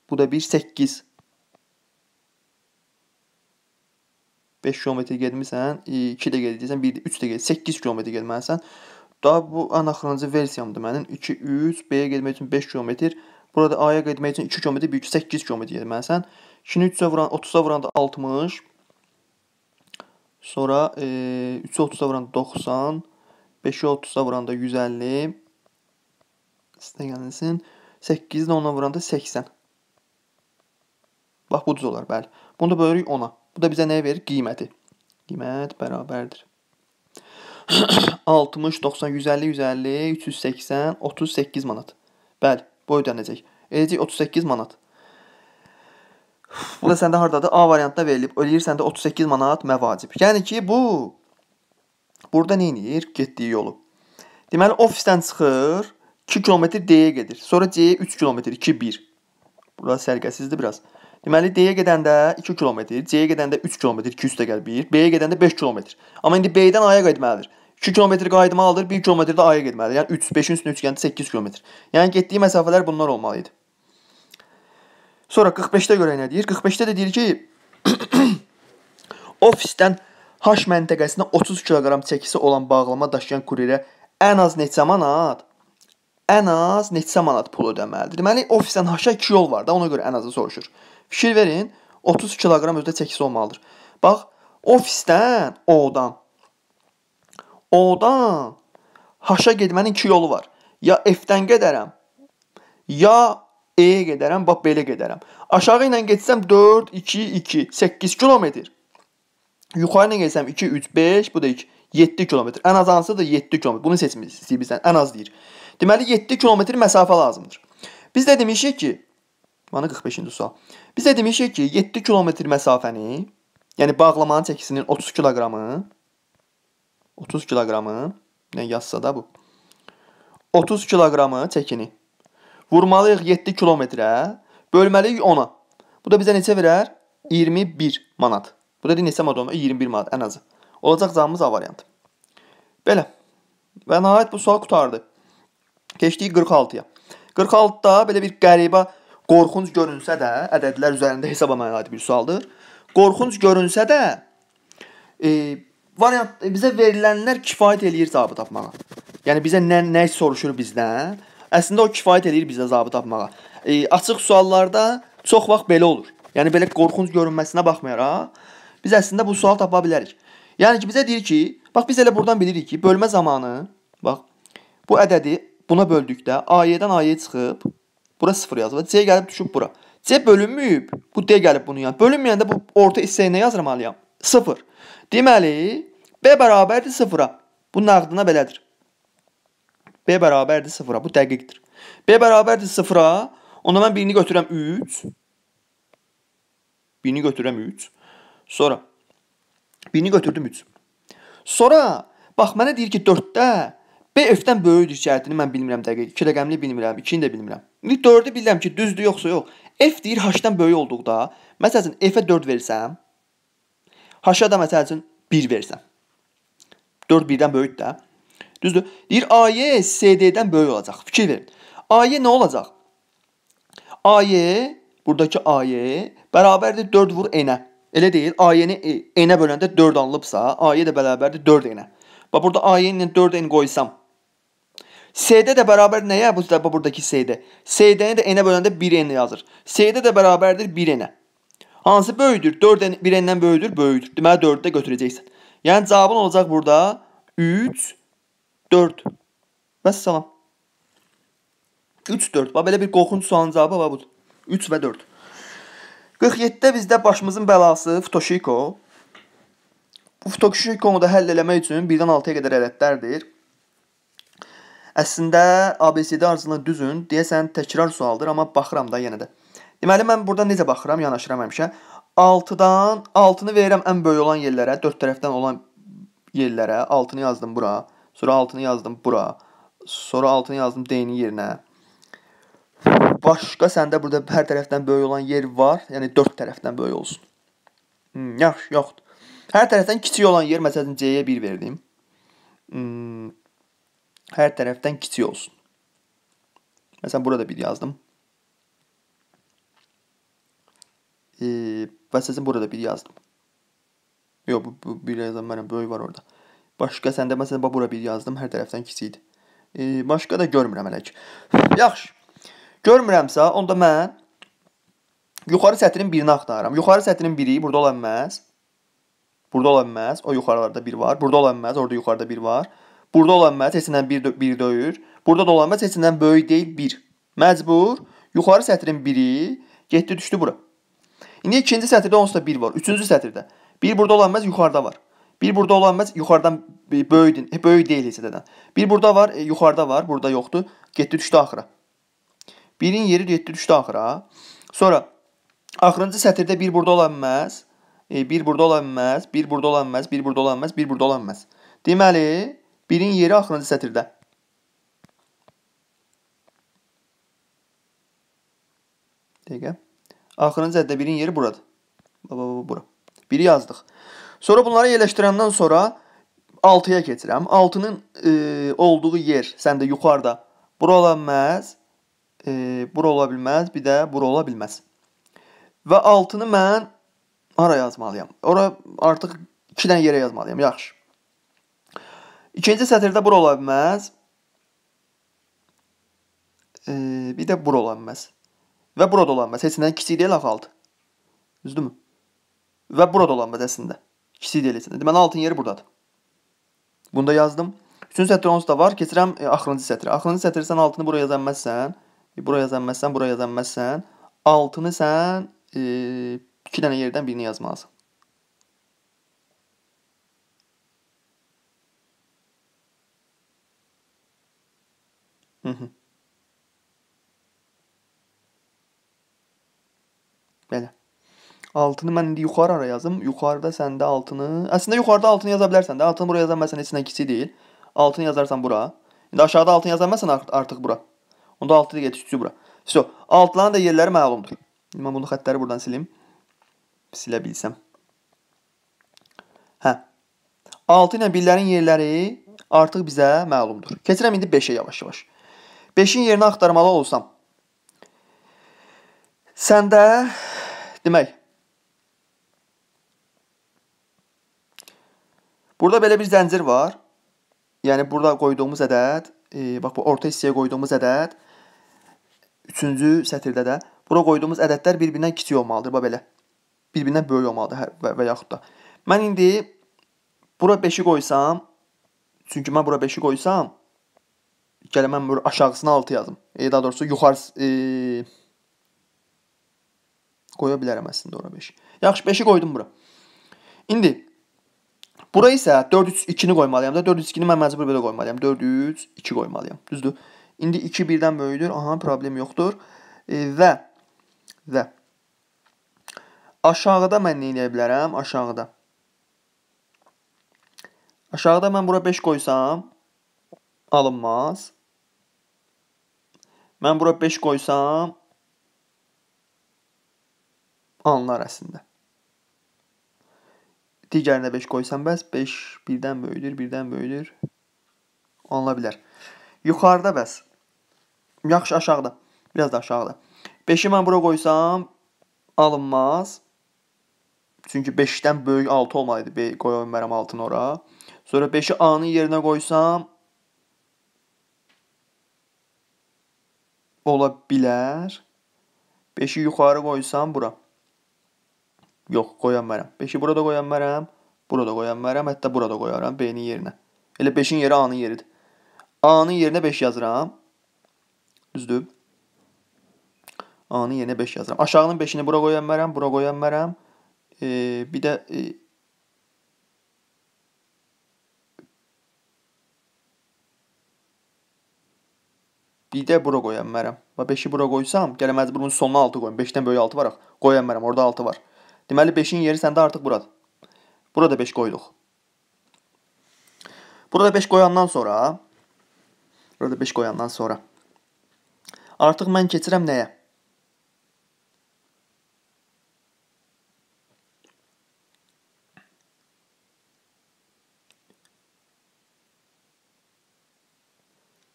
Bu da 1, 8. 5 kilometr getmirsən, 2 də gedəcəksən, 1 də 3 də gedəcəksən, 8 kilometr getməlisən. Da bu ən axırıncı versiyamdır mənim. 2 3 B-yə getmək üçün 5 kilometr, burada A-ya getmək üçün 2 kilometr, 1 8 kilometr getməlisən. 2-ni 3-ə vuran 30-a vuranda 60. Sonra e, 3-ə 30-a vuranda 90, 5-ə 30-a vuranda 150. Sinə gəlsin. 8 ilə 10-a vuranda 80. Bax bu düz olar, bəli. Bunu da bölürük 10-a. Bu da bizə nəyə verir? Qiyməti. Qiymət bərabərdir. 60, 90, 150, 150, 380, 38 manat. Bəli, bu ödəniləcək. Edəcək 38 manat. Bu da səndə hardadır? A variantda verilib. Ödəyirsən də 38 manat məvacib. Yəni ki, bu burada nə edir? Getdiyi yolu. Deməli, ofisdən çıxır, 2 kilometr D-yə gedir. Sonra C-yə 3 kilometr, 2, 1. Bura sərgəsizdir biraz. Deməli D-yə gedəndə 2 kilometr, C-yə gedəndə 3 kilometr, 2 üstə gəl 1, B-yə gedəndə 5 kilometr. Amma indi B-dən A-ya getməlidir. 2 kilometr qayıtmalıdır, 1 kilometr də A-ya getməlidir. Yəni 3, 5-in üstünə 3 gəndə 8 kilometr. Yəni getdiyi məsafələr bunlar olmalı idi. Sonra 45-də görə nə deyir? 45-də də deyir ki, <coughs> ofisdən H məntəqəsinə 30 kiloqram çəkisi olan bağlama daşıyan kurierə ən az neçə manat? ən az neçə manat pul ödəməlidir? Deməli, yəni, ofisdən haşa 2 yol var da, ona görə ən azı soruşur. Fikir verin, 30 kiloqram özdə çəkisi olmalıdır. Bax, ofisdən O-dan O-dan H-a getmənin 2 yolu var. Ya F-dən gedərəm, ya E-yə gedərəm, bax belə gedərəm. Aşağı ilə getsəm 4, 2, 2, 8 kilometr. Yuxarı ilə getsəm 2, 3, 5, bu da 2, 7 kilometr. Ən az hansıdır? 7 kilometr. Bunu seçmişsiniz bizdən. Ən az deyir. Deməli 7 kilometr məsafə lazımdır. Biz də demişik ki, mana 45-ci sual. Biz də demişik ki, 7 kilometr məsafəni, yəni bağlamanın çəkisinin 30 kiloqramı 30 kiloqramı, nə yazsa da bu. 30 kiloqramı çəkini vurmalıyıq 7 kilometrə, bölməliyik 10-a. Bu da bizə neçə verər? 21 manat. Bu da neçə manat olmaq? 21 manat ən azı. Olacaq cavabımız A variantı. Belə. Və nəhayət bu sual qutardı. Keçdik 46-ya. 46-da belə bir qəribə qorxunc görünsə də, ədədlər üzərində hesablama aid bir sualdır. Qorxunc görünsə də, e, variant e, bizə verilənlər kifayət eləyir cavabı tapmağa. Yəni bizə nə nə soruşur bizdən? Əslində o kifayət eləyir bizə cavabı tapmağa. E, açıq suallarda çox vaxt belə olur. Yəni belə qorxunc görünməsinə baxmayaraq biz əslində bu sual tapa bilərik. Yəni ki bizə deyir ki, bax biz elə burdan bilirik ki, bölmə zamanı bax bu ədədi buna böldükdə A-dən A-yə çıxıb, bura 0 yazılır. C gəlib düşüb bura. C bölünməyib. Bu D gəlib bunun yanına. Bölünməyəndə bu orta hissəyə nə yazmalıyam? 0. Deməli, B bərabərdir 0-a. Bu nağdına belədir. B bərabərdir 0-a. Bu dəqiqdir. B bərabərdir 0-a. Onda mən birini götürürəm 3. Birini götürürəm 3. Sonra birini götürdüm 3. Sonra bax mənə deyir ki, 4-də B-F-dən böyükdür işarətini mən bilmirəm dəqiq. 2 rəqəmini bilmirəm, 2-ni də bilmirəm. İndi 4-ü bilirəm ki, düzdür yoxsa yox. F deyir H-dan böyük olduqda, məsəl üçün F-ə 4 versəm, H-a da məsəl üçün 1 versəm. 4 1-dən böyükdür də. Düzdür? Deyir AY CD-dən böyük olacaq. Fikir verin. AY nə olacaq? AY, buradakı AY bərabərdir 4 vur N-ə. Elə deyil, AY-ni N-ə böləndə 4 alınıbsa, AY də bərabərdir 4 N-ə. Bax burada AY ilə 4 N qoysam, S-də də bərabər nəyə? Bu da buradakı S-də. S-dəni də n-ə böləndə 1n yazır. S-də də bərabərdir 1n-ə. Hansı böyüdür? 4 n 1n-dən böyüdür, böyüdür. Deməli 4-ü də götürəcəksən. Yəni cavabın olacaq burada 3 4. Vəssalam. 3 4. Bax belə bir qorxunc sualın cavabı bax budur. 3 və 4. 47-də bizdə başımızın bəlası Futoshiko. Bu Futoshikonu da həll eləmək üçün 1-dən 6-ya qədər ədədlərdir. Əslində ABC-də arzulan düzün, deyəsən təkrar sualdır, amma baxıram da yenə də. Deməli mən burada necə baxıram, yanaşıram həmişə. 6-dan 6-nı verirəm ən böyük olan yerlərə, 4 tərəfdən olan yerlərə. 6-nı yazdım bura, sonra 6-nı yazdım bura, sonra 6-nı yazdım D-nin yerinə. Başqa səndə burada hər tərəfdən böyük olan yer var, yəni 4 tərəfdən böyük olsun. Hmm, yaxşı, yoxdur. Hər tərəfdən kiçik olan yer, məsələn, C-yə 1 verdim. Hmm, her taraftan kiçik olsun. Mesela burada bir yazdım. Ee, basesin burada bir yazdım. Yok bu, bu bir yazan benim böyük var orada. Başqa səndə məsələn bax bura bir yazdım, hər tərəfdən kiçik idi. E, başqa da görmürəm hələ ki. <sighs> Yaxşı. Görmürəmsə, onda mən yuxarı sətrin birini axtarıram. Yuxarı sətrin biri burada ola bilməz. Burada ola bilməz. O yuxarılarda bir var. Burada ola bilməz. Orada yuxarıda bir var. Burada olan məc heçindən 1 döyür. Burada da olan məc heçindən böyük deyil 1. Məcbur yuxarı sətrin 1-i getdi düşdü bura. İndi ikinci sətirdə onsuz da 1 var. Üçüncü sətirdə. 1 burada olan məc yuxarıda var. 1 burada olan məc yuxarıdan böyük, e, böyük deyil heçədədən. 1 burada var, e, yuxarıda var, burada yoxdur. Getdi düşdü axıra. 1-in yeri getdi düşdü axıra. Sonra axırıncı sətirdə 1 burada olan məc, 1 e, burada olan məc, 1 burada olan məc, 1 burada olan məc, 1 burada olan məc. Deməli, 1-in yeri axırıncı sətirdə. Dəqiqə. Axırıncı sətirdə 1-in yeri buradır. Baba, baba, bura. 1-i yazdıq. Sonra bunları yerləşdirəndən sonra 6-ya keçirəm. 6-nın e, olduğu yer səndə yuxarıda. Bura ola bilməz, e, bura ola bilməz, bir də bura ola bilməz. Və 6-nı mən hara yazmalıyam? Ora artıq 2 dənə yerə yazmalıyam. Yaxşı. İkinci sətirdə bura ola bilməz. E, bir də bura ola bilməz. Və burada ola bilməz. Heçindən kiçik deyil axı 6. Düzdürmü? Və burada ola bilməz əslində. Kiçik deyil heçindən. Deməli 6-nın yeri burdadır. Bunu da yazdım. Üçüncü sətr onsuz da var. Keçirəm e, axırıncı sətrə. Axırıncı sətrə sən 6-nı bura yaza bilməzsən. E, bura yaza bilməzsən, bura yaza bilməzsən. 6-nı sən 2 e, dənə yerdən birini yazmalısan. Угу. Belə. 6-nı mən indi yuxarı ara yazım. Yuxarıda səndə 6-nı, əslində yuxarıda 6-nı yaza bilərsən də. 6-nı bura yazan məsələn içindən kiçik deyil. 6-nı yazarsan bura. İndi aşağıda 6-nı yazamazsan artıq bura. Onda 6 da getdi bura. So, 6-ların da yerləri məlumdur. Mən bunu xəttləri buradan silim. Silə bilsəm. Hə. 6 ilə 1-lərin yerləri artıq bizə məlumdur. Keçirəm indi 5-ə yavaş-yavaş. 5-in yerini axtarmalı olsam, səndə demək Burada belə bir zəncir var. Yəni burada qoyduğumuz ədəd, e, bax bu orta hissəyə qoyduğumuz ədəd 3-cü sətirdə də bura qoyduğumuz ədədlər bir-birindən kiçik olmalıdır, bax belə. Bir-birindən böyük olmalıdır hə, və, və yaxud da. Mən indi bura 5-i qoysam, çünki mən bura 5-i qoysam, Gələ mən bunu aşağısına 6 yazım. E, daha doğrusu yuxarısı e, qoya bilərəm əslində ora 5. Yaxşı 5-i qoydum bura. İndi bura isə 4-3-2-ni qoymalıyam da 4-3-2-ni mən məcbur belə qoymalıyam. 4-3-2 qoymalıyam. Düzdür? İndi 2 1-dən böyükdür. Aha problem yoxdur. E, və və aşağıda mən nə edə bilərəm? Aşağıda Aşağıda mən bura 5 qoysam alınmaz. Mən bura 5 qoysam anlar əslində. Digərinə 5 qoysam bəs 5 birdən böyüdür, birdən böyüdür. Ola bilər. Yuxarıda bəs. Yaxşı aşağıda. Biraz da aşağıda. 5-i mən bura qoysam alınmaz. Çünki 5-dən böyük 6 olmalıydı. Qoya bilmərəm 6-nı ora. Sonra 5-i A-nın yerinə qoysam ola bilər. 5-i yuxarı qoysam bura. Yox, qoya bilmərəm. 5-i burada qoya bilmərəm, burada qoya bilmərəm, hətta burada qoyaram B-nin yerinə. Elə 5-in yeri A-nın yeridir. A-nın yerinə 5 yazıram. Düzdür? A-nın yerinə 5 yazıram. Aşağının 5-ini bura qoya bilmərəm, bura qoya bilmərəm. E, bir də e, Bir də bura qoya bilmərəm. Və 5-i bura qoysam, gələ məcbur bunun sonuna 6 qoyum. 5-dən böyük 6 varıq. Qoya bilmərəm, orada 6 var. Deməli 5-in yeri səndə artıq buradır. Burada 5 qoyduq. Burada 5 qoyandan sonra burada 5 qoyandan sonra artıq mən keçirəm nəyə?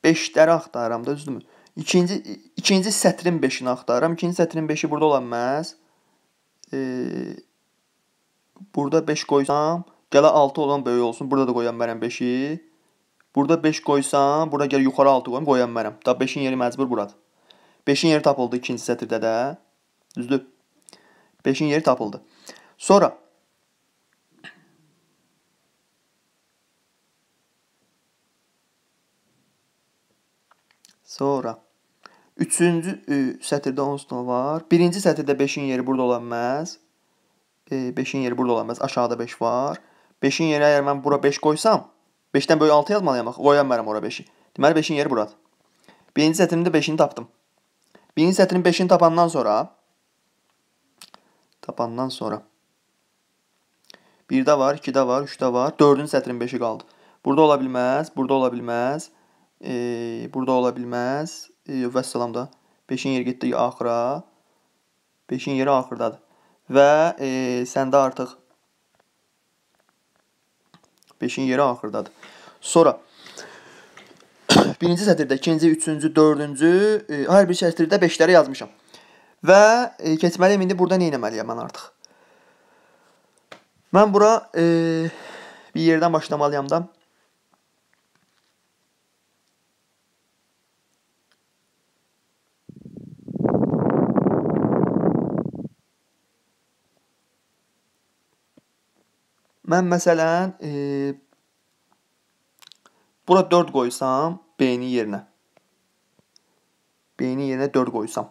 beşləri axtarıram da, düzdürmü? İkinci ikinci sətrin 5-ini axtarıram. İkinci sətrin 5-i burada olan məhz e, burada 5 qoysam, gələ 6 olan böyük olsun. Burada da qoyam mənəm 5-i. Burada 5 qoysam, burada gəl yuxarı 6 qoyum, qoyam mənəm. Da 5-in yeri məcbur buradır. 5-in yeri tapıldı ikinci sətirdə də. Düzdür? 5-in yeri tapıldı. Sonra Sonra üçüncü ü, e, sətirdə onsuz var. Birinci sətirdə 5-in yeri burada olan məhz 5-in e, yeri burada olan məhz aşağıda 5 var. 5-in yeri əgər mən bura 5 qoysam, 5-dən böyük 6 yazmalıyam axı. Qoyamıram ora 5-i. Deməli 5-in yeri buradır. Birinci sətrimdə 5-ini tapdım. Birinci sətrin 5-ini tapandan sonra tapandan sonra 1-də var, 2-də var, 3-də var. 4-ün sətrin 5-i qaldı. Burada ola bilməz, burada ola bilməz burda ola bilməz. Vəssalam da 5-in yeri getdi axıra. 5-in yeri axırdadır. Və e, səndə artıq 5-in yeri axırdadır. Sonra <coughs> birinci sətirdə ikinci, üçüncü, dördüncü, e, hər bir sətirdə 5-ləri yazmışam. Və e, keçməliyim indi burada nə etməliyəm mən artıq? Mən bura e, bir yerdən başlamalıyam da. Mən məsələn e, bura 4 qoysam B-ni yerinə. B-ni yerinə 4 qoysam.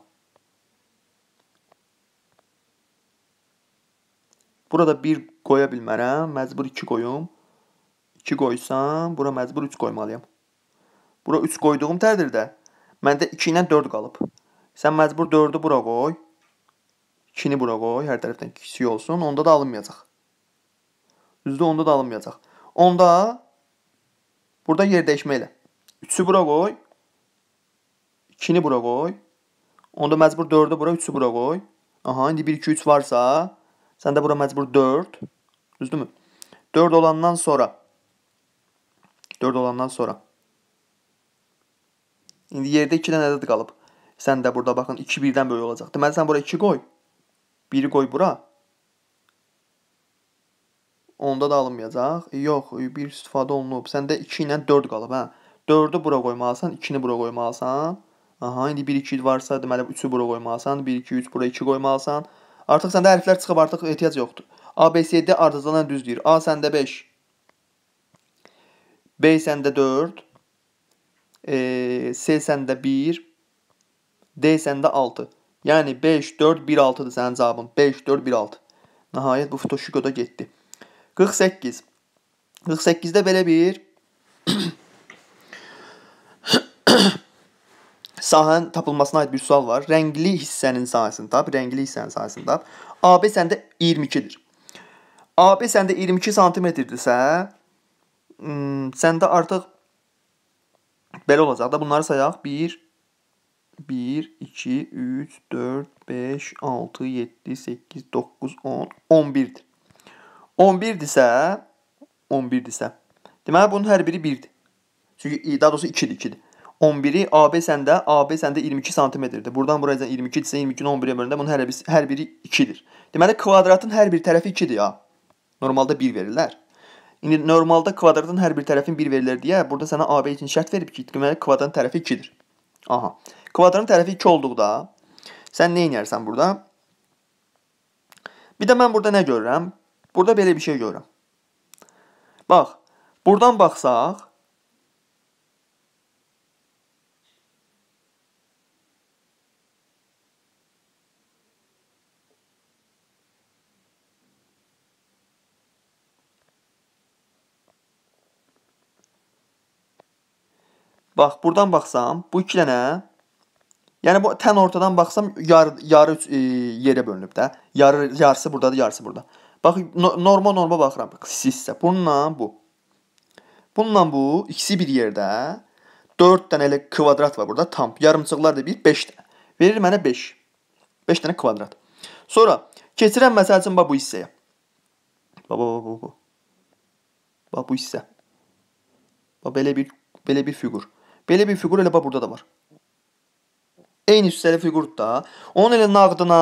Burada 1 qoya bilmərəm, məcbur 2 qoyum. 2 qoysam, bura məcbur 3 qoymalıyam. Bura 3 qoyduğum təqdirdə məndə 2 ilə 4 qalıb. Sən məcbur 4-ü bura qoy. 2-ni bura qoy, hər tərəfdən kiçik olsun, onda da alınmayacaq. %10-da da alınmayacaq. Onda burada yer dəyişmə elə. 3-ü bura qoy. 2-ni bura qoy. Onda məcbur 4-ü bura, 3-ü bura qoy. Aha, indi 1 2 3 varsa, sən də bura məcbur 4. Düzdürmü? 4 olandan sonra 4 olandan sonra İndi yerdə 2 dənə ədəd qalıb. Sən də burada baxın 2 1-dən böyük olacaq. Deməli sən bura 2 qoy. 1-i qoy bura. Onda da alınmayacaq. E, yox, 1 istifadə olunub. Səndə 2 ilə 4 qalıb, hə. 4-ü bura qoymalısan, 2-ni bura qoymalısan. Aha, indi 1 2 varsa, deməli 3-ü bura qoymalısan, 1 2 3 bura 2 qoymalısan. Artıq səndə hərflər çıxıb, artıq ehtiyac yoxdur. A B C-də ardıcılan düz deyir. A səndə 5. B səndə 4. E, C səndə 1. D səndə 6. Yəni 5 4 1 6-dır sənin cavabın. 5 4 1 6. Nəhayət bu Photoshop-da getdi. 48. 48-də belə bir sahənin tapılmasına aid bir sual var. Rəngli hissənin sahəsini tap, rəngli hissənin sahəsini tap. AB səndə 22-dir. AB səndə 22 sm-dirsə, hmm, səndə artıq belə olacaq da bunları sayaq. 1 1 2 3 4 5 6 7 8 9 10 11-dir. 11-dirsə, 11-dirsə, deməli bunun hər biri 1-dir. Çünki daha doğrusu 2-dir, 2-dir. 11-i AB səndə, AB səndə 22 cm-dir. Buradan buraya 22-dirsə, 22-ni 11-ə bölündə bunun hər biri, hər biri 2-dir. Deməli kvadratın hər bir tərəfi 2-dir ya. Normalda 1 verirlər. İndi normalda kvadratın hər bir tərəfin 1 verilir deyə burada sənə AB üçün şərt verib ki, deməli kvadratın tərəfi 2-dir. Aha. Kvadratın tərəfi 2 olduqda sən nə edərsən burada? Bir də mən burada nə görürəm? Burada belə bir şey görürəm. Bax, buradan baxsaq, Bax, buradan baxsam, bu iki dənə Yəni bu tən ortadan baxsam yarı yarı e, yerə bölünüb də. Yarı yarısı burdadır, yarısı burada. Bax, norma-norma baxıram. Sizsə bununla bu. Bununla bu, ikisi bir yerdə. 4 dənə elə kvadrat var burada, tam. Yarımçıqlar da bir, 5 dənə. Verir mənə 5. 5 dənə kvadrat. Sonra keçirəm məsəl üçün bax bu hissəyə. Bax, bax, bax, bax. Bax bu hissə. Bax belə bir belə bir fiqur. Belə bir fiqur elə bax burada da var. Eyni hissəli fiqurdur da. Onun elə nağdına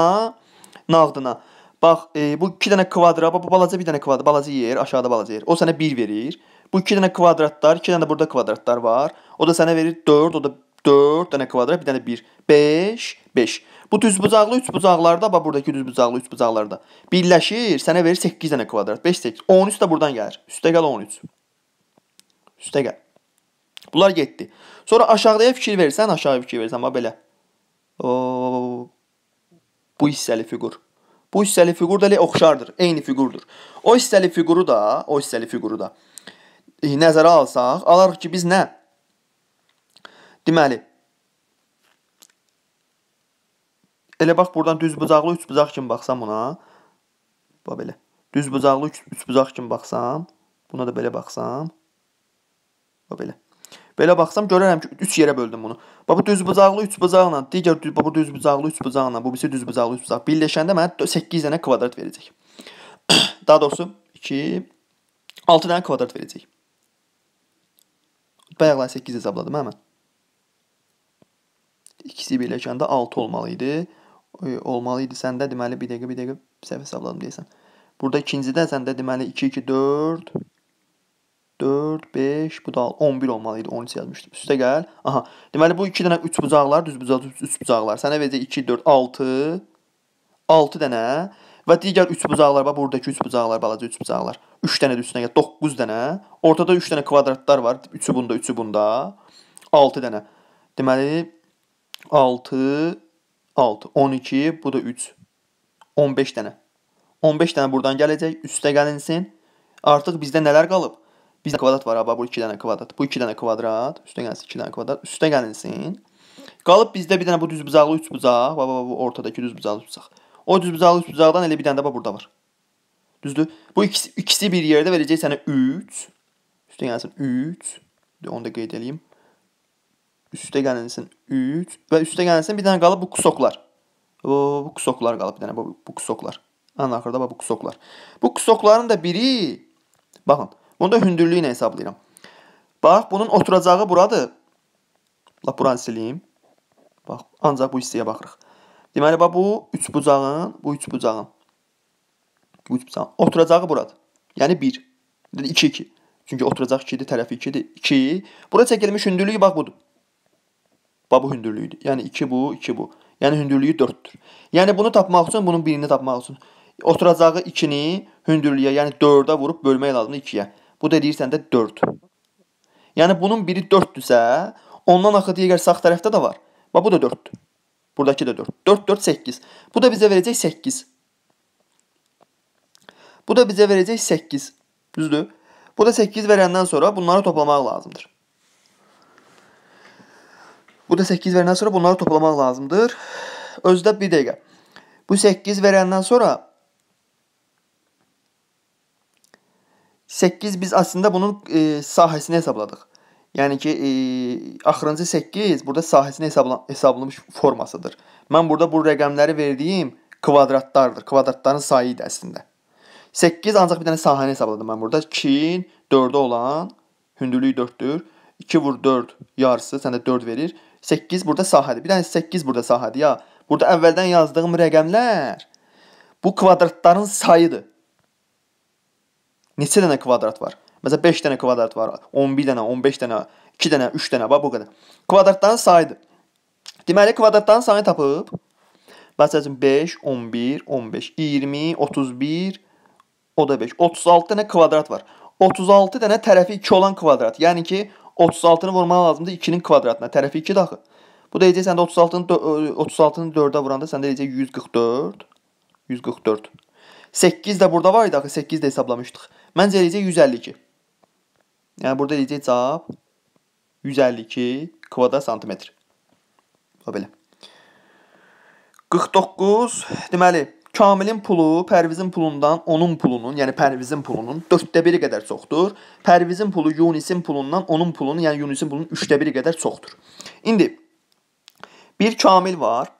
nağdına Bax, e, bu 2 dənə kvadrat, bu balaca bir dənə kvadrat, balaca yer, aşağıda balaca yer. O sənə 1 verir. Bu 2 dənə kvadratlar, 2 dənə də burada kvadratlar var. O da sənə verir 4, o da 4 dənə kvadrat, bir dənə 1. 5, 5. Bu düzbucaqlı üçbucaqlarda, bax buradakı düzbucaqlı üçbucaqlarda birləşir, sənə verir 8 dənə kvadrat. 5 8. 13 də buradan gəlir. Üstə gəl 13. Üstə gəl. Bunlar getdi. Sonra aşağıdaya fikir verirsən, aşağı fikir verirsən, bax belə. O bu hissəli fiqur. Bu hissəli fiqur da elə oxşardır, eyni fiqurdur. O hissəli fiquru da, o hissəli fiquru da e, nəzərə alsaq, alarıq ki, biz nə? Deməli, elə bax, buradan düz bucaqlı üç bucaq kimi baxsam buna, bax belə, düz bucaqlı üç, üç bucaq kimi baxsam, buna da belə baxsam, bax belə. Belə baxsam görərəm ki, 3 yerə böldüm bunu. Bax bu düz bucaqlı 3 bucaqla, digər düz bu düz bucaqlı 3 bucaqla, bu birisi düz bucaqlı 3 bucaq birləşəndə mənə 8 dənə kvadrat verəcək. <clears throat> Daha doğrusu 2 6 dənə kvadrat verəcək. Bayaqlar 8 hesabladım hə mən. İkisi birləşəndə 6 olmalı idi. Olmalı idi səndə deməli bir dəqiqə bir dəqiqə səhv hesabladım deyəsən. Burada ikincidə səndə deməli 2 2 4 4, 5, bu da 11 olmalı idi. 13 yazmışdım. Üstə gəl. Aha. Deməli bu 2 dənə 3 bucaqlar, düz bucaqlı 3 bucaqlar. Sənə verəcək 2, 4, 6. 6 dənə və digər 3 bucaqlar var. Buradakı 3 bucaqlar, balaca 3 bucaqlar. 3 dənə də üstünə gəl, 9 dənə. Ortada 3 dənə kvadratlar var. 3-ü bunda, 3-ü bunda. 6 dənə. Deməli 6 6 12, bu da 3. 15 dənə. 15 dənə buradan gələcək, üstə gəlinsin. Artıq bizdə nələr qalıb? Bizde kvadrat var abi. Bu iki tane kvadrat. Bu 2 dənə kvadrat. Üstə gəlsin 2 dənə kvadrat. Üstə gəlinsin. kalıp bizde bir tane bu düz bucaqlı üç bucaq. Bax, bax, bu ortadakı düz bucaqlı üç bucaq. O düz bucaqlı üç bucaqdan elə bir tane de burada var. düzdü Bu ikisi, ikisi bir yerdə verəcək sənə 3. Üstə gəlsin 3. Onu da qeyd eləyim. Üstə gəlinsin 3 ve üstə gəlinsin bir tane kalıp bu kusoklar. Bu, bu kusoklar kalıp bir dənə bu, bu kusoklar. Ən axırda bu kusoklar. Bu kusokların da biri bakın Bunu da hündürlüyü ilə hesablayıram. Bax, bunun oturacağı buradır. Lap buranı sileyim. Bax, ancaq bu hissəyə baxırıq. Deməli, bax, bu üç bucağın, bu üç bucağın. Bu üç bucağın. Oturacağı buradır. Yəni 1. 2-2. Yəni, Çünki oturacaq 2-dir, tərəfi 2-dir. 2. Bura çəkilmiş hündürlüyü bax budur. Bax, bu hündürlüyüdür. Yəni 2 bu, 2 bu. Yəni hündürlüyü 4-dür. Yəni bunu tapmaq üçün, bunun birini tapmaq üçün oturacağı 2-ni hündürlüyə, yəni 4-ə vurub bölmək lazımdır 2-yə. Bu da deyirsən də 4. Yəni bunun biri 4-dürsə, ondan axı digər sağ tərəfdə də var. Bax bu da 4-dür. Buradakı da 4. 4 4 8. Bu da bizə verəcək 8. Bu da bizə verəcək 8. Düzdür? Bu da 8 verəndən sonra bunları toplamaq lazımdır. Bu da 8 verəndən sonra bunları toplamaq lazımdır. Özdə bir dəqiqə. Bu 8 verəndən sonra 8 biz əslində bunun e, sahəsini hesabladıq. Yəni ki, e, axırıncı 8 burada sahəsini hesabla hesablamış formasıdır. Mən burada bu rəqəmləri verdiyim kvadratlardır. Kvadratların sayı idi əslində. 8 ancaq bir dənə sahəni hesabladım mən burada. 2-nin 4-ə olan hündürlüyü 4-dür. 2 vur 4 yarısı səndə 4 verir. 8 burada sahədir. Bir dənə 8 burada sahədir ya. Burada əvvəldən yazdığım rəqəmlər bu kvadratların sayıdır neçə dənə kvadrat var? Məsələn, 5 dənə kvadrat var, 11 dənə, 15 dənə, 2 dənə, 3 dənə, bax bu qədər. Kvadratların sayıdır. Deməli, kvadratların sayını tapıb, məsəl üçün 5, 11, 15, 20, 31, o da 5, 36 dənə kvadrat var. 36 dənə tərəfi 2 olan kvadrat, yəni ki, 36-nı vurman lazımdır 2-nin kvadratına, tərəfi 2-dir axı. Bu deyəcək, sən də 36-nı 36-nı 4-ə vuranda sən də deyəcək 144, 144. 8 də burada var idi axı, 8 də hesablamışdıq. Məncə eləyəcək 152. Yəni burada eləyəcək cavab 152 kvadrat santimetr. Ola belə. 49. Deməli, Kamilin pulu Pərvizin pulundan onun pulunun, yəni Pərvizin pulunun 4də 1-i qədər çoxdur. Pərvizin pulu Yunisin pulundan onun pulunun, yəni Yunisin pulunun 3də 1-i qədər çoxdur. İndi bir Kamil var.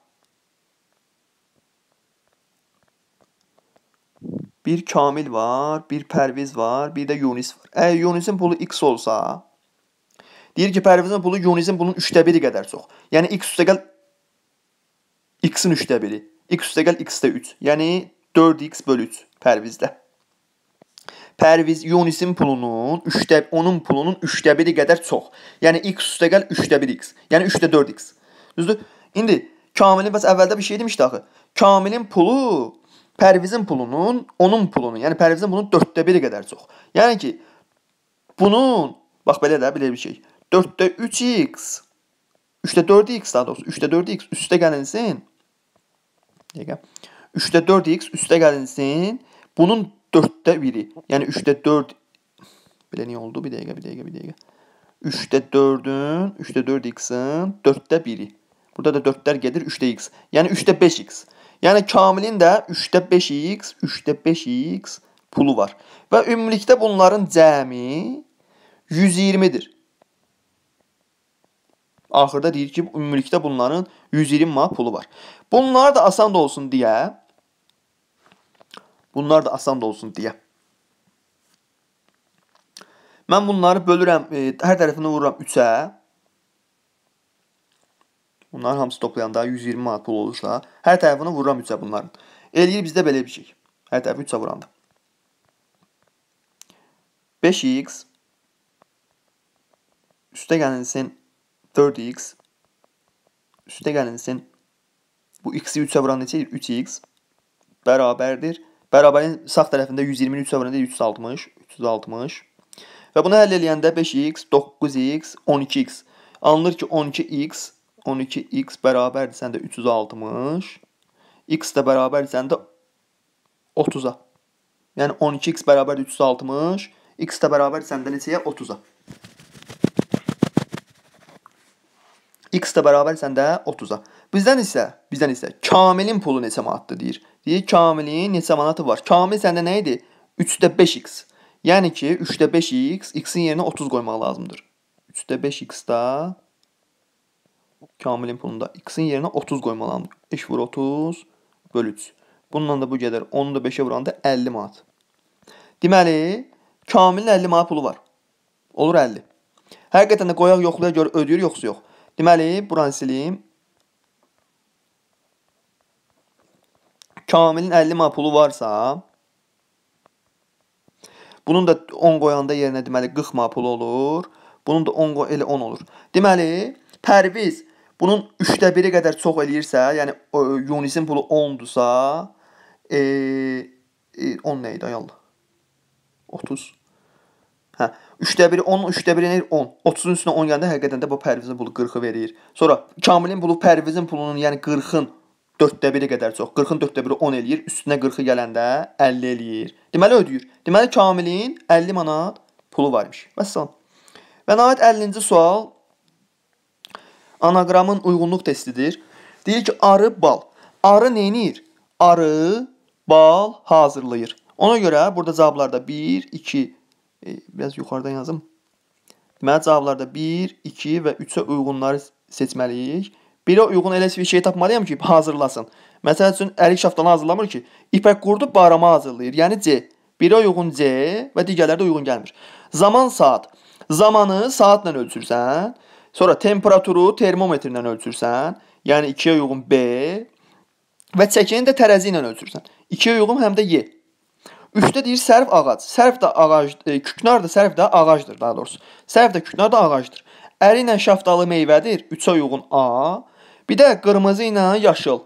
Bir Kamil var, bir Pərviz var, bir də Yunis var. Əgər Yunisin pulu x olsa, deyir ki, Pərvizin pulu Yunisin pulunun 3də 1-i qədər çox. Yəni x üstəgəl x-in 3də 1-i. x üstəgəl x-də 3. Yəni 4x bölü 3 Pərvizdə. Pərviz Yunisin pulunun 3də onun pulunun 3də 1-i qədər çox. Yəni x üstəgəl 3də 1x. Yəni 3də 4x. Düzdür? İndi Kamilin bəs əvvəldə bir şey demişdi axı. Kamilin pulu Pərvizin pulunun onun pulunun, yəni Pərvizin bunun 4də 1-i qədər çox. Yəni ki, bunun bax belə də belə bir şey. 4də 3x 3də 4x daha doğrusu 3də 4x üstə gəlinsin. Dəqiqə. 3də 4x üstə gəlinsin. Bunun 4də 1-i, yəni 3də 4 belə niyə oldu? Bir dəqiqə, bir dəqiqə, bir dəqiqə. 3də 4-ün, 3də 4x-in 4də 1-i. Burada da 4-lər gedir 3də x. Yəni 3də 5x. Yəni Kamilin də 3-də 5x, 3-də 5x pulu var. Və ümumilikdə bunların cəmi 120-dir. Axırda deyir ki, ümumilikdə bunların 120 manat pulu var. Bunlar da asan da olsun deyə Bunlar da asan da olsun deyə. Mən bunları bölürəm, e, hər tərəfini vururam 3-ə. Bunların hamısı toplayanda 120 manat pul olursa, hər tərəfini vururam 3-ə bunların. Eləyir bizdə belə bir şey. Hər tərəfi 3-ə vuranda. 5x üste gelinsin 4x üste gelinsin bu x'i 3'e vuran neçə 3x bərabərdir. Bərabərin sağ tərəfində 120-ni 3'e vuran 360, 360. Və bunu həll eləyəndə 5x, 9x, 12x. Alınır ki 12x 12x bərabərdir səndə 360. x də bərabərdir səndə 30-a. Yəni 12x bərabərdir 360. x də bərabərdir səndə neçəyə? 30-a. x də bərabər səndə 30-a. Bizdən isə, bizdən isə Kamilin pulu neçə manatdır deyir. Deyir Kamilin neçə manatı var? Kamil səndə nə idi? 3-də 5x. Yəni ki, 3-də 5x, x-in yerinə 30 qoymaq lazımdır. 3-də 5x-da Kamilin pulunda x-in yerinə 30 qoymalıyam. X vur 30 bölü 3. Bununla da bu gedər. Onu da 5-ə vuranda 50 manat. Deməli, Kamilin 50 manat pulu var. Olur 50. Həqiqətən də qoyaq yoxluya görə ödəyir, yoxsa yox. Deməli, buranı sileyim. Kamilin 50 manat pulu varsa, bunun da 10 qoyanda yerinə deməli 40 manat pulu olur. Bunun da 10 qoy elə 10 olur. Deməli, Pərviz bunun üçdə biri qədər çox eləyirsə, yəni Yunisin pulu 10-dusa, e, e, 10 nə idi ayol? 30. Hə, 3də 1 10, 3də 1 eləyir 10. 30-un üstünə 10 gəldikdə həqiqətən də bu Pərvizin pulu 40-ı verir. Sonra Kamilin pulu Pərvizin pulunun, yəni 40-ın 4də 1-i qədər çox. 40-ın 4də 1-i 10 eləyir, üstünə 40-ı gələndə 50 eləyir. Deməli ödəyir. Deməli Kamilin 50 manat pulu varmış. Vəssalam. Və nəhayət 50-ci sual Anaqramın uyğunluq testidir. Deyir ki, arı bal. Arı neyinir? Arı bal hazırlayır. Ona görə burada cavablarda 1, 2, e, biraz yuxarıdan yazım. Deməli cavablarda 1, 2 və 3-ə uyğunları seçməliyik. 1-ə uyğun elə bir şey tapmalıyam ki, hazırlasın. Məsəl üçün ərik şaftanı hazırlamır ki, ipək qurdu barama hazırlayır. Yəni C. 1-ə uyğun C və digərləri də uyğun gəlmir. Zaman saat. Zamanı saatla ölçürsən. Sonra temperaturu termometrlə ölçürsən, yəni 2-yə uyğun B və çəkini də tərəzi ilə ölçürsən. 2-yə uyğun həm də Y. 3-də deyir sərf ağac. Sərf də ağac, e, küknar da sərf də ağacdır daha doğrusu. Sərf də küknar da ağacdır. Əri ilə şaftalı meyvədir. 3-ə uyğun A. Bir də qırmızı ilə yaşıl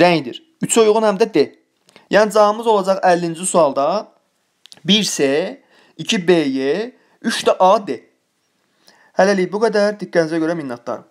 rəngdir. 3-ə uyğun həm də D. Yəni cavabımız olacaq 50-ci sualda 1C, 2BY, 3 də AD. Hələlik bu qədər. Diqqətinizə görə minnətdaram.